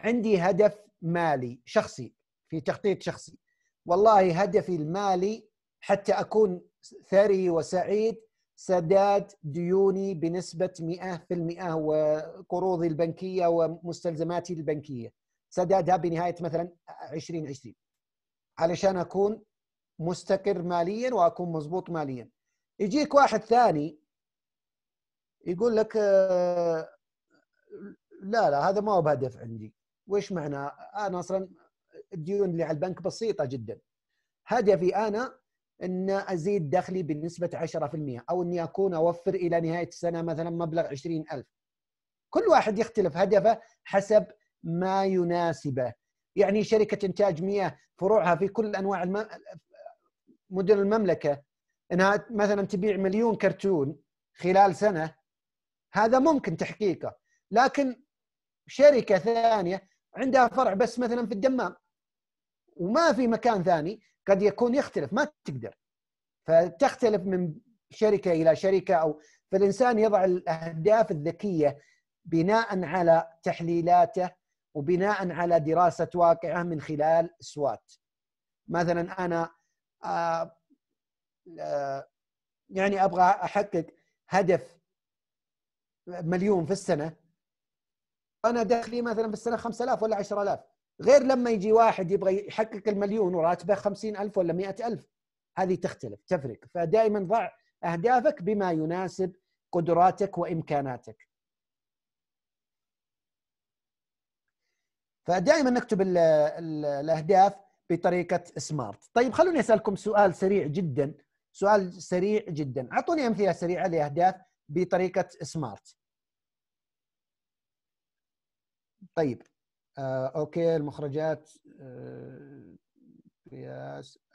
عندي هدف مالي شخصي في تخطيط شخصي والله هدفي المالي حتى اكون ثري وسعيد سداد ديوني بنسبة 100% وقروضي البنكية ومستلزماتي البنكية سدادها بنهاية مثلا 2020 علشان أكون مستقر ماليا واكون مضبوط ماليا يجيك واحد ثاني يقول لك آه، لا لا هذا ما هو بهدف عندي وش معنى انا اصلا الديون اللي على البنك بسيطه جدا هدفي انا ان ازيد دخلي بنسبه 10% او اني اكون اوفر الى نهايه السنه مثلا مبلغ 20000 كل واحد يختلف هدفه حسب ما يناسبه يعني شركه انتاج مياه فروعها في كل انواع مدن المملكه انها مثلا تبيع مليون كرتون خلال سنه هذا ممكن تحقيقه لكن شركه ثانيه عندها فرع بس مثلا في الدمام وما في مكان ثاني قد يكون يختلف ما تقدر فتختلف من شركه الى شركه او فالانسان يضع الاهداف الذكيه بناء على تحليلاته وبناء على دراسه واقعه من خلال سوات مثلا انا آه، يعني ابغى احقق هدف مليون في السنه انا دخلي مثلا في السنه 5000 ولا 10000 غير لما يجي واحد يبغى يحقق المليون وراتبه 50000 ولا 100000 هذه تختلف تفرق فدائما ضع اهدافك بما يناسب قدراتك وامكاناتك فدائما نكتب ال الـ الاهداف بطريقه سمارت طيب خلوني اسالكم سؤال سريع جدا سؤال سريع جدا اعطوني امثله سريعه لاهداف بطريقه سمارت طيب آه، اوكي المخرجات آه،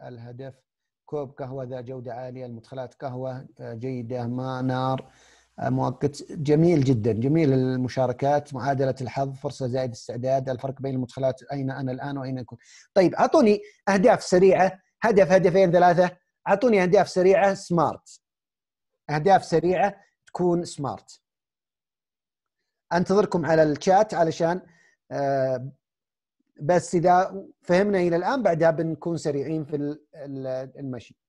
الهدف كوب قهوه ذا جوده عاليه المدخلات قهوه آه، جيده ما نار مؤقت جميل جدا جميل المشاركات معادله الحظ فرصه زائد استعداد الفرق بين المدخلات اين انا الان واين أكون طيب اعطوني اهداف سريعه هدف هدفين ثلاثه اعطوني اهداف سريعه سمارت اهداف سريعه تكون سمارت انتظركم على الشات علشان آه، بس اذا فهمنا الى الان بعدها بنكون سريعين في المشي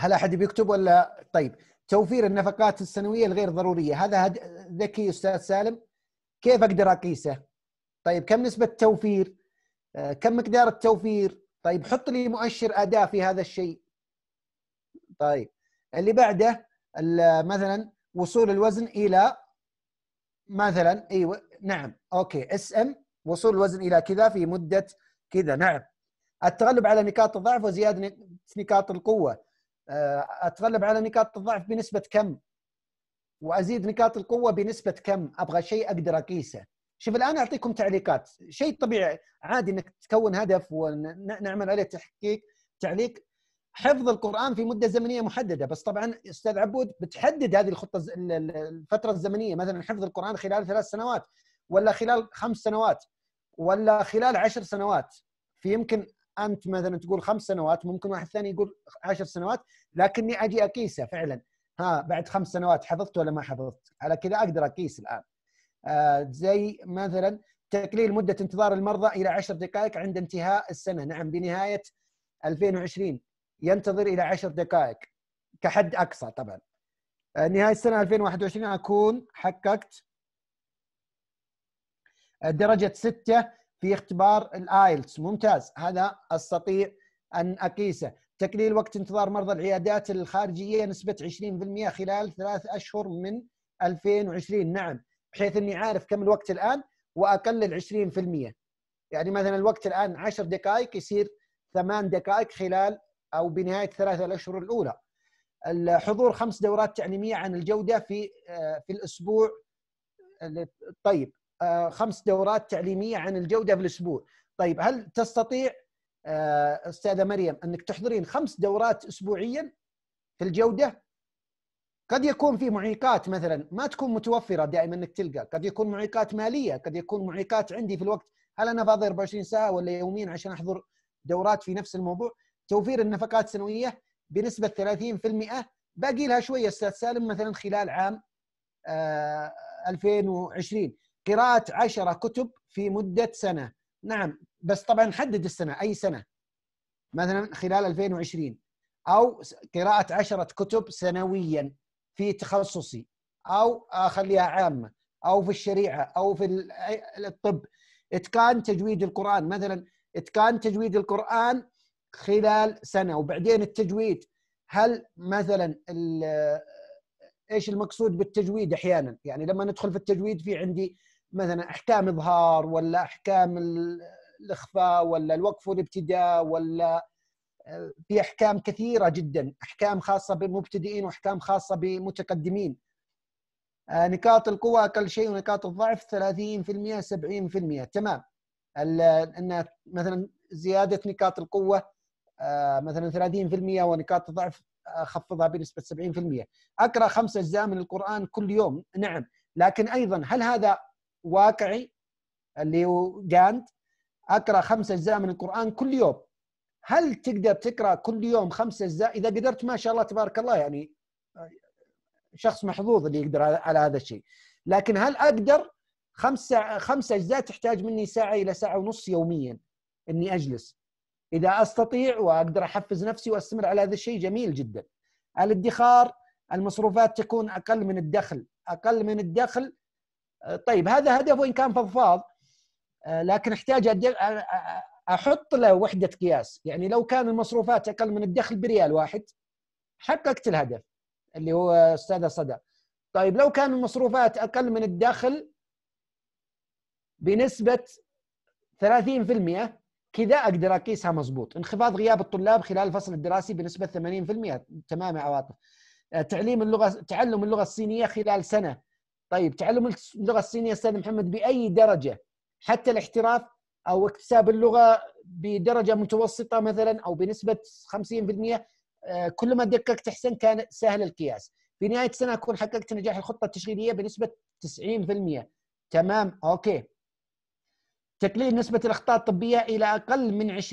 هل احد بيكتب ولا طيب توفير النفقات السنويه الغير ضروريه هذا هد... ذكي استاذ سالم كيف اقدر اقيسه طيب كم نسبه التوفير آه، كم مقدار التوفير طيب حط لي مؤشر اداء في هذا الشيء طيب اللي بعده مثلا وصول الوزن الى مثلا ايوه نعم اوكي اس ام وصول الوزن الى كذا في مده كذا نعم التغلب على نقاط الضعف وزياده نقاط القوه آه، اتغلب على نقاط الضعف بنسبه كم وازيد نقاط القوه بنسبه كم ابغى شيء اقدر اقيسه شوف الان اعطيكم تعليقات شيء طبيعي عادي انك تكون هدف ونعمل عليه تحقيق تعليق حفظ القران في مده زمنيه محدده بس طبعا استاذ عبود بتحدد هذه الخطه الفتره الزمنيه مثلا حفظ القران خلال ثلاث سنوات ولا خلال خمس سنوات ولا خلال عشر سنوات فيمكن انت مثلا تقول خمس سنوات ممكن واحد ثاني يقول عشر سنوات لكني اجي اقيسه فعلا ها بعد خمس سنوات حفظت ولا ما حفظت على كذا اقدر اقيس الان آه زي مثلا تقليل مده انتظار المرضى الى 10 دقائق عند انتهاء السنه نعم بنهايه 2020 ينتظر الى 10 دقائق كحد اقصى طبعا آه نهايه السنه 2021 اكون حققت درجه 6 في اختبار الايلتس ممتاز هذا استطيع ان اقيسه تقليل وقت انتظار مرضى العيادات الخارجيه نسبه 20% خلال ثلاث اشهر من 2020 نعم بحيث اني عارف كم الوقت الان واقلل 20% يعني مثلا الوقت الان 10 دقائق يصير ثمان دقائق خلال او بنهايه ثلاثة الاشهر الاولى حضور خمس دورات تعليميه عن الجوده في آه، في الاسبوع طيب آه، خمس دورات تعليميه عن الجوده في الاسبوع طيب هل تستطيع آه، استاذه مريم انك تحضرين خمس دورات اسبوعيا في الجوده قد يكون في معيقات مثلا ما تكون متوفره دائما انك تلقى قد يكون معيقات ماليه قد يكون معيقات عندي في الوقت هل انا فاضي 24 ساعه ولا يومين عشان احضر دورات في نفس الموضوع توفير النفقات السنويه بنسبه 30% باقي لها شويه استاذ سالم مثلا خلال عام 2020 آه، قراءة عشرة كتب في مدة سنة نعم بس طبعا نحدد السنة أي سنة مثلا خلال 2020 أو قراءة عشرة كتب سنويا في تخصصي أو أخليها عامة أو في الشريعة أو في الطب إتقان تجويد القرآن مثلا إتقان تجويد القرآن خلال سنة وبعدين التجويد هل مثلا ايش المقصود بالتجويد احيانا يعني لما ندخل في التجويد في عندي مثلا احكام اظهار ولا احكام الاخفاء ولا الوقف والابتداء ولا آه، في احكام كثيره جدا احكام خاصه بالمبتدئين واحكام خاصه بمتقدمين آه، نقاط القوة أقل شيء ونقاط الضعف 30% 70% تمام أن مثلا زيادة نقاط القوة آه، مثلا 30% ونقاط الضعف أخفضها بنسبة 70% أقرأ خمسة أجزاء من القرآن كل يوم نعم لكن أيضا هل هذا واقعي اللي هو جاند اقرا خمس اجزاء من القران كل يوم هل تقدر تقرا كل يوم خمس اجزاء اذا قدرت ما شاء الله تبارك الله يعني شخص محظوظ اللي يقدر على هذا الشيء لكن هل اقدر خمس خمس اجزاء تحتاج مني ساعه الى ساعه ونص يوميا اني اجلس اذا استطيع واقدر احفز نفسي واستمر على هذا الشيء جميل جدا الادخار المصروفات تكون اقل من الدخل اقل من الدخل طيب هذا هدف وان كان فضفاض آه، لكن احتاج احط له وحده قياس يعني لو كان المصروفات اقل من الدخل بريال واحد حققت الهدف اللي هو استاذه صدى طيب لو كان المصروفات اقل من الدخل بنسبه 30% كذا اقدر اقيسها مضبوط انخفاض غياب الطلاب خلال الفصل الدراسي بنسبه 80% تمام يا عواطف آه، تعليم اللغه تعلم اللغه الصينيه خلال سنه طيب تعلم اللغه الصينيه استاذ محمد باي درجه حتى الاحتراف او اكتساب اللغه بدرجه متوسطه مثلا او بنسبه 50% آه، كل ما دققت احسن كان سهل القياس في نهايه السنه اكون حققت نجاح الخطه التشغيليه بنسبه 90% تمام اوكي تقليل نسبه الاخطاء الطبيه الى اقل من 20%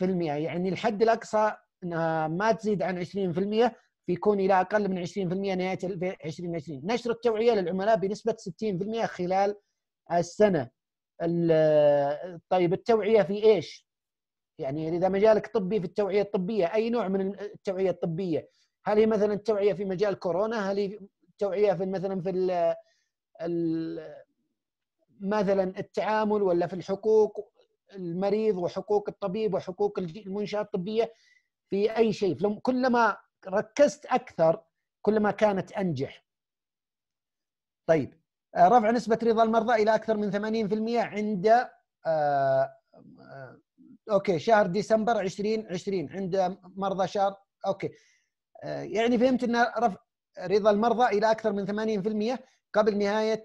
يعني الحد الاقصى انها ما تزيد عن 20% في كون الى اقل من 20% نهايه 2020 نشر التوعيه للعملاء بنسبه 60% خلال السنه طيب التوعيه في ايش يعني اذا مجالك طبي في التوعيه الطبيه اي نوع من التوعيه الطبيه هل هي مثلا التوعيه في مجال كورونا هل هي التوعيه في مثلا في ال مثلا التعامل ولا في الحقوق المريض وحقوق الطبيب وحقوق المنشاه الطبيه في اي شيء كلما ركزت اكثر كل ما كانت انجح طيب آه، رفع نسبة رضا المرضى إلى أكثر من 80% عند آه، آه، أوكي شهر ديسمبر 2020 عند مرضى شهر أوكي يعني فهمت أن رفع رضا المرضى إلى أكثر من 80% قبل نهاية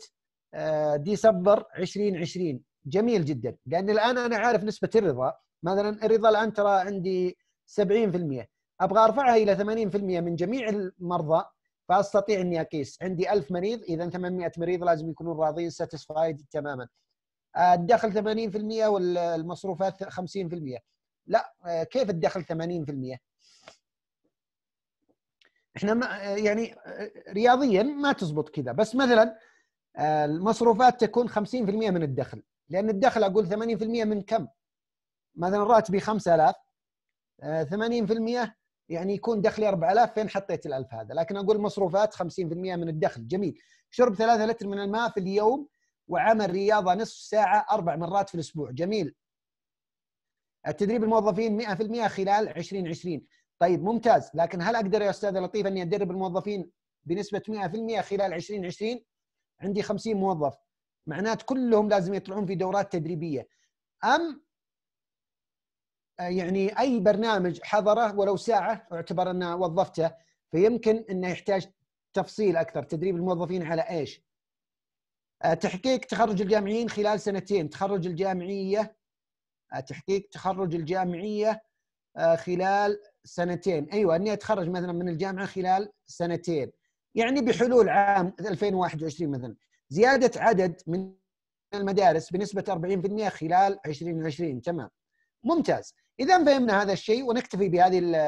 ديسمبر 2020 جميل جدا لأن الآن أنا عارف نسبة الرضا مثلا الرضا الآن ترى عندي 70% ابغى ارفعها الى 80% من جميع المرضى فاستطيع اني اقيس عندي 1000 مريض اذا 800 مريض لازم يكونون راضين ساتسفايد تماما آه، الدخل 80% والمصروفات 50% لا آه، كيف الدخل 80%؟ احنا ما آه، يعني رياضيا ما تزبط كذا بس مثلا المصروفات تكون 50% من الدخل لان الدخل اقول 80% من كم؟ مثلا راتبي 5000 80% يعني يكون دخلي 4000 فين حطيت ال1000 هذا لكن اقول مصروفات 50% من الدخل جميل شرب 3 لتر من الماء في اليوم وعمل رياضه نصف ساعه اربع مرات في الاسبوع جميل التدريب الموظفين 100% خلال 2020 طيب ممتاز لكن هل اقدر يا استاذ لطيف اني ادرب الموظفين بنسبه 100% خلال 2020 عندي 50 موظف معناته كلهم لازم يطلعون في دورات تدريبيه ام يعني اي برنامج حضره ولو ساعه اعتبر انه وظفته فيمكن انه يحتاج تفصيل اكثر تدريب الموظفين على ايش؟ آه، تحقيق تخرج الجامعيين خلال سنتين تخرج الجامعيه آه، تحقيق تخرج الجامعيه آه، خلال سنتين ايوه اني اتخرج مثلا من الجامعه خلال سنتين يعني بحلول عام 2021 مثلا زياده عدد من المدارس بنسبه 40% خلال 2020 تمام ممتاز اذا فهمنا هذا الشيء ونكتفي بهذه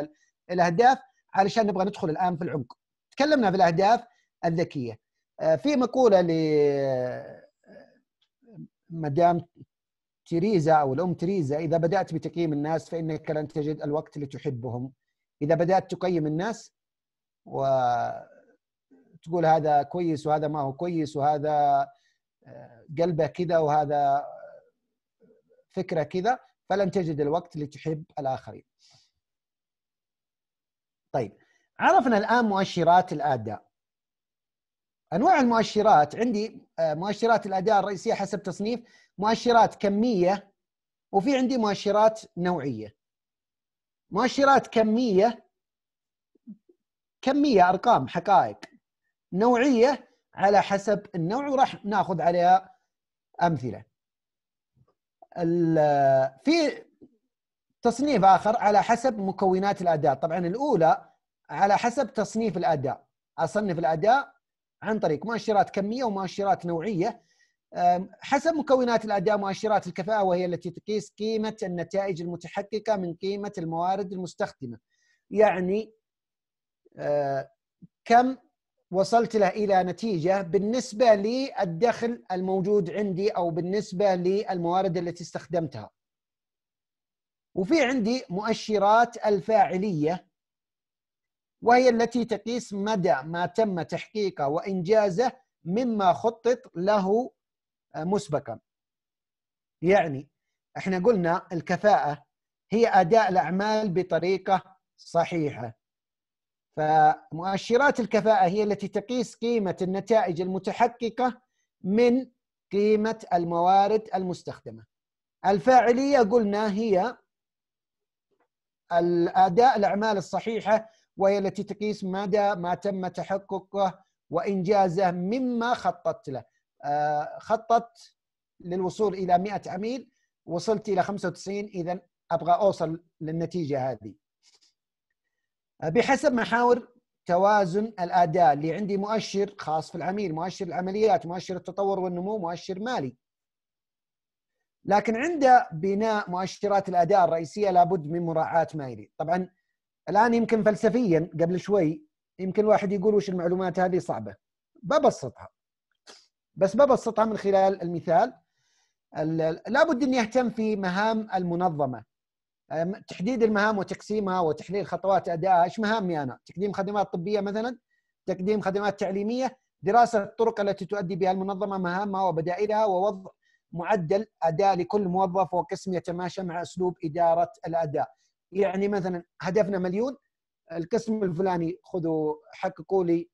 الاهداف علشان نبغى ندخل الان في العمق تكلمنا في الاهداف الذكيه آه، في مقوله ل مدام تيريزا او الام تيريزا اذا بدات بتقييم الناس فانك لن تجد الوقت لتحبهم اذا بدات تقيم الناس وتقول هذا كويس وهذا ما هو كويس وهذا آه، قلبه كذا وهذا آه، فكره كذا فلن تجد الوقت لتحب الآخرين طيب عرفنا الآن مؤشرات الأداء أنواع المؤشرات عندي آه، مؤشرات الأداء الرئيسية حسب تصنيف مؤشرات كمية وفي عندي مؤشرات نوعية مؤشرات كمية كمية أرقام حقائق نوعية على حسب النوع وراح ناخذ عليها أمثلة في تصنيف اخر على حسب مكونات الاداء طبعا الاولى على حسب تصنيف الاداء اصنف الاداء عن طريق مؤشرات كميه ومؤشرات نوعيه حسب مكونات الاداء مؤشرات الكفاءه وهي التي تقيس قيمه النتائج المتحققه من قيمه الموارد المستخدمه يعني أه، كم وصلت له الى نتيجه بالنسبه للدخل الموجود عندي او بالنسبه للموارد التي استخدمتها. وفي عندي مؤشرات الفاعليه وهي التي تقيس مدى ما تم تحقيقه وانجازه مما خطط له آه، مسبقا. يعني احنا قلنا الكفاءه هي اداء الاعمال بطريقه صحيحه. فمؤشرات الكفاءة هي التي تقيس قيمة النتائج المتحققة من قيمة الموارد المستخدمة الفاعلية قلنا هي الأداء الأعمال الصحيحة وهي التي تقيس مدى ما تم تحققه وإنجازه مما خططت له آه، خططت للوصول إلى 100 عميل وصلت إلى 95 إذا أبغى أوصل للنتيجة هذه آه، بحسب محاور توازن الاداء اللي عندي مؤشر خاص في العميل مؤشر العمليات مؤشر التطور والنمو مؤشر مالي لكن عند بناء مؤشرات الاداء الرئيسيه لابد من مراعاه ما يلي طبعا الان يمكن فلسفيا قبل شوي يمكن واحد يقول وش المعلومات هذه صعبه ببسطها بس ببسطها من خلال المثال لابد اني اهتم في مهام المنظمه تحديد المهام وتقسيمها وتحليل خطوات ادائها ايش مهامي انا تقديم خدمات طبيه مثلا تقديم خدمات تعليميه دراسه الطرق التي تؤدي بها المنظمه مهامها وبدائلها ووضع معدل اداء لكل موظف وقسم يتماشى مع اسلوب اداره الاداء يعني مثلا هدفنا مليون القسم الفلاني خذوا حققوا لي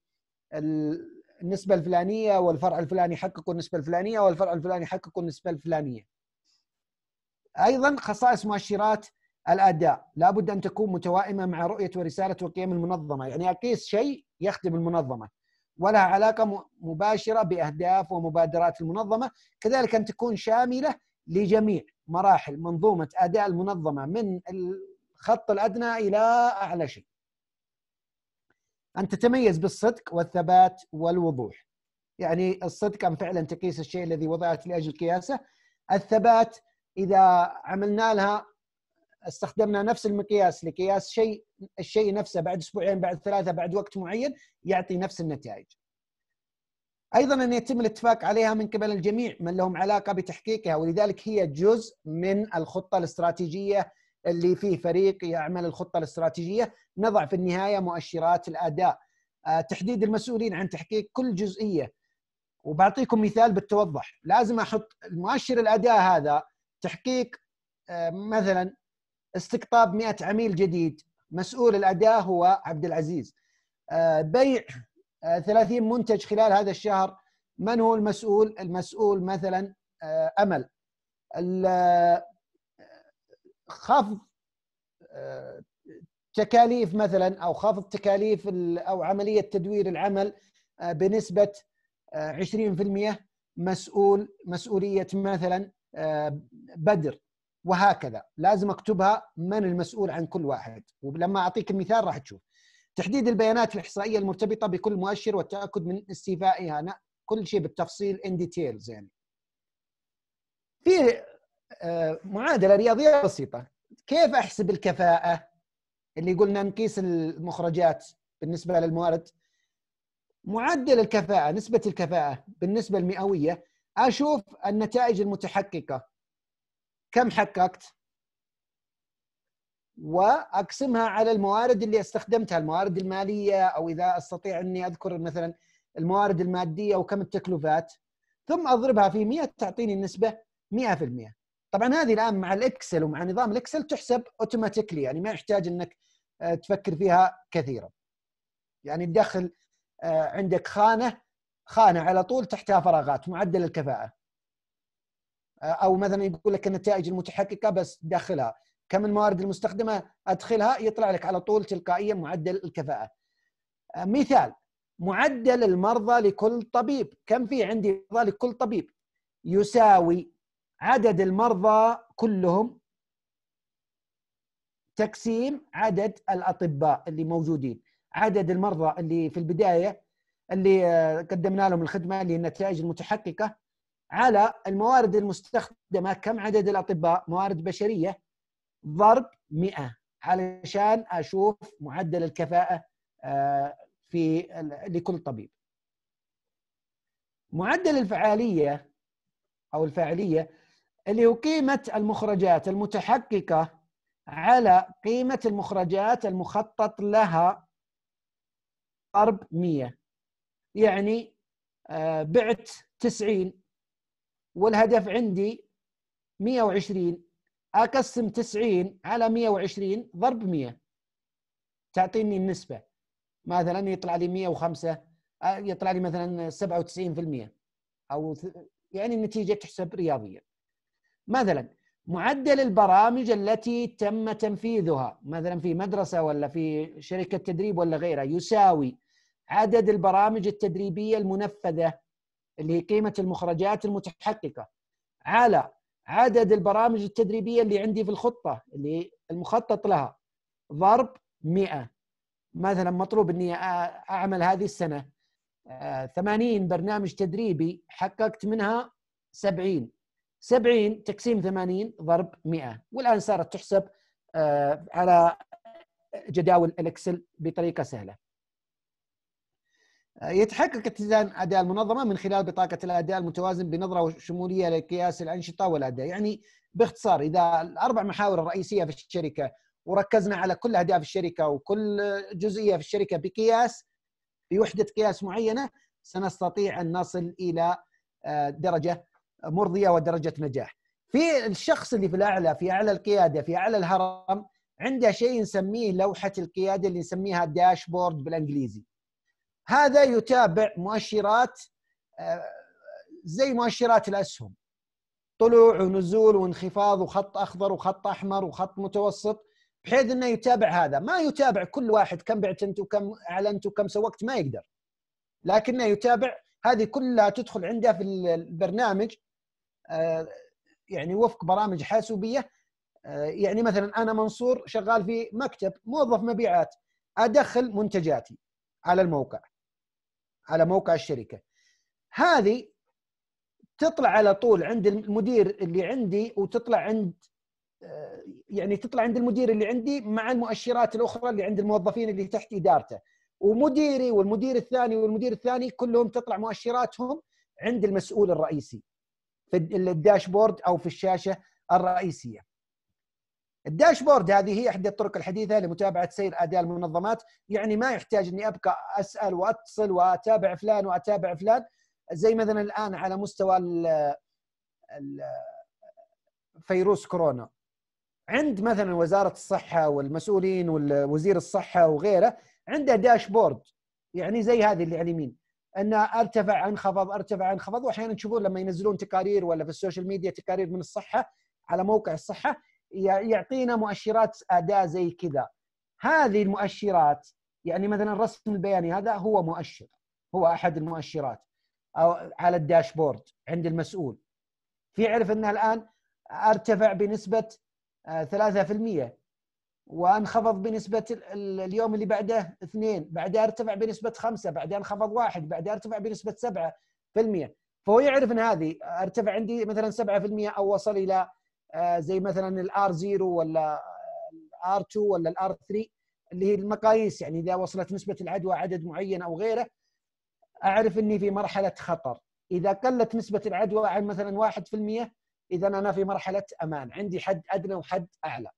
النسبه الفلانيه والفرع الفلاني حققوا النسبه الفلانيه والفرع الفلاني حققوا النسبه الفلانيه ايضا خصائص مؤشرات الاداء لابد ان تكون متوائمه مع رؤيه ورساله وقيم المنظمه يعني اقيس شيء يخدم المنظمه ولها علاقه مباشره باهداف ومبادرات المنظمه كذلك ان تكون شامله لجميع مراحل منظومه اداء المنظمه من الخط الادنى الى اعلى شيء ان تتميز بالصدق والثبات والوضوح يعني الصدق ان فعلا تقيس الشيء الذي وضعت لاجل قياسه الثبات اذا عملنا لها استخدمنا نفس المقياس لقياس شيء الشيء نفسه بعد اسبوعين بعد ثلاثه بعد وقت معين يعطي نفس النتائج. ايضا ان يتم الاتفاق عليها من قبل الجميع من لهم علاقه بتحقيقها ولذلك هي جزء من الخطه الاستراتيجيه اللي فيه فريق يعمل الخطه الاستراتيجيه نضع في النهايه مؤشرات الاداء آه، تحديد المسؤولين عن تحقيق كل جزئيه وبعطيكم مثال بالتوضح لازم احط مؤشر الاداء هذا تحقيق آه، مثلا استقطاب 100 عميل جديد مسؤول الاداء هو عبد العزيز آه، بيع 30 آه، منتج خلال هذا الشهر من هو المسؤول المسؤول مثلا آه، امل خفض تكاليف مثلا او خفض تكاليف او عمليه تدوير العمل بنسبه 20% مسؤول مسؤوليه مثلا بدر وهكذا لازم اكتبها من المسؤول عن كل واحد ولما اعطيك المثال راح تشوف تحديد البيانات الاحصائيه المرتبطه بكل مؤشر والتاكد من استيفائها كل شيء بالتفصيل ان ديتيلز يعني في آه، معادله رياضيه بسيطه كيف احسب الكفاءه اللي قلنا نقيس المخرجات بالنسبه للموارد معدل الكفاءه نسبه الكفاءه بالنسبه المئويه اشوف النتائج المتحققه كم حققت واقسمها على الموارد اللي استخدمتها الموارد الماليه او اذا استطيع اني اذكر مثلا الموارد الماديه وكم التكلفات ثم اضربها في 100 تعطيني النسبه 100% طبعا هذه الان مع الاكسل ومع نظام الاكسل تحسب اوتوماتيكلي يعني ما يحتاج انك آه، تفكر فيها كثيرا يعني تدخل آه، عندك خانه خانه على طول تحتها فراغات معدل الكفاءه آه، او مثلا يقول لك النتائج المتحققه بس داخلها كم الموارد المستخدمه ادخلها يطلع لك على طول تلقائيا معدل الكفاءه آه، مثال معدل المرضى لكل طبيب كم في عندي مرضى لكل طبيب يساوي عدد المرضى كلهم تقسيم عدد الاطباء اللي موجودين عدد المرضى اللي في البدايه اللي آه، قدمنا لهم الخدمه اللي النتائج المتحققه على الموارد المستخدمه كم عدد الاطباء موارد بشريه ضرب 100 علشان اشوف معدل الكفاءه آه، في لكل طبيب معدل الفعاليه او الفاعليه اللي هو قيمه المخرجات المتحققه على قيمه المخرجات المخطط لها ضرب 100 يعني آه، بعت 90 والهدف عندي 120 اقسم 90 على 120 ضرب 100 تعطيني النسبه مثلا يطلع لي 105 آه، يطلع لي مثلا 97% او يعني النتيجه تحسب رياضيا مثلا معدل البرامج التي تم تنفيذها مثلا في مدرسه ولا في شركه تدريب ولا غيرها يساوي عدد البرامج التدريبيه المنفذه اللي هي قيمه المخرجات المتحققه على عدد البرامج التدريبيه اللي عندي في الخطه اللي المخطط لها ضرب 100 مثلا مطلوب اني اعمل هذه السنه 80 آه، برنامج تدريبي حققت منها 70 70 تقسيم 80 ضرب 100 والان صارت تحسب آه، على جداول الاكسل بطريقه سهله يتحقق اتزان اداء المنظمه من خلال بطاقه الاداء المتوازن بنظره شموليه لقياس الانشطه والاداء، يعني باختصار اذا الاربع محاور الرئيسيه في الشركه وركزنا على كل اهداف الشركه وكل جزئيه في الشركه بقياس بوحده قياس معينه سنستطيع ان نصل الى آه، درجه مرضيه ودرجه نجاح. في الشخص اللي في الاعلى في اعلى القياده في اعلى الهرم عنده شيء نسميه لوحه القياده اللي نسميها داشبورد بالانجليزي. هذا يتابع مؤشرات آه، زي مؤشرات الاسهم طلوع ونزول وانخفاض وخط اخضر وخط احمر وخط متوسط بحيث انه يتابع هذا ما يتابع كل واحد كم بعت انت وكم اعلنت وكم سوقت ما يقدر لكنه يتابع هذه كلها تدخل عنده في البرنامج آه، يعني وفق برامج حاسوبيه آه، يعني مثلا انا منصور شغال في مكتب موظف مبيعات ادخل منتجاتي على الموقع على موقع الشركه هذه تطلع على طول عند المدير اللي عندي وتطلع عند آه، يعني تطلع عند المدير اللي عندي مع المؤشرات الاخرى اللي عند الموظفين اللي تحت ادارته ومديري والمدير الثاني والمدير الثاني كلهم تطلع مؤشراتهم عند المسؤول الرئيسي في الداشبورد او في الشاشه الرئيسيه الداشبورد هذه هي احدى الطرق الحديثه لمتابعه سير اداء المنظمات يعني ما يحتاج اني ابقى اسال واتصل واتابع فلان واتابع فلان زي مثلا الان على مستوى ال ال فيروس كورونا عند مثلا وزاره الصحه والمسؤولين ووزير الصحه وغيره عنده داشبورد يعني زي هذه اللي على اليمين انه ارتفع انخفض ارتفع انخفض واحيانا تشوفون لما ينزلون تقارير ولا في السوشيال ميديا تقارير من الصحه على موقع الصحه يعطينا مؤشرات اداه زي كذا هذه المؤشرات يعني مثلا الرسم البياني هذا هو مؤشر هو احد المؤشرات او على الداشبورد عند المسؤول في عرف أنها الان ارتفع بنسبه 3% آه، وانخفض بنسبه اليوم اللي بعده 2 بعدها ارتفع بنسبه 5 بعدها انخفض 1 بعدها ارتفع بنسبه 7% فهو يعرف ان هذه ارتفع عندي مثلا 7% او وصل الى آه، زي مثلا الار 0 ولا الار 2 ولا الار 3 اللي هي المقاييس يعني اذا وصلت نسبه العدوى عدد معين او غيره اعرف اني في مرحله خطر اذا قلت نسبه العدوى عن مثلا 1% اذا انا في مرحله امان عندي حد ادنى وحد اعلى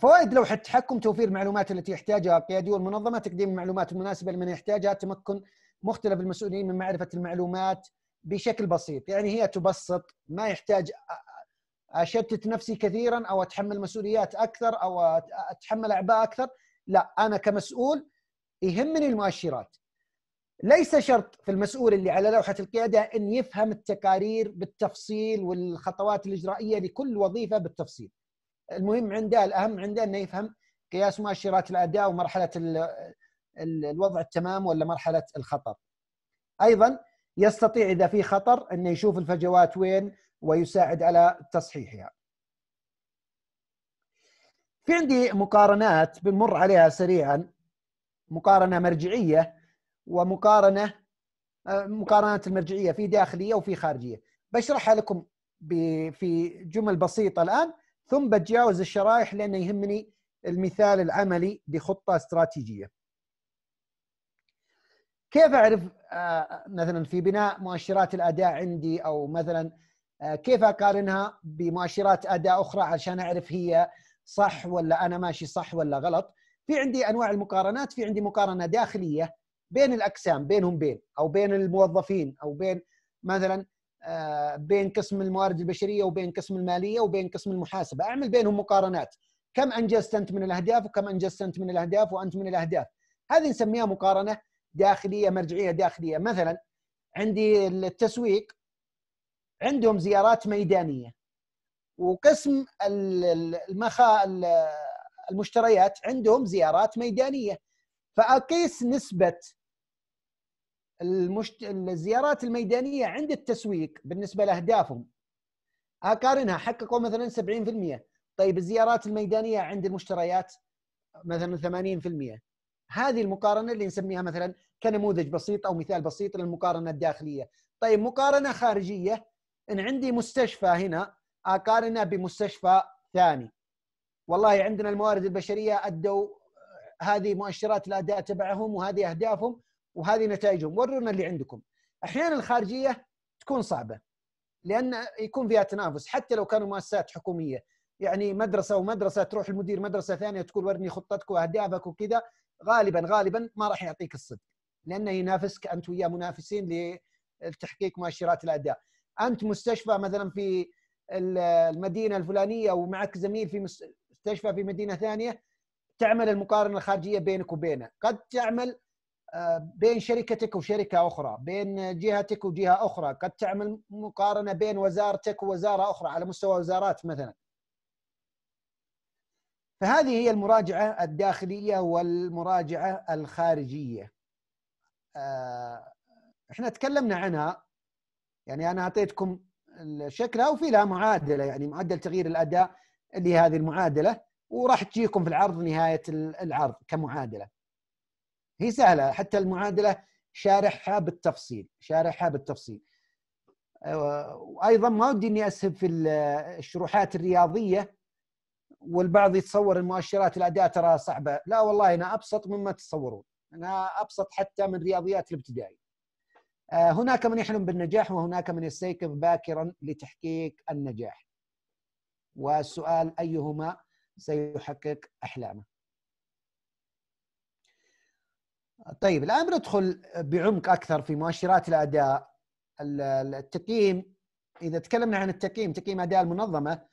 فوائد لوحة التحكم توفير المعلومات التي يحتاجها القيادي والمنظمة تقديم المعلومات المناسبة لمن يحتاجها تمكن مختلف المسؤولين من معرفة المعلومات بشكل بسيط يعني هي تبسط ما يحتاج اشتت نفسي كثيرا او اتحمل مسؤوليات اكثر او اتحمل اعباء اكثر لا انا كمسؤول يهمني المؤشرات ليس شرط في المسؤول اللي على لوحه القياده ان يفهم التقارير بالتفصيل والخطوات الاجرائيه لكل وظيفه بالتفصيل المهم عنده الاهم عنده انه يفهم قياس مؤشرات الاداء ومرحله الوضع التمام ولا مرحله الخطر ايضا يستطيع اذا في خطر انه يشوف الفجوات وين ويساعد على تصحيحها. في عندي مقارنات بنمر عليها سريعا مقارنه مرجعيه ومقارنه مقارنات المرجعيه في داخليه وفي خارجيه بشرحها لكم في جمل بسيطه الان ثم بتجاوز الشرائح لانه يهمني المثال العملي لخطه استراتيجيه. كيف اعرف آه، مثلا في بناء مؤشرات الاداء عندي او مثلا آه، كيف اقارنها بمؤشرات اداء اخرى عشان اعرف هي صح ولا انا ماشي صح ولا غلط في عندي انواع المقارنات في عندي مقارنه داخليه بين الاقسام بينهم بين او بين الموظفين او بين مثلا آه، بين قسم الموارد البشريه وبين قسم الماليه وبين قسم المحاسبه اعمل بينهم مقارنات كم انجزت انت من الاهداف وكم انجزت انت من الاهداف وانت من الاهداف هذه نسميها مقارنه داخليه مرجعيه داخليه مثلا عندي التسويق عندهم زيارات ميدانيه وقسم المخا المشتريات عندهم زيارات ميدانيه فاقيس نسبه المشت... الزيارات الميدانيه عند التسويق بالنسبه لاهدافهم اقارنها حققوا مثلا 70% طيب الزيارات الميدانيه عند المشتريات مثلا 80% هذه المقارنه اللي نسميها مثلا كنموذج بسيط او مثال بسيط للمقارنه الداخليه طيب مقارنه خارجيه ان عندي مستشفى هنا اقارنه بمستشفى ثاني والله عندنا الموارد البشريه ادوا هذه مؤشرات الاداء تبعهم وهذه اهدافهم وهذه نتائجهم ورونا اللي عندكم احيانا الخارجيه تكون صعبه لان يكون فيها تنافس حتى لو كانوا مؤسسات حكوميه يعني مدرسه ومدرسه تروح المدير مدرسه ثانيه تقول ورني خطتك واهدافك وكذا غالبا غالبا ما راح يعطيك الصدق لانه ينافسك انت ويا منافسين لتحقيق مؤشرات الاداء انت مستشفى مثلا في المدينه الفلانيه ومعك زميل في مستشفى في مدينه ثانيه تعمل المقارنه الخارجيه بينك وبينه قد تعمل آه، بين شركتك وشركه اخرى بين جهتك وجهه اخرى قد تعمل مقارنه بين وزارتك ووزاره اخرى على مستوى وزارات مثلا فهذه هي المراجعة الداخلية والمراجعة الخارجية آه، احنا تكلمنا عنها يعني انا اعطيتكم شكلها وفي لها معادله يعني معدل تغيير الاداء اللي هذه المعادله وراح تجيكم في العرض نهايه العرض كمعادله. هي سهله حتى المعادله شارحها بالتفصيل شارحها بالتفصيل. آه، وايضا ما ودي اني اسهب في الشروحات الرياضيه والبعض يتصور المؤشرات الاداء ترى صعبه لا والله انا ابسط مما تتصورون انا ابسط حتى من رياضيات الابتدائي آه، هناك من يحلم بالنجاح وهناك من يستيقظ باكرا لتحقيق النجاح والسؤال ايهما سيحقق احلامه طيب الان ندخل بعمق اكثر في مؤشرات الاداء التقييم اذا تكلمنا عن التقييم تقييم اداء المنظمه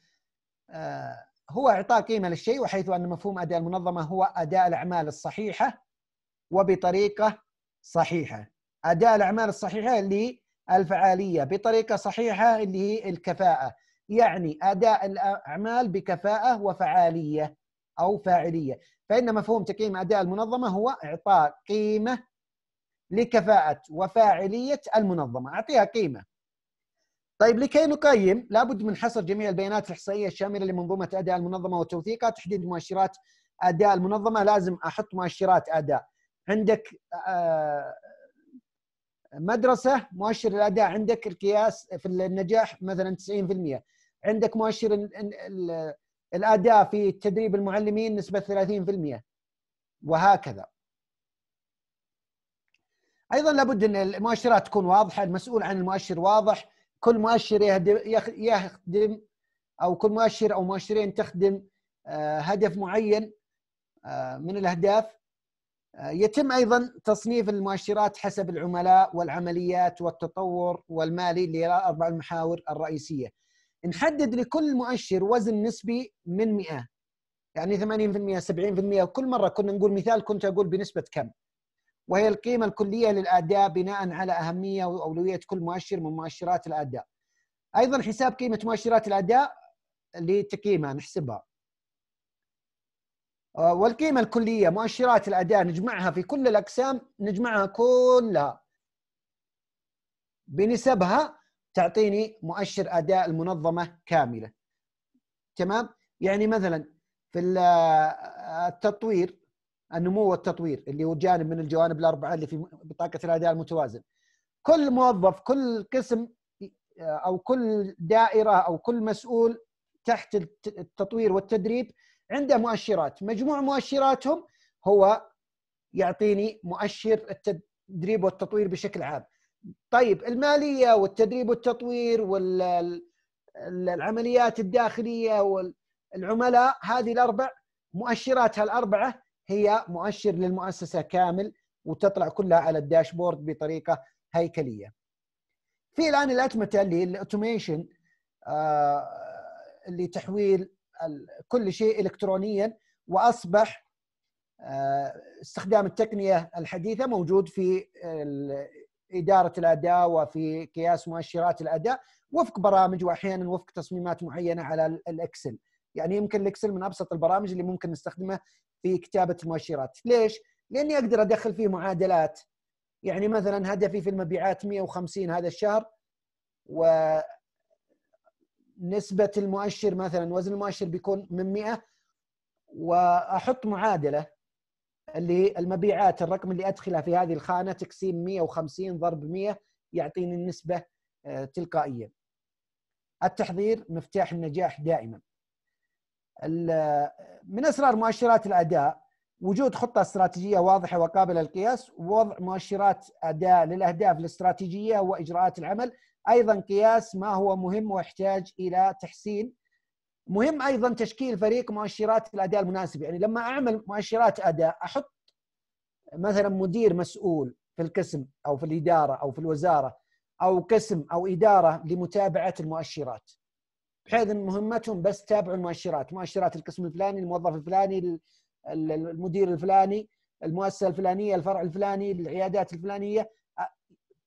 آه، هو إعطاء قيمة للشيء وحيث أن مفهوم أداء المنظمة هو أداء الأعمال الصحيحة وبطريقة صحيحة أداء الأعمال الصحيحة اللي الفعالية بطريقة صحيحة اللي هي الكفاءة يعني أداء الأعمال بكفاءة وفعالية أو فاعلية فإن مفهوم تقييم أداء المنظمة هو إعطاء قيمة لكفاءة وفاعلية المنظمة أعطيها قيمة طيب لكي نقيم لابد من حصر جميع البيانات الإحصائية الشاملة لمنظومة أداء المنظمة وتوثيقها تحديد مؤشرات أداء المنظمة لازم أحط مؤشرات أداء عندك آه، مدرسة مؤشر الأداء عندك القياس في النجاح مثلا 90% عندك مؤشر الأداء في تدريب المعلمين نسبة 30% وهكذا ايضا لابد ان المؤشرات تكون واضحه المسؤول عن المؤشر واضح كل مؤشر يخدم او كل مؤشر او مؤشرين تخدم آه، هدف معين آه، من الاهداف آه، يتم ايضا تصنيف المؤشرات حسب العملاء والعمليات والتطور والمالي اللي هي اربع المحاور الرئيسيه. نحدد لكل مؤشر وزن نسبي من 100 يعني 80% 70% وكل مره كنا نقول مثال كنت اقول بنسبه كم. وهي القيمة الكلية للأداء بناء على أهمية وأولوية كل مؤشر من مؤشرات الأداء أيضا حساب قيمة مؤشرات الأداء لتقييمها نحسبها آه، والقيمة الكلية مؤشرات الأداء نجمعها في كل الأقسام نجمعها كلها بنسبها تعطيني مؤشر أداء المنظمة كاملة تمام؟ يعني مثلا في آه، التطوير النمو والتطوير اللي هو جانب من الجوانب الاربعه اللي في بطاقه الاداء المتوازن. كل موظف كل قسم آه، او كل دائره او كل مسؤول تحت التطوير والتدريب عنده مؤشرات، مجموع مؤشراتهم هو يعطيني مؤشر التدريب والتطوير بشكل عام. طيب الماليه والتدريب والتطوير والعمليات الداخليه والعملاء هذه الاربع مؤشراتها الاربعه هي مؤشر للمؤسسه كامل وتطلع كلها على الداشبورد بطريقه هيكليه. في الان الاتمته اللي الاوتوميشن اللي آه، تحويل كل شيء الكترونيا واصبح آه، استخدام التقنيه الحديثه موجود في اداره الاداء وفي قياس مؤشرات الاداء وفق برامج واحيانا وفق تصميمات معينه على الاكسل يعني يمكن الاكسل من ابسط البرامج اللي ممكن نستخدمها في كتابه المؤشرات، ليش؟ لاني اقدر ادخل فيه معادلات يعني مثلا هدفي في المبيعات 150 هذا الشهر و نسبة المؤشر مثلا وزن المؤشر بيكون من 100 واحط معادلة اللي هي المبيعات الرقم اللي ادخله في هذه الخانة تقسيم 150 ضرب 100 يعطيني النسبة آه، تلقائيا. التحضير مفتاح النجاح دائما. من اسرار مؤشرات الاداء وجود خطه استراتيجيه واضحه وقابله للقياس ووضع مؤشرات اداء للاهداف الاستراتيجيه واجراءات العمل ايضا قياس ما هو مهم ويحتاج الى تحسين مهم ايضا تشكيل فريق مؤشرات الاداء المناسب يعني لما اعمل مؤشرات اداء احط مثلا مدير مسؤول في القسم او في الاداره او في الوزاره او قسم او اداره لمتابعه المؤشرات بحيث ان مهمتهم بس تابعوا المؤشرات، مؤشرات القسم الفلاني، الموظف الفلاني، المدير الفلاني، المؤسسه الفلانيه، الفرع الفلاني، العيادات الفلانيه،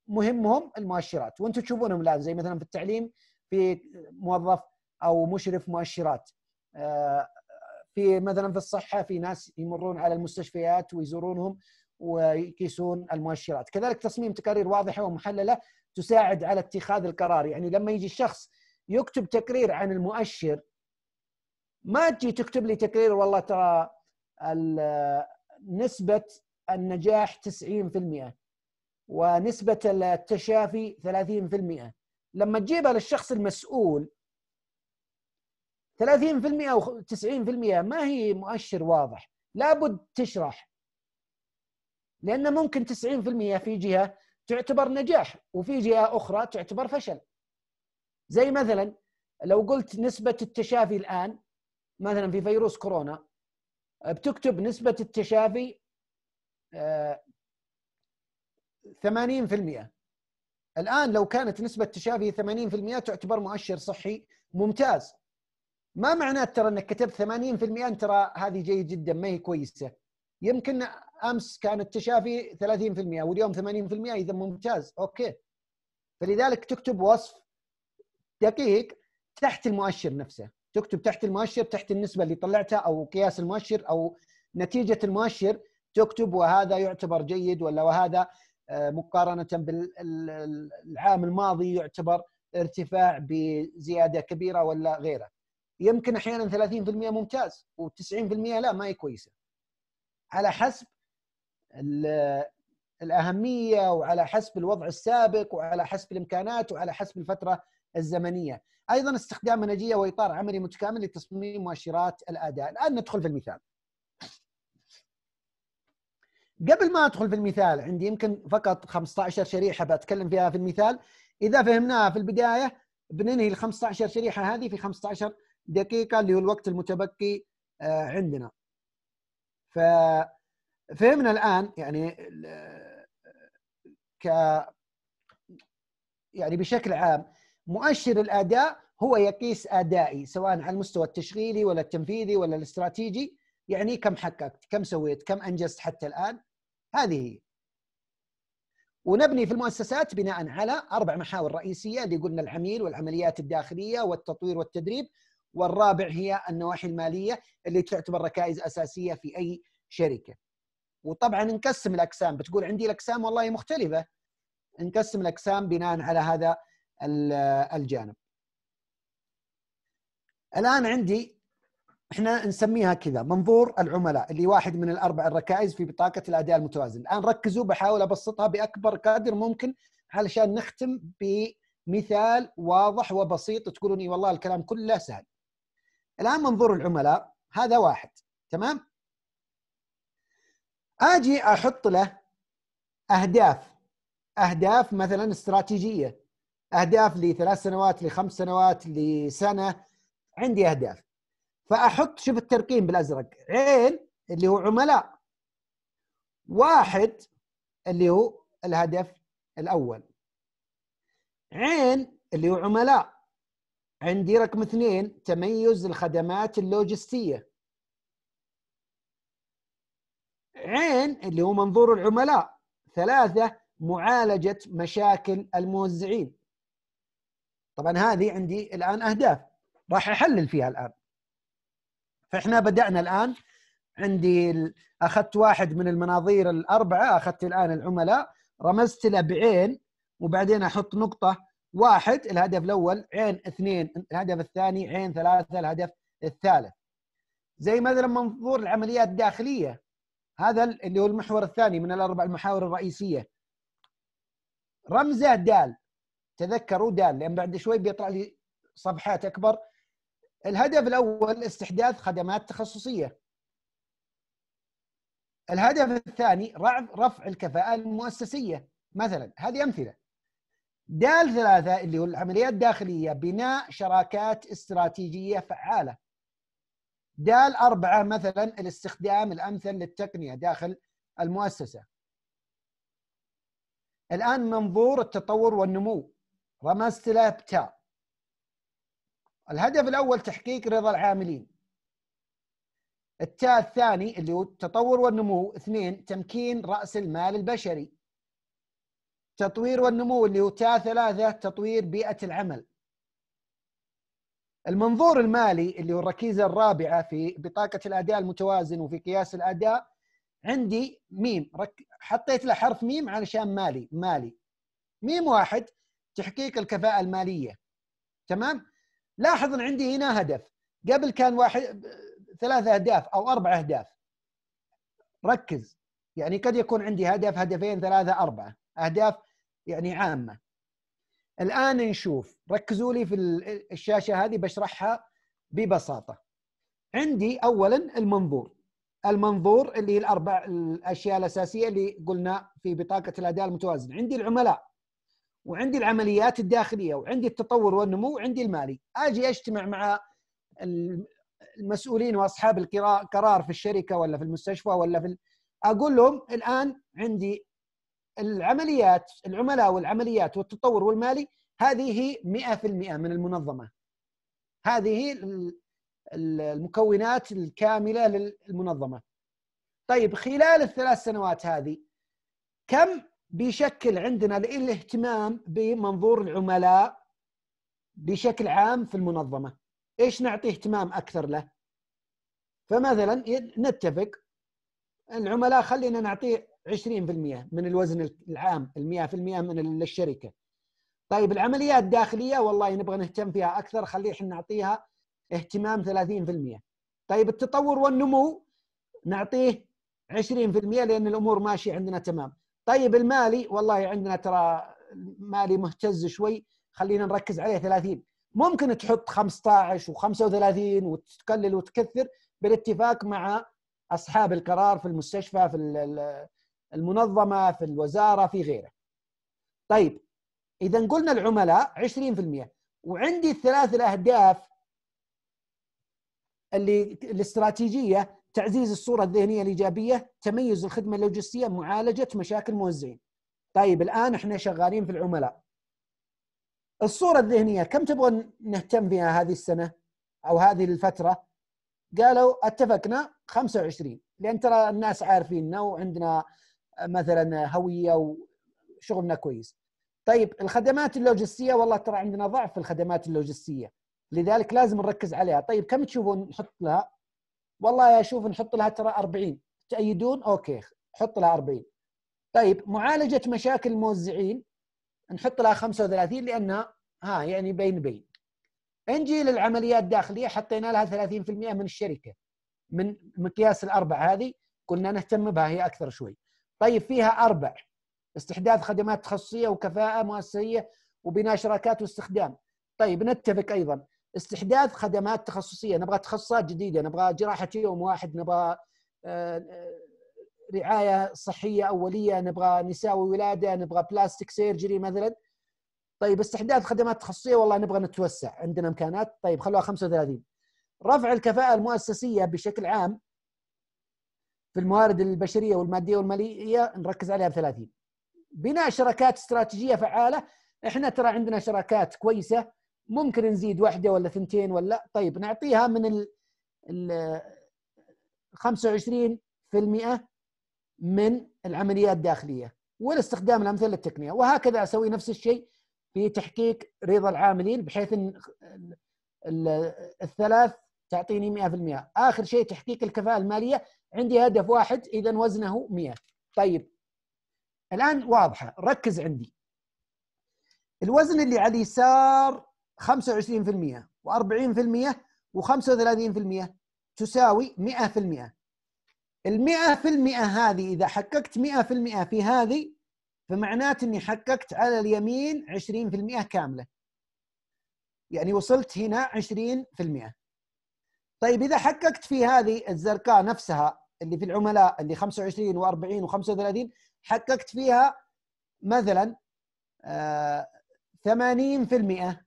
مهمهم المؤشرات، وانتم تشوفونهم الان زي مثلا في التعليم في موظف او مشرف مؤشرات. في مثلا في الصحه في ناس يمرون على المستشفيات ويزورونهم ويقيسون المؤشرات، كذلك تصميم تقارير واضحه ومحلله تساعد على اتخاذ القرار، يعني لما يجي الشخص يكتب تقرير عن المؤشر ما تجي تكتب لي تقرير والله ترى نسبة النجاح 90% ونسبة التشافي 30% لما تجيبها للشخص المسؤول 30% و 90% ما هي مؤشر واضح لابد تشرح لأن ممكن 90% في جهة تعتبر نجاح وفي جهة أخرى تعتبر فشل زي مثلا لو قلت نسبه التشافي الان مثلا في فيروس كورونا بتكتب نسبه التشافي 80% آه، الان لو كانت نسبه التشافي 80% تعتبر مؤشر صحي ممتاز ما معناه ترى انك كتبت 80% ترى هذه جيد جدا ما هي كويسه يمكن امس كان التشافي 30% واليوم 80% اذا ممتاز اوكي فلذلك تكتب وصف دقيق تحت المؤشر نفسه تكتب تحت المؤشر تحت النسبه اللي طلعتها او قياس المؤشر او نتيجه المؤشر تكتب وهذا يعتبر جيد ولا وهذا آه، مقارنه بالعام الماضي يعتبر ارتفاع بزياده كبيره ولا غيره يمكن احيانا 30% ممتاز و90% لا ما هي كويسه على حسب الاهميه وعلى حسب الوضع السابق وعلى حسب الامكانات وعلى حسب الفتره الزمنيه ايضا استخدام منهجيه واطار عملي متكامل لتصميم مؤشرات الاداء الان ندخل في المثال قبل ما ادخل في المثال عندي يمكن فقط 15 شريحه بتكلم فيها في المثال اذا فهمناها في البدايه بننهي ال 15 شريحه هذه في 15 دقيقه اللي هو الوقت المتبقي آه، عندنا فهمنا الان يعني آه، ك يعني بشكل عام مؤشر الاداء هو يقيس ادائي سواء على المستوى التشغيلي ولا التنفيذي ولا الاستراتيجي يعني كم حققت كم سويت كم انجزت حتى الان هذه هي ونبني في المؤسسات بناء على اربع محاور رئيسيه اللي قلنا العميل والعمليات الداخليه والتطوير والتدريب والرابع هي النواحي الماليه اللي تعتبر ركائز اساسيه في اي شركه. وطبعا نقسم الاقسام بتقول عندي الاقسام والله مختلفه نقسم الاقسام بناء على هذا الجانب الان عندي احنا نسميها كذا منظور العملاء اللي واحد من الاربع الركائز في بطاقه الاداء المتوازن الان ركزوا بحاول ابسطها باكبر قدر ممكن علشان نختم بمثال واضح وبسيط تقولون اي والله الكلام كله سهل الان منظور العملاء هذا واحد تمام اجي احط له اهداف اهداف مثلا استراتيجيه اهداف لثلاث سنوات لخمس سنوات لسنه عندي اهداف فاحط شوف الترقيم بالازرق عين اللي هو عملاء واحد اللي هو الهدف الاول عين اللي هو عملاء عندي رقم اثنين تميز الخدمات اللوجستيه عين اللي هو منظور العملاء ثلاثه معالجه مشاكل الموزعين طبعا هذه عندي الان اهداف راح احلل فيها الان فاحنا بدانا الان عندي اخذت واحد من المناظير الاربعه اخذت الان العملاء رمزت له بعين وبعدين احط نقطه واحد الهدف الاول عين اثنين الهدف الثاني عين ثلاثه الهدف الثالث زي مثلا منظور العمليات الداخليه هذا اللي هو المحور الثاني من الاربع المحاور الرئيسيه رمزه دال تذكروا دال لان بعد شوي بيطلع لي صفحات اكبر الهدف الاول استحداث خدمات تخصصيه الهدف الثاني رفع الكفاءه المؤسسيه مثلا هذه امثله دال ثلاثه اللي هو العمليات الداخليه بناء شراكات استراتيجيه فعاله دال أربعة مثلا الاستخدام الأمثل للتقنية داخل المؤسسة الآن منظور التطور والنمو رمزت له بتاء الهدف الاول تحقيق رضا العاملين التاء الثاني اللي هو التطور والنمو اثنين تمكين راس المال البشري تطوير والنمو اللي هو تاء ثلاثة تطوير بيئة العمل المنظور المالي اللي هو الركيزة الرابعة في بطاقة الأداء المتوازن وفي قياس الأداء عندي ميم حطيت له حرف ميم علشان مالي مالي ميم واحد تحقيق الكفاءة المالية تمام لاحظ ان عندي هنا هدف قبل كان واحد ثلاثة أهداف أو أربع أهداف ركز يعني قد يكون عندي هدف هدفين ثلاثة أربعة أهداف يعني عامة الآن نشوف ركزوا لي في الشاشة هذه بشرحها ببساطة عندي أولا المنظور المنظور اللي هي الأربع الأشياء الأساسية اللي قلنا في بطاقة الأداء المتوازن عندي العملاء وعندي العمليات الداخليه وعندي التطور والنمو وعندي المالي اجي اجتمع مع المسؤولين واصحاب القرار في الشركه ولا في المستشفى ولا في اقول لهم الان عندي العمليات العملاء والعمليات والتطور والمالي هذه 100% من المنظمه هذه المكونات الكامله للمنظمه طيب خلال الثلاث سنوات هذه كم بيشكل عندنا الاهتمام بمنظور العملاء بشكل عام في المنظمه ايش نعطي اهتمام اكثر له فمثلا نتفق العملاء خلينا نعطيه 20% من الوزن العام ال 100% من الشركه طيب العمليات الداخليه والله نبغى نهتم فيها اكثر خليه احنا نعطيها اهتمام 30% طيب التطور والنمو نعطيه 20% لان الامور ماشيه عندنا تمام طيب المالي والله عندنا ترى مالي مهتز شوي خلينا نركز عليه 30 ممكن تحط 15 و35 وتقلل وتكثر بالاتفاق مع اصحاب القرار في المستشفى في المنظمه في الوزاره في غيره. طيب اذا قلنا العملاء 20% وعندي الثلاث الاهداف اللي الاستراتيجيه تعزيز الصوره الذهنيه الايجابيه تميز الخدمه اللوجستيه معالجه مشاكل الموزعين طيب الان احنا شغالين في العملاء الصوره الذهنيه كم تبغى نهتم فيها هذه السنه او هذه الفتره قالوا اتفقنا 25 لان ترى الناس عارفيننا وعندنا مثلا هويه وشغلنا كويس طيب الخدمات اللوجستيه والله ترى عندنا ضعف في الخدمات اللوجستيه لذلك لازم نركز عليها طيب كم تشوفون نحط لها والله اشوف نحط لها ترى 40 تأيدون اوكي حط لها 40 طيب معالجة مشاكل الموزعين نحط لها 35 لأنها ها يعني بين بين نجي للعمليات الداخلية حطينا لها 30% من الشركة من مقياس الأربع هذه قلنا نهتم بها هي أكثر شوي طيب فيها أربع استحداث خدمات تخصصية وكفاءة مؤسسية وبناء شراكات واستخدام طيب نتفق أيضا استحداث خدمات تخصصيه نبغى تخصصات جديده نبغى جراحه يوم واحد نبغى آه، رعايه صحيه اوليه نبغى نساوي ولاده نبغى بلاستيك سيرجري مثلا طيب استحداث خدمات تخصصيه والله نبغى نتوسع عندنا امكانات طيب خلوها 35 رفع الكفاءه المؤسسيه بشكل عام في الموارد البشريه والماديه والماليه نركز عليها ب 30 بناء شراكات استراتيجيه فعاله احنا ترى عندنا شراكات كويسه ممكن نزيد واحده ولا ثنتين ولا طيب نعطيها من ال ال 25% من العمليات الداخليه والاستخدام الامثله التقنيه وهكذا اسوي نفس الشيء في تحقيق رضا العاملين بحيث ان الثلاث تعطيني 100% اخر شيء تحقيق الكفاءه الماليه عندي هدف واحد اذا وزنه 100 طيب الان واضحه ركز عندي الوزن اللي على اليسار 25% و40% و35% تساوي 100% ال 100% هذه إذا حققت 100% في هذه فمعناته إني حققت على اليمين 20% كاملة يعني وصلت هنا 20% طيب إذا حققت في هذه الزرقاء نفسها اللي في العملاء اللي 25 و40 و35 حققت فيها مثلا 80% آه،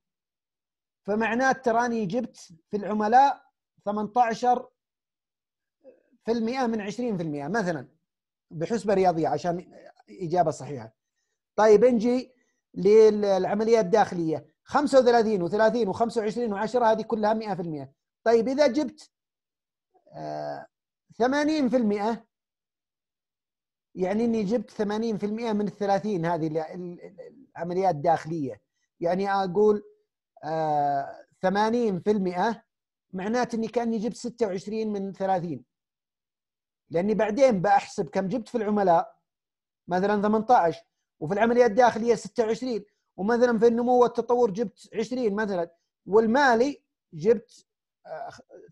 فمعناه تراني جبت في العملاء 18 في المئة من 20% مثلا بحسبة رياضية عشان إجابة صحيحة طيب نجي للعملية الداخلية 35 و30 و25 و10 هذه كلها 100% طيب إذا جبت 80% آه، يعني اني جبت 80% من ال 30 هذه العمليات الداخليه يعني اقول 80% آه، معناته اني كاني جبت 26 من 30 لاني بعدين بحسب كم جبت في العملاء مثلا 18 وفي العمليات الداخليه 26 ومثلا في النمو والتطور جبت 20 مثلا والمالي جبت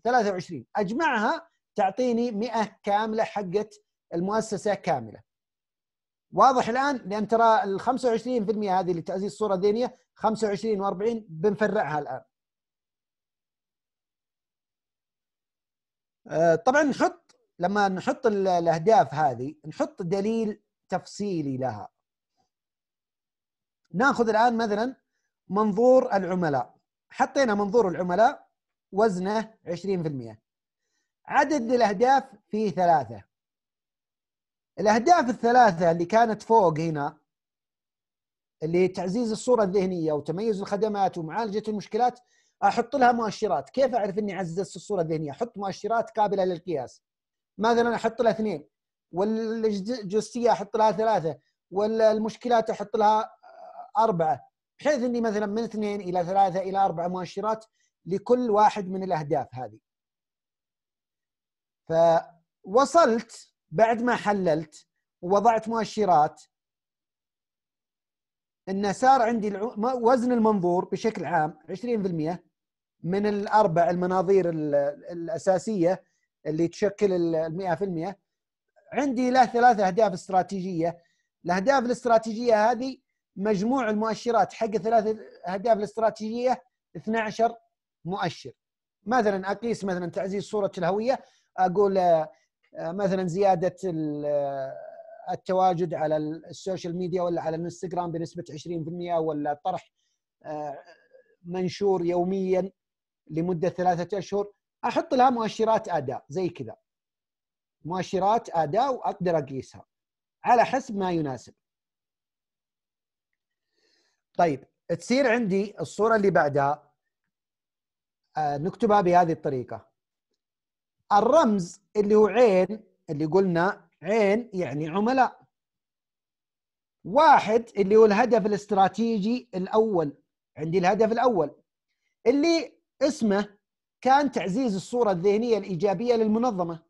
23 آه، اجمعها تعطيني 100 كامله حقت المؤسسه كامله واضح الان لان ترى ال 25% هذه لتعزيز الصوره الذهنيه 25 و40 بنفرعها الان آه، طبعا نحط لما نحط الاهداف هذه نحط دليل تفصيلي لها ناخذ الان مثلا منظور العملاء حطينا منظور العملاء وزنه 20% عدد الاهداف فيه ثلاثه الاهداف الثلاثه اللي كانت فوق هنا اللي هي تعزيز الصوره الذهنيه وتميز الخدمات ومعالجه المشكلات احط لها مؤشرات، كيف اعرف اني عززت الصوره الذهنيه؟ احط مؤشرات قابله للقياس. مثلا احط لها اثنين والجزئيه احط لها ثلاثه والمشكلات احط لها اربعه بحيث اني مثلا من اثنين الى ثلاثه الى اربعه مؤشرات لكل واحد من الاهداف هذه. فوصلت بعد ما حللت ووضعت مؤشرات انه صار عندي وزن المنظور بشكل عام 20% من الاربع المناظير الاساسيه اللي تشكل ال 100% عندي له ثلاث اهداف استراتيجيه الاهداف الاستراتيجيه هذه مجموع المؤشرات حق الثلاث اهداف الاستراتيجيه 12 مؤشر مثلا اقيس مثلا تعزيز صوره الهويه اقول آه، آه، مثلا زياده آه، التواجد على السوشيال ميديا ولا على الانستغرام بنسبه 20% ولا طرح آه، منشور يوميا لمده ثلاثه اشهر احط لها مؤشرات اداء زي كذا مؤشرات اداء واقدر اقيسها على حسب ما يناسب طيب تصير عندي الصوره اللي بعدها نكتبها بهذه الطريقه الرمز اللي هو عين اللي قلنا عين يعني عملاء واحد اللي هو الهدف الاستراتيجي الأول عندي الهدف الأول اللي اسمه كان تعزيز الصورة الذهنية الإيجابية للمنظمة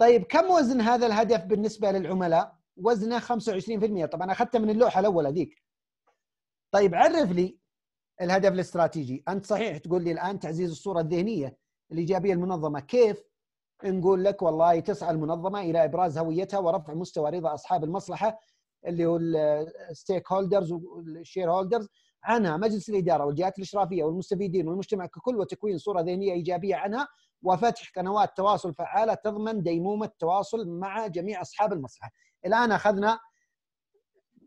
طيب كم وزن هذا الهدف بالنسبة للعملاء؟ وزنه 25% طبعا أخذته من اللوحة الأولى ذيك طيب عرف لي الهدف الاستراتيجي أنت صحيح تقول لي الآن تعزيز الصورة الذهنية الايجابيه المنظمه كيف نقول لك والله تسعى المنظمه الى ابراز هويتها ورفع مستوى رضا اصحاب المصلحه اللي هو الستيك هولدرز والشير هولدرز عنها مجلس الاداره والجهات الاشرافيه والمستفيدين والمجتمع ككل وتكوين صوره ذهنيه ايجابيه عنها وفتح قنوات تواصل فعاله تضمن ديمومه التواصل مع جميع اصحاب المصلحه. الان اخذنا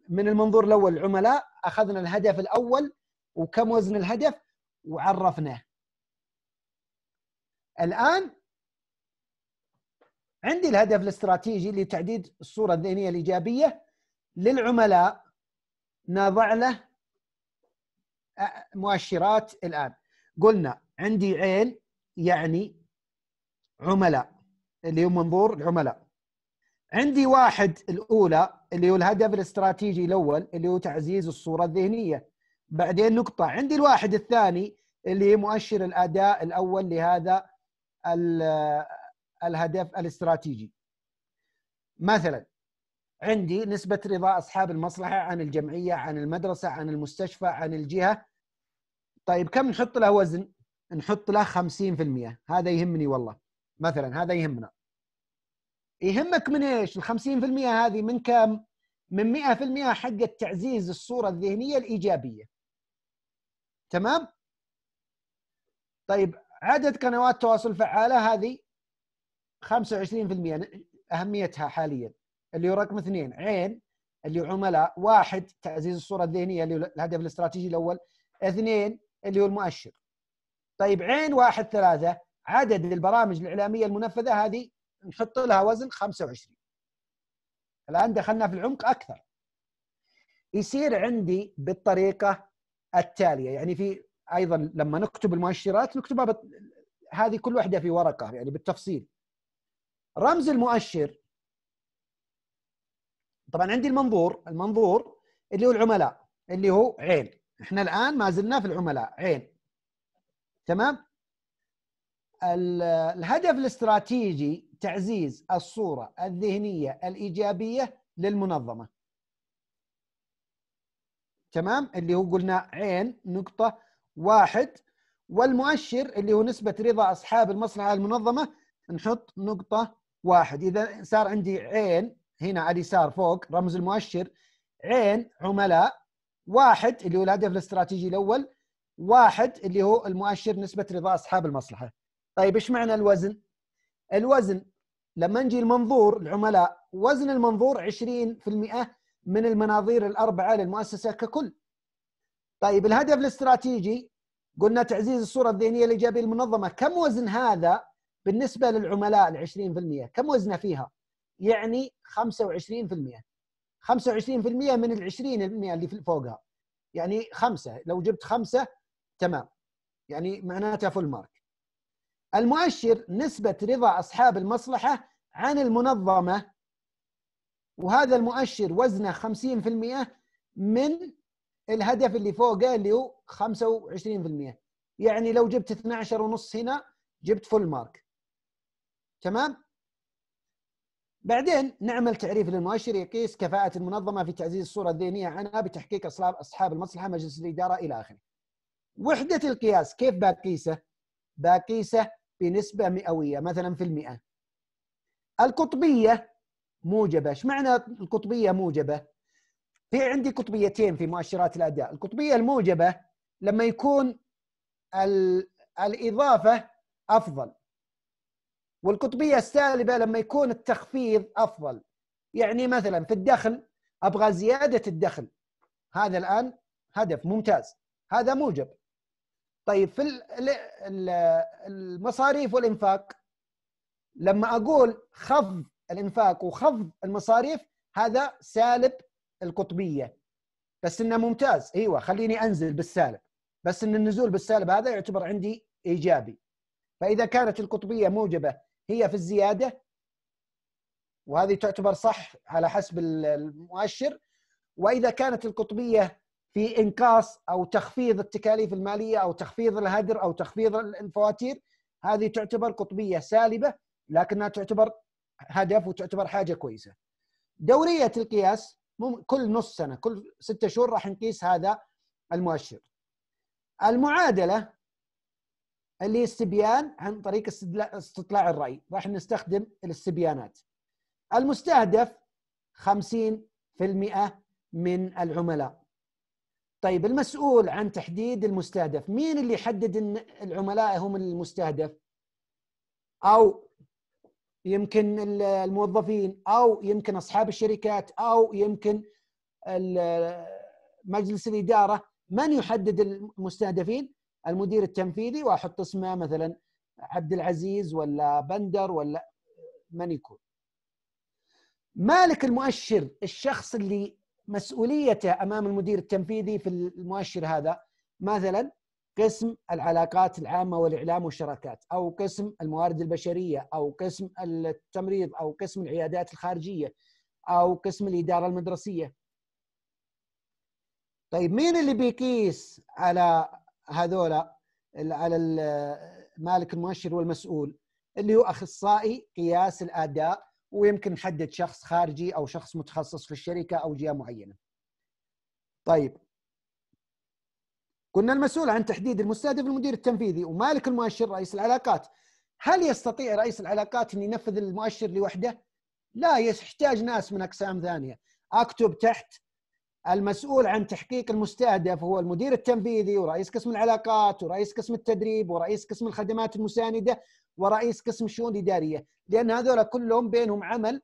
من المنظور الاول العملاء، اخذنا الهدف الاول وكم وزن الهدف وعرفناه. الآن عندي الهدف الاستراتيجي لتعديد الصورة الذهنية الإيجابية للعملاء نضع له مؤشرات الآن قلنا عندي عين يعني عملاء اللي هو منظور العملاء عندي واحد الأولى اللي هو الهدف الاستراتيجي الأول اللي هو تعزيز الصورة الذهنية بعدين نقطة عندي الواحد الثاني اللي هي مؤشر الأداء الأول لهذا الهدف الاستراتيجي مثلا عندي نسبة رضا أصحاب المصلحة عن الجمعية عن المدرسة عن المستشفى عن الجهة طيب كم نحط له وزن نحط له 50% هذا يهمني والله مثلا هذا يهمنا يهمك من ايش ال 50% هذه من كم من 100% حق تعزيز الصورة الذهنية الإيجابية تمام طيب عدد قنوات تواصل فعاله هذه 25% اهميتها حاليا اللي هو رقم اثنين عين اللي هو عملاء واحد تعزيز الصوره الذهنيه اللي هو الهدف الاستراتيجي الاول اثنين اللي هو المؤشر طيب عين واحد ثلاثه عدد البرامج الاعلاميه المنفذه هذه نحط لها وزن 25 الان دخلنا في العمق اكثر يصير عندي بالطريقه التاليه يعني في ايضا لما نكتب المؤشرات نكتبها بت... هذه كل واحده في ورقه يعني بالتفصيل رمز المؤشر طبعا عندي المنظور المنظور اللي هو العملاء اللي هو عين احنا الان ما زلنا في العملاء عين تمام الهدف الاستراتيجي تعزيز الصوره الذهنيه الايجابيه للمنظمه تمام اللي هو قلنا عين نقطه واحد والمؤشر اللي هو نسبة رضا أصحاب المصنع على المنظمة نحط نقطة واحد إذا صار عندي عين هنا على اليسار فوق رمز المؤشر عين عملاء واحد اللي هو الهدف الاستراتيجي الأول واحد اللي هو المؤشر نسبة رضا أصحاب المصلحة طيب إيش معنى الوزن؟ الوزن لما نجي المنظور العملاء وزن المنظور 20% من المناظير الأربعة للمؤسسة ككل طيب الهدف الاستراتيجي قلنا تعزيز الصوره الذهنيه الايجابيه للمنظمه، كم وزن هذا بالنسبه للعملاء ال 20%؟ كم وزنه فيها؟ يعني 25% 25% من ال 20% اللي في فوقها يعني خمسه لو جبت خمسه تمام يعني معناتها فول مارك المؤشر نسبة رضا أصحاب المصلحة عن المنظمة وهذا المؤشر وزنه 50% من الهدف اللي فوقه اللي هو 25% يعني لو جبت 12 ونص هنا جبت فول مارك تمام بعدين نعمل تعريف للمؤشر يقيس كفاءة المنظمة في تعزيز الصورة الذهنية عنها بتحقيق أصحاب المصلحة مجلس الإدارة إلى آخره وحدة القياس كيف بقيسه؟ بقيسه بنسبة مئوية مثلا في المئة القطبية موجبة ايش معنى القطبية موجبة؟ في عندي قطبيتين في مؤشرات الاداء القطبيه الموجبه لما يكون الاضافه افضل والقطبيه السالبه لما يكون التخفيض افضل يعني مثلا في الدخل ابغى زياده الدخل هذا الان هدف ممتاز هذا موجب طيب في المصاريف والانفاق لما اقول خفض الانفاق وخفض المصاريف هذا سالب القطبيه بس انه ممتاز ايوه خليني انزل بالسالب بس ان النزول بالسالب هذا يعتبر عندي ايجابي فاذا كانت القطبيه موجبه هي في الزياده وهذه تعتبر صح على حسب المؤشر واذا كانت القطبيه في انقاص او تخفيض التكاليف الماليه او تخفيض الهدر او تخفيض الفواتير هذه تعتبر قطبيه سالبه لكنها تعتبر هدف وتعتبر حاجه كويسه. دوريه القياس كل نص سنه كل ستة شهور راح نقيس هذا المؤشر المعادله اللي استبيان عن طريق استطلاع الرأي راح نستخدم الاستبيانات المستهدف 50% من العملاء طيب المسؤول عن تحديد المستهدف مين اللي يحدد ان العملاء هم المستهدف او يمكن الموظفين او يمكن اصحاب الشركات او يمكن مجلس الاداره من يحدد المستهدفين المدير التنفيذي واحط اسمه مثلا عبد العزيز ولا بندر ولا من يكون مالك المؤشر الشخص اللي مسؤوليته امام المدير التنفيذي في المؤشر هذا مثلا قسم العلاقات العامه والاعلام والشراكات او قسم الموارد البشريه او قسم التمريض او قسم العيادات الخارجيه او قسم الاداره المدرسيه طيب مين اللي بيقيس على هذولا على مالك المؤشر والمسؤول اللي هو اخصائي قياس الاداء ويمكن نحدد شخص خارجي او شخص متخصص في الشركه او جهه معينه. طيب قلنا المسؤول عن تحديد المستهدف المدير التنفيذي ومالك المؤشر رئيس العلاقات هل يستطيع رئيس العلاقات ان ينفذ المؤشر لوحده؟ لا يحتاج ناس من اقسام ثانيه اكتب تحت المسؤول عن تحقيق المستهدف هو المدير التنفيذي ورئيس قسم العلاقات ورئيس قسم التدريب ورئيس قسم الخدمات المسانده ورئيس قسم الشؤون الاداريه لان هذول كلهم بينهم عمل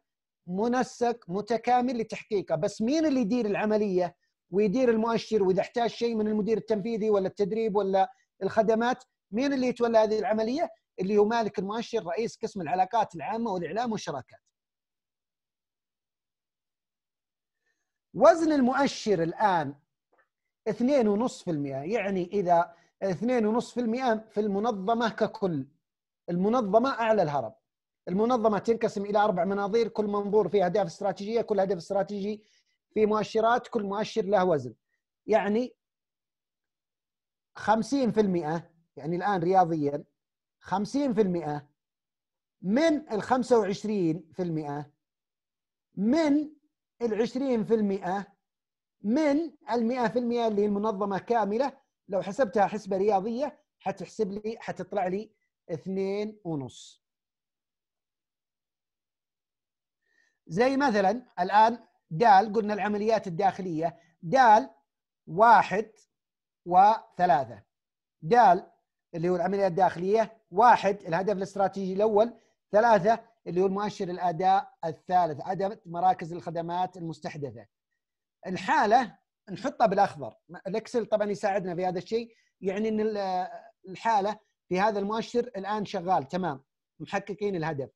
منسق متكامل لتحقيقه بس مين اللي يدير العمليه ويدير المؤشر واذا احتاج شيء من المدير التنفيذي ولا التدريب ولا الخدمات مين اللي يتولى هذه العمليه اللي هو مالك المؤشر رئيس قسم العلاقات العامه والاعلام والشراكات وزن المؤشر الان 2.5% يعني اذا 2.5% في المنظمه ككل المنظمه اعلى الهرم المنظمه تنقسم الى اربع مناظير كل منظور فيه اهداف استراتيجيه كل هدف استراتيجي في مؤشرات كل مؤشر له وزن يعني 50% يعني الآن رياضيا 50% من ال 25% من ال 20% من ال 100% اللي هي المنظمة كاملة لو حسبتها حسبة رياضية حتحسب لي حتطلع لي 2.5 زي مثلا الآن د قلنا العمليات الداخلية د واحد وثلاثة د اللي هو العمليات الداخلية واحد الهدف الاستراتيجي الأول ثلاثة اللي هو المؤشر الأداء الثالث عدد مراكز الخدمات المستحدثة الحالة نحطها بالأخضر الإكسل طبعا يساعدنا في هذا الشيء يعني أن الحالة في هذا المؤشر الآن شغال تمام محققين الهدف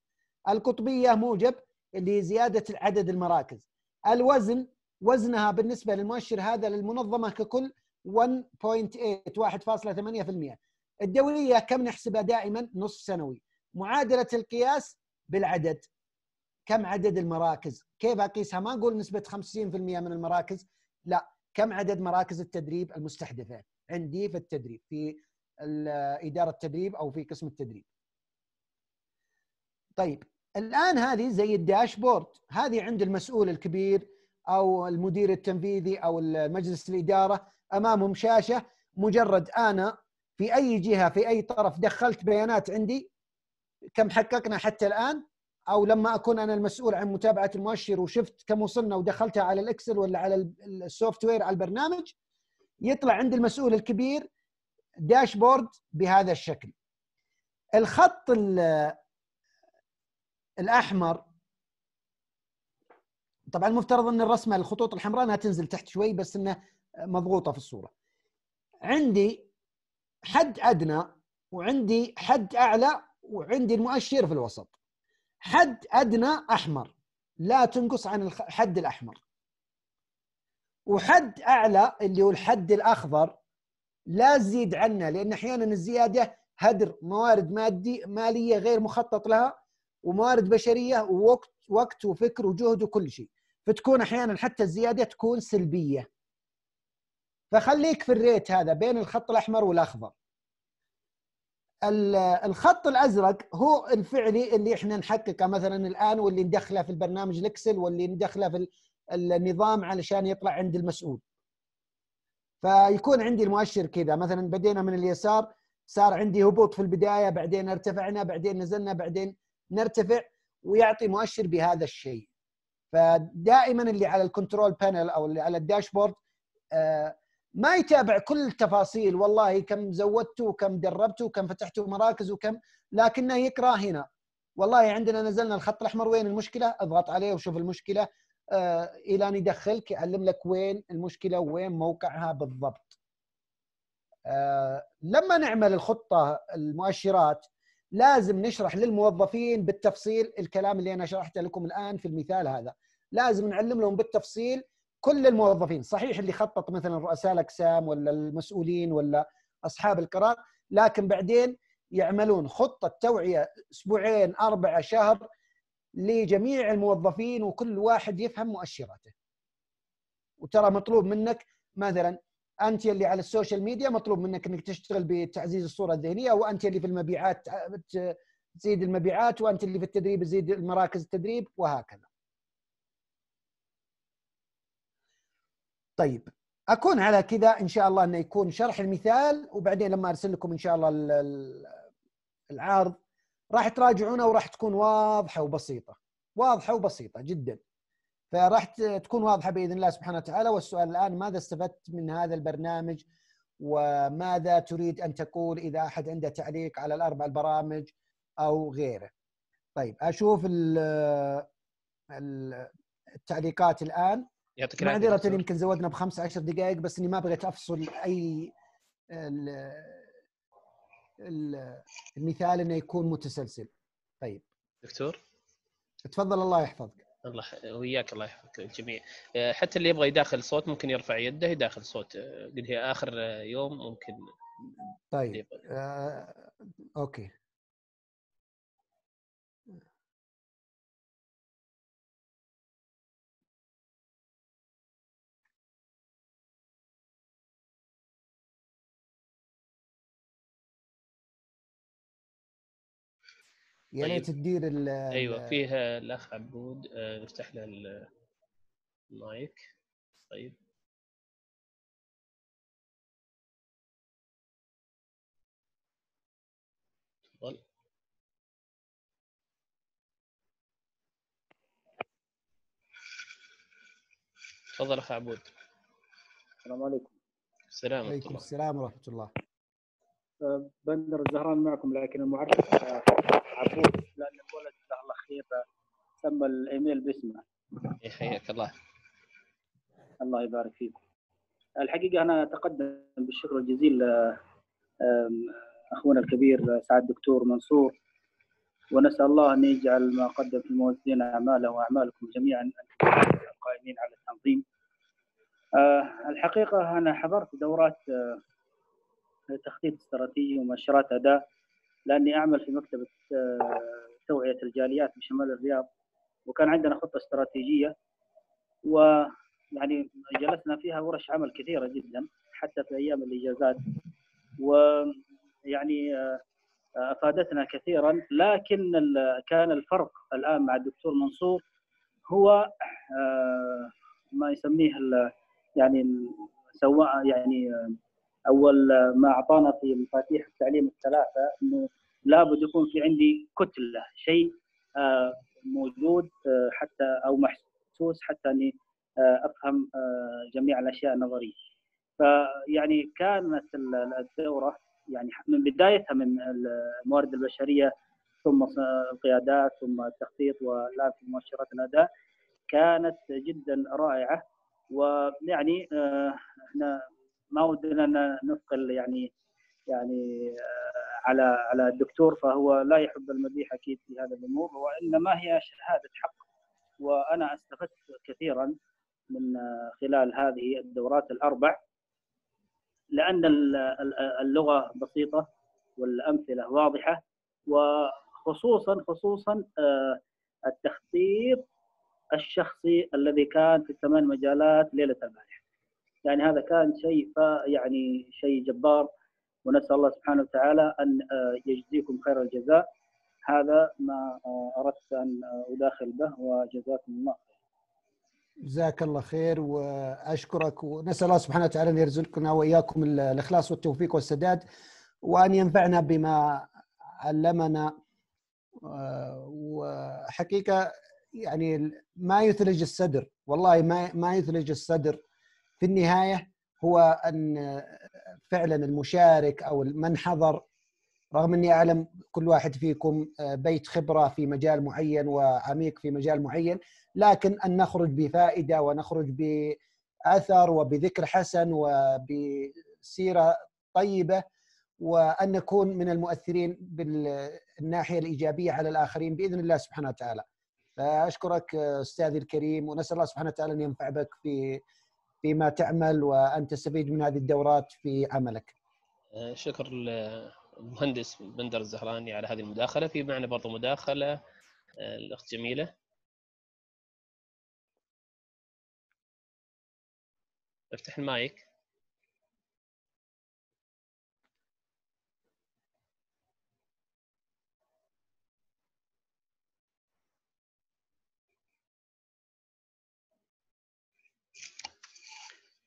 القطبية موجب اللي زيادة عدد المراكز الوزن وزنها بالنسبه للمؤشر هذا للمنظمه ككل 1.8 1.8% الدوليه كم نحسبها دائما نص سنوي معادله القياس بالعدد كم عدد المراكز كيف اقيسها ما اقول نسبه 50% من المراكز لا كم عدد مراكز التدريب المستحدثه عندي في التدريب في اداره التدريب او في قسم التدريب طيب الان هذه زي الداشبورد هذه عند المسؤول الكبير او المدير التنفيذي او مجلس الاداره امامهم شاشه مجرد انا في اي جهه في اي طرف دخلت بيانات عندي كم حققنا حتى الان او لما اكون انا المسؤول عن متابعه المؤشر وشفت كم وصلنا ودخلتها على الاكسل ولا على السوفت وير على البرنامج يطلع عند المسؤول الكبير داشبورد بهذا الشكل الخط الاحمر طبعا المفترض ان الرسمه الخطوط الحمراء انها تنزل تحت شوي بس انها مضغوطه في الصوره عندي حد ادنى وعندي حد اعلى وعندي المؤشر في الوسط حد ادنى احمر لا تنقص عن الحد الاحمر وحد اعلى اللي هو الحد الاخضر لا تزيد عنه لان احيانا الزياده هدر موارد مادي ماليه غير مخطط لها وموارد بشريه ووقت وقت وفكر وجهد وكل شيء فتكون احيانا حتى الزياده تكون سلبيه فخليك في الريت هذا بين الخط الاحمر والاخضر الخط الازرق هو الفعلي اللي احنا نحققه مثلا الان واللي ندخله في البرنامج الاكسل واللي ندخله في النظام علشان يطلع عند المسؤول فيكون عندي المؤشر كذا مثلا بدينا من اليسار صار عندي هبوط في البدايه بعدين ارتفعنا بعدين نزلنا بعدين نرتفع ويعطي مؤشر بهذا الشيء فدائما اللي على الكنترول بانل او اللي على الداشبورد آه، ما يتابع كل التفاصيل والله كم زودته وكم دربته وكم فتحته مراكز وكم لكنه يقرا هنا والله عندنا نزلنا الخط الاحمر وين المشكله اضغط عليه وشوف المشكله آه، الى ان يدخلك يعلم لك وين المشكله وين موقعها بالضبط آه، لما نعمل الخطه المؤشرات لازم نشرح للموظفين بالتفصيل الكلام اللي انا شرحته لكم الان في المثال هذا لازم نعلم لهم بالتفصيل كل الموظفين صحيح اللي خطط مثلا رؤساء الاقسام ولا المسؤولين ولا اصحاب القرار لكن بعدين يعملون خطه توعيه اسبوعين اربعه شهر لجميع الموظفين وكل واحد يفهم مؤشراته وترى مطلوب منك مثلا انت اللي على السوشيال ميديا مطلوب منك انك تشتغل بتعزيز الصوره الذهنيه وانت اللي في المبيعات تزيد المبيعات وانت اللي في التدريب تزيد المراكز التدريب وهكذا. طيب اكون على كذا ان شاء الله انه يكون شرح المثال وبعدين لما ارسل لكم ان شاء الله العرض راح تراجعونه وراح تكون واضحه وبسيطه واضحه وبسيطه جدا فراح تكون واضحه باذن الله سبحانه وتعالى والسؤال الان ماذا استفدت من هذا البرنامج وماذا تريد ان تقول اذا احد عنده تعليق على الاربع البرامج او غيره. طيب اشوف التعليقات الان يعطيك معذرة يمكن زودنا بخمس عشر دقائق بس اني ما بغيت افصل اي ال ال المثال انه يكون متسلسل. طيب. دكتور تفضل الله يحفظك. الله وياك الله يحفظك الجميع آه، حتى اللي يبغى يداخل صوت ممكن يرفع يده يداخل صوت آه، قد هي اخر آه، يوم ممكن طيب آه، اوكي يا يعني ريت طيب. تدير ال ايوه فيها الاخ عبود آه نفتح له المايك طيب تفضل تفضل اخ عبود السلام عليكم السلام عليكم السلام ورحمه الله بندر الزهران معكم لكن المعرف عبود لان الولد جزاه الله خير سمى الايميل باسمه. حياك الله. الله يبارك فيك الحقيقه انا اتقدم بالشكر الجزيل اخونا الكبير سعد الدكتور منصور ونسال الله ان يجعل ما قدم في موازين اعماله واعمالكم جميعا القائمين على التنظيم. آه، الحقيقه انا حضرت دورات آه، تخطيط استراتيجي ومؤشرات اداء لاني اعمل في مكتبه آه، توعيه الجاليات بشمال الرياض وكان عندنا خطه استراتيجيه ويعني جلسنا فيها ورش عمل كثيره جدا حتى في ايام الاجازات ويعني آه، افادتنا كثيرا لكن كان الفرق الان مع الدكتور منصور هو آه، ما يسميه يعني سواء يعني اول ما اعطانا في مفاتيح التعليم الثلاثه انه لابد يكون في عندي كتله شيء آه، موجود آه، حتى او محسوس حتى اني آه، افهم جميع الاشياء النظريه. فيعني كانت الدوره يعني من بدايتها من الموارد البشريه ثم القيادات ثم التخطيط والان في مؤشرات الاداء كانت جدا رائعه ويعني احنا ما ودنا نثقل يعني يعني آه، على على الدكتور فهو لا يحب المديح اكيد في هذا الامور وانما هي شهاده حق وانا استفدت كثيرا من آه، خلال هذه الدورات الاربع لان اللغه بسيطه والامثله واضحه وخصوصا خصوصا آه، التخطيط الشخصي الذي كان في الثمان مجالات ليله المعرفه يعني هذا كان شيء يعني شيء جبار ونسال الله سبحانه وتعالى ان آه، يجزيكم خير الجزاء هذا ما آه، اردت ان آه، اداخل به وجزاكم الله جزاك الله خير واشكرك ونسال الله سبحانه وتعالى ان يرزقنا واياكم الاخلاص والتوفيق والسداد وان ينفعنا بما علمنا وحقيقه يعني ما يثلج الصدر والله ما ما يثلج الصدر في النهايه هو ان فعلا المشارك او من حضر رغم اني اعلم كل واحد فيكم آه، بيت خبره في مجال معين وعميق في مجال معين لكن ان نخرج بفائده ونخرج باثر وبذكر حسن وبسيره طيبه وان نكون من المؤثرين بالناحيه الايجابيه على الاخرين باذن الله سبحانه وتعالى. فاشكرك آه، استاذي الكريم ونسال الله سبحانه وتعالى ان ينفع بك في فيما تعمل وان تستفيد من هذه الدورات في عملك. آه، شكر المهندس بندر الزهراني على هذه المداخله، في معنا برضه مداخله آه، الاخت جميله. افتح المايك.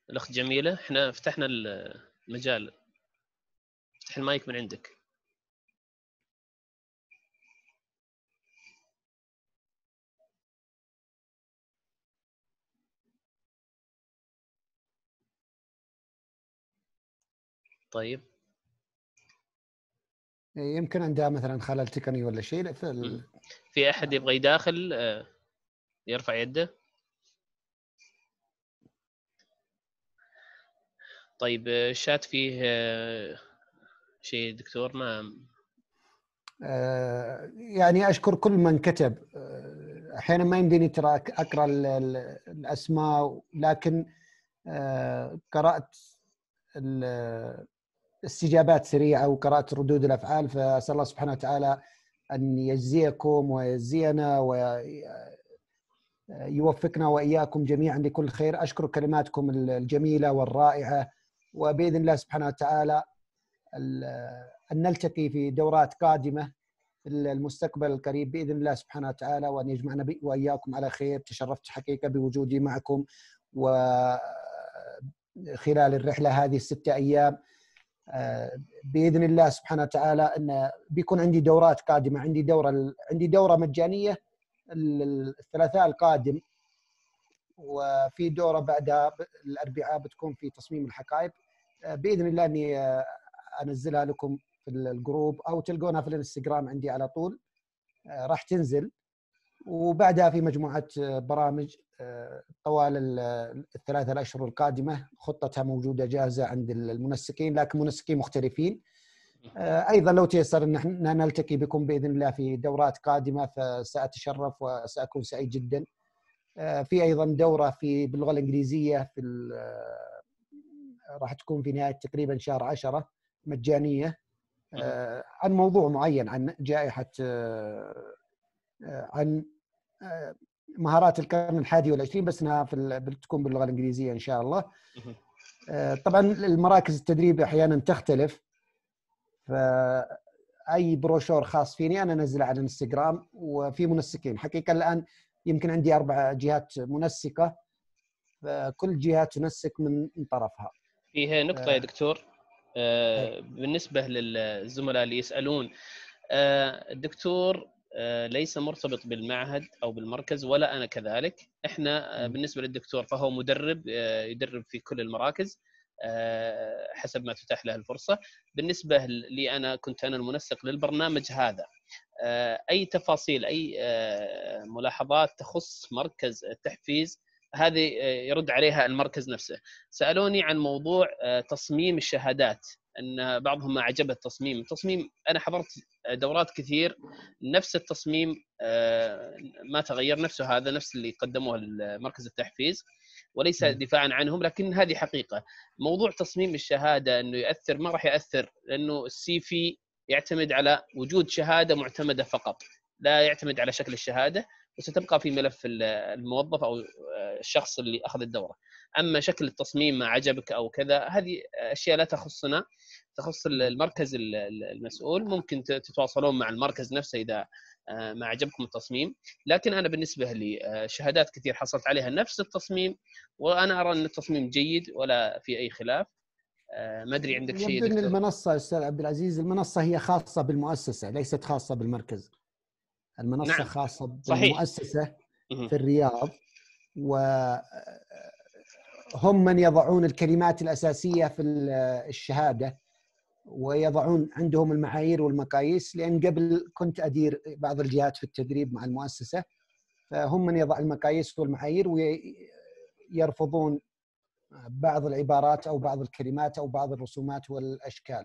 الاخت جميله احنا فتحنا المجال افتح المايك من عندك طيب إيه، يمكن عندها مثلا خلل تقني ولا شيء في احد يبغى يداخل آه، يرفع يده طيب الشات فيه آه، شيء دكتور ما آه، يعني اشكر كل من كتب آه، احيانا ما يمديني ترى اقرا الاسماء لكن قرات الاستجابات سريعه وقرات ردود الافعال فاسال الله سبحانه وتعالى ان يجزيكم ويجزينا ويوفقنا واياكم جميعا لكل خير اشكر كلماتكم الجميله والرائعه وباذن الله سبحانه وتعالى ان نلتقي في دورات قادمه في المستقبل القريب باذن الله سبحانه وتعالى وان يجمعنا واياكم على خير تشرفت حقيقه بوجودي معكم وخلال الرحله هذه الستة ايام آه، باذن الله سبحانه وتعالى ان بيكون عندي دورات قادمه عندي دوره عندي دوره مجانيه الثلاثاء القادم وفي دوره بعدها الاربعاء بتكون في تصميم الحقائب باذن الله اني آه، انزلها لكم في الجروب او تلقونها في الانستغرام عندي على طول آه، راح تنزل وبعدها في مجموعه آه، برامج طوال الثلاثة الاشهر القادمه خطتها موجوده جاهزه عند المنسقين لكن منسقين مختلفين ايضا لو تيسر ان نلتقي بكم باذن الله في دورات قادمه فساتشرف وساكون سعيد جدا في ايضا دوره في باللغه الانجليزيه في راح تكون في نهايه تقريبا شهر 10 مجانيه آه، عن موضوع معين عن جائحه آه، آه، عن مهارات القرن الحادي والعشرين بس انها في بتكون باللغه الانجليزيه ان شاء الله. طبعا المراكز التدريب احيانا تختلف فاي بروشور خاص فيني انا انزله على الانستغرام وفي منسقين حقيقه الان يمكن عندي اربع جهات منسقه فكل جهه تنسق من طرفها. فيها نقطه يا آه. دكتور آه، آه. بالنسبه للزملاء اللي يسالون الدكتور ليس مرتبط بالمعهد او بالمركز ولا انا كذلك احنا بالنسبه للدكتور فهو مدرب يدرب في كل المراكز حسب ما تتاح له الفرصه بالنسبه لي انا كنت انا المنسق للبرنامج هذا اي تفاصيل اي ملاحظات تخص مركز التحفيز هذه آه، يرد عليها المركز نفسه سالوني عن موضوع آه، تصميم الشهادات ان بعضهم ما عجبه التصميم التصميم انا حضرت آه، دورات كثير نفس التصميم ما تغير نفسه هذا نفس اللي قدموه لمركز التحفيز وليس دفاعا عنهم لكن هذه حقيقه موضوع تصميم الشهاده انه ياثر ما راح ياثر لانه السي في يعتمد على وجود شهاده معتمده فقط لا يعتمد على شكل الشهاده وستبقى في ملف الموظف او آه، الشخص اللي اخذ الدوره اما شكل التصميم ما عجبك او كذا هذه اشياء لا تخصنا تخص المركز المسؤول ممكن تتواصلون مع المركز نفسه اذا آه، ما عجبكم التصميم لكن انا بالنسبه لي آه، شهادات كثير حصلت عليها نفس التصميم وانا ارى ان التصميم جيد ولا في اي خلاف ما ادري عندك شيء المنصه استاذ عبد العزيز المنصه هي خاصه بالمؤسسه ليست خاصه بالمركز المنصه نعم. خاصه بالمؤسسه صحيح. في الرياض وهم آه، من يضعون الكلمات الاساسيه في آه، الشهاده ويضعون عندهم المعايير والمقاييس لان قبل كنت ادير بعض الجهات في التدريب مع المؤسسه فهم من يضع المقاييس والمعايير ويرفضون بعض العبارات او بعض الكلمات او بعض الرسومات والاشكال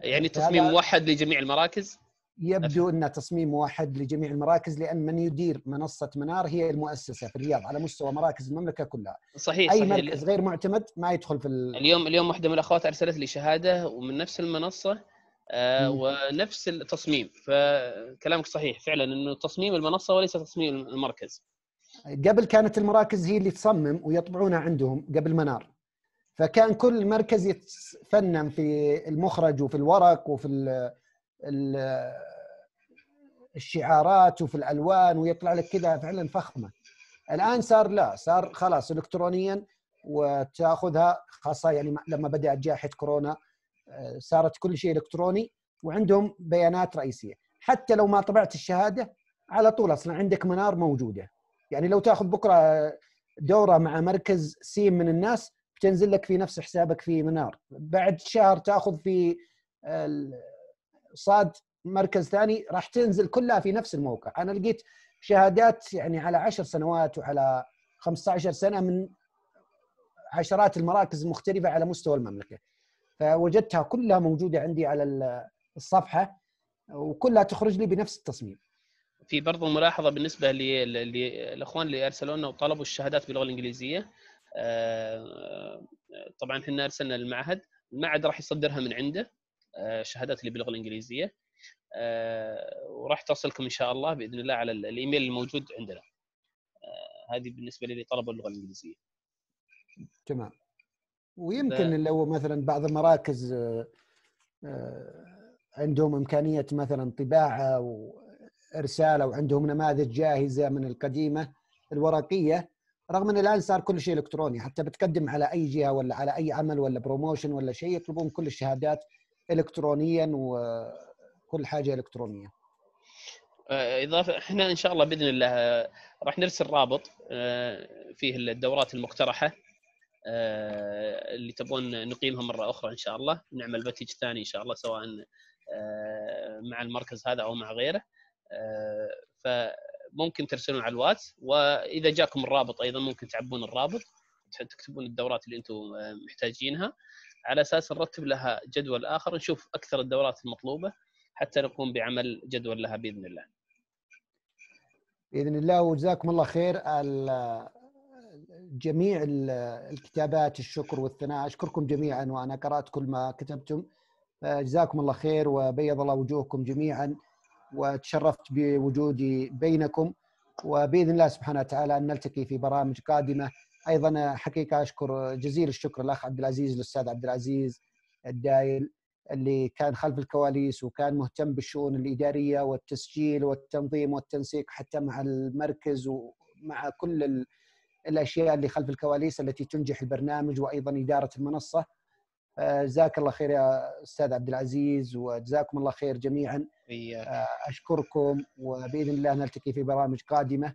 يعني تصميم موحد لجميع المراكز يبدو ان تصميم واحد لجميع المراكز لان من يدير منصه منار هي المؤسسه في الرياض على مستوى مراكز المملكه كلها صحيح اي صحيح. مركز غير معتمد ما يدخل في ال... اليوم اليوم واحده من الاخوات ارسلت لي شهاده ومن نفس المنصه آه ونفس التصميم فكلامك صحيح فعلا انه تصميم المنصه وليس تصميم المركز قبل كانت المراكز هي اللي تصمم ويطبعونها عندهم قبل منار فكان كل مركز يتفنن في المخرج وفي الورق وفي الشعارات وفي الالوان ويطلع لك كذا فعلا فخمه الان صار لا صار خلاص الكترونيا وتاخذها خاصه يعني لما بدات جائحه كورونا آه، صارت كل شيء الكتروني وعندهم بيانات رئيسيه حتى لو ما طبعت الشهاده على طول اصلا عندك منار موجوده يعني لو تاخذ بكره آه، دوره مع مركز سين من الناس بتنزل لك في نفس حسابك في منار بعد شهر تاخذ في صاد مركز ثاني راح تنزل كلها في نفس الموقع انا لقيت شهادات يعني على عشر سنوات وعلى 15 سنه من عشرات المراكز المختلفه على مستوى المملكه فوجدتها كلها موجوده عندي على الصفحه وكلها تخرج لي بنفس التصميم في برضه ملاحظه بالنسبه للاخوان اللي ارسلوا لنا وطلبوا الشهادات باللغه الانجليزيه آه، آه، طبعا احنا ارسلنا للمعهد المعهد راح يصدرها من عنده الشهادات آه، اللي باللغه الانجليزيه آه، وراح توصلكم ان شاء الله باذن الله على الايميل الموجود عندنا آه، هذه بالنسبه طلبوا اللغه الانجليزيه تمام ويمكن لو مثلا بعض المراكز عندهم امكانيه مثلا طباعه وارسال او عندهم نماذج جاهزه من القديمه الورقيه رغم ان الان صار كل شيء الكتروني حتى بتقدم على اي جهه ولا على اي عمل ولا بروموشن ولا شيء يطلبون كل الشهادات الكترونيا وكل حاجه الكترونيه آه، اضافه احنا ان شاء الله باذن الله راح نرسل رابط آه، فيه الدورات المقترحه آه، اللي تبغون نقيمها مره اخرى ان شاء الله نعمل باتج ثاني ان شاء الله سواء مع المركز هذا او مع غيره فممكن ترسلون على الواتس واذا جاكم الرابط ايضا ممكن تعبون الرابط تكتبون الدورات اللي انتم محتاجينها على اساس نرتب لها جدول اخر نشوف اكثر الدورات المطلوبه حتى نقوم بعمل جدول لها باذن الله. باذن الله وجزاكم الله خير جميع الكتابات الشكر والثناء اشكركم جميعا وانا قرات كل ما كتبتم جزاكم الله خير وبيض الله وجوهكم جميعا وتشرفت بوجودي بينكم وباذن الله سبحانه وتعالى ان نلتقي في برامج قادمه ايضا حقيقه اشكر جزيل الشكر الاخ عبد العزيز الاستاذ عبد العزيز الدايل اللي كان خلف الكواليس وكان مهتم بالشؤون الاداريه والتسجيل والتنظيم والتنسيق حتى مع المركز ومع كل الاشياء اللي خلف الكواليس التي تنجح البرنامج وايضا اداره المنصه آه، جزاك الله خير يا استاذ عبد العزيز وجزاكم الله خير جميعا آه، اشكركم وباذن الله نلتقي في برامج قادمه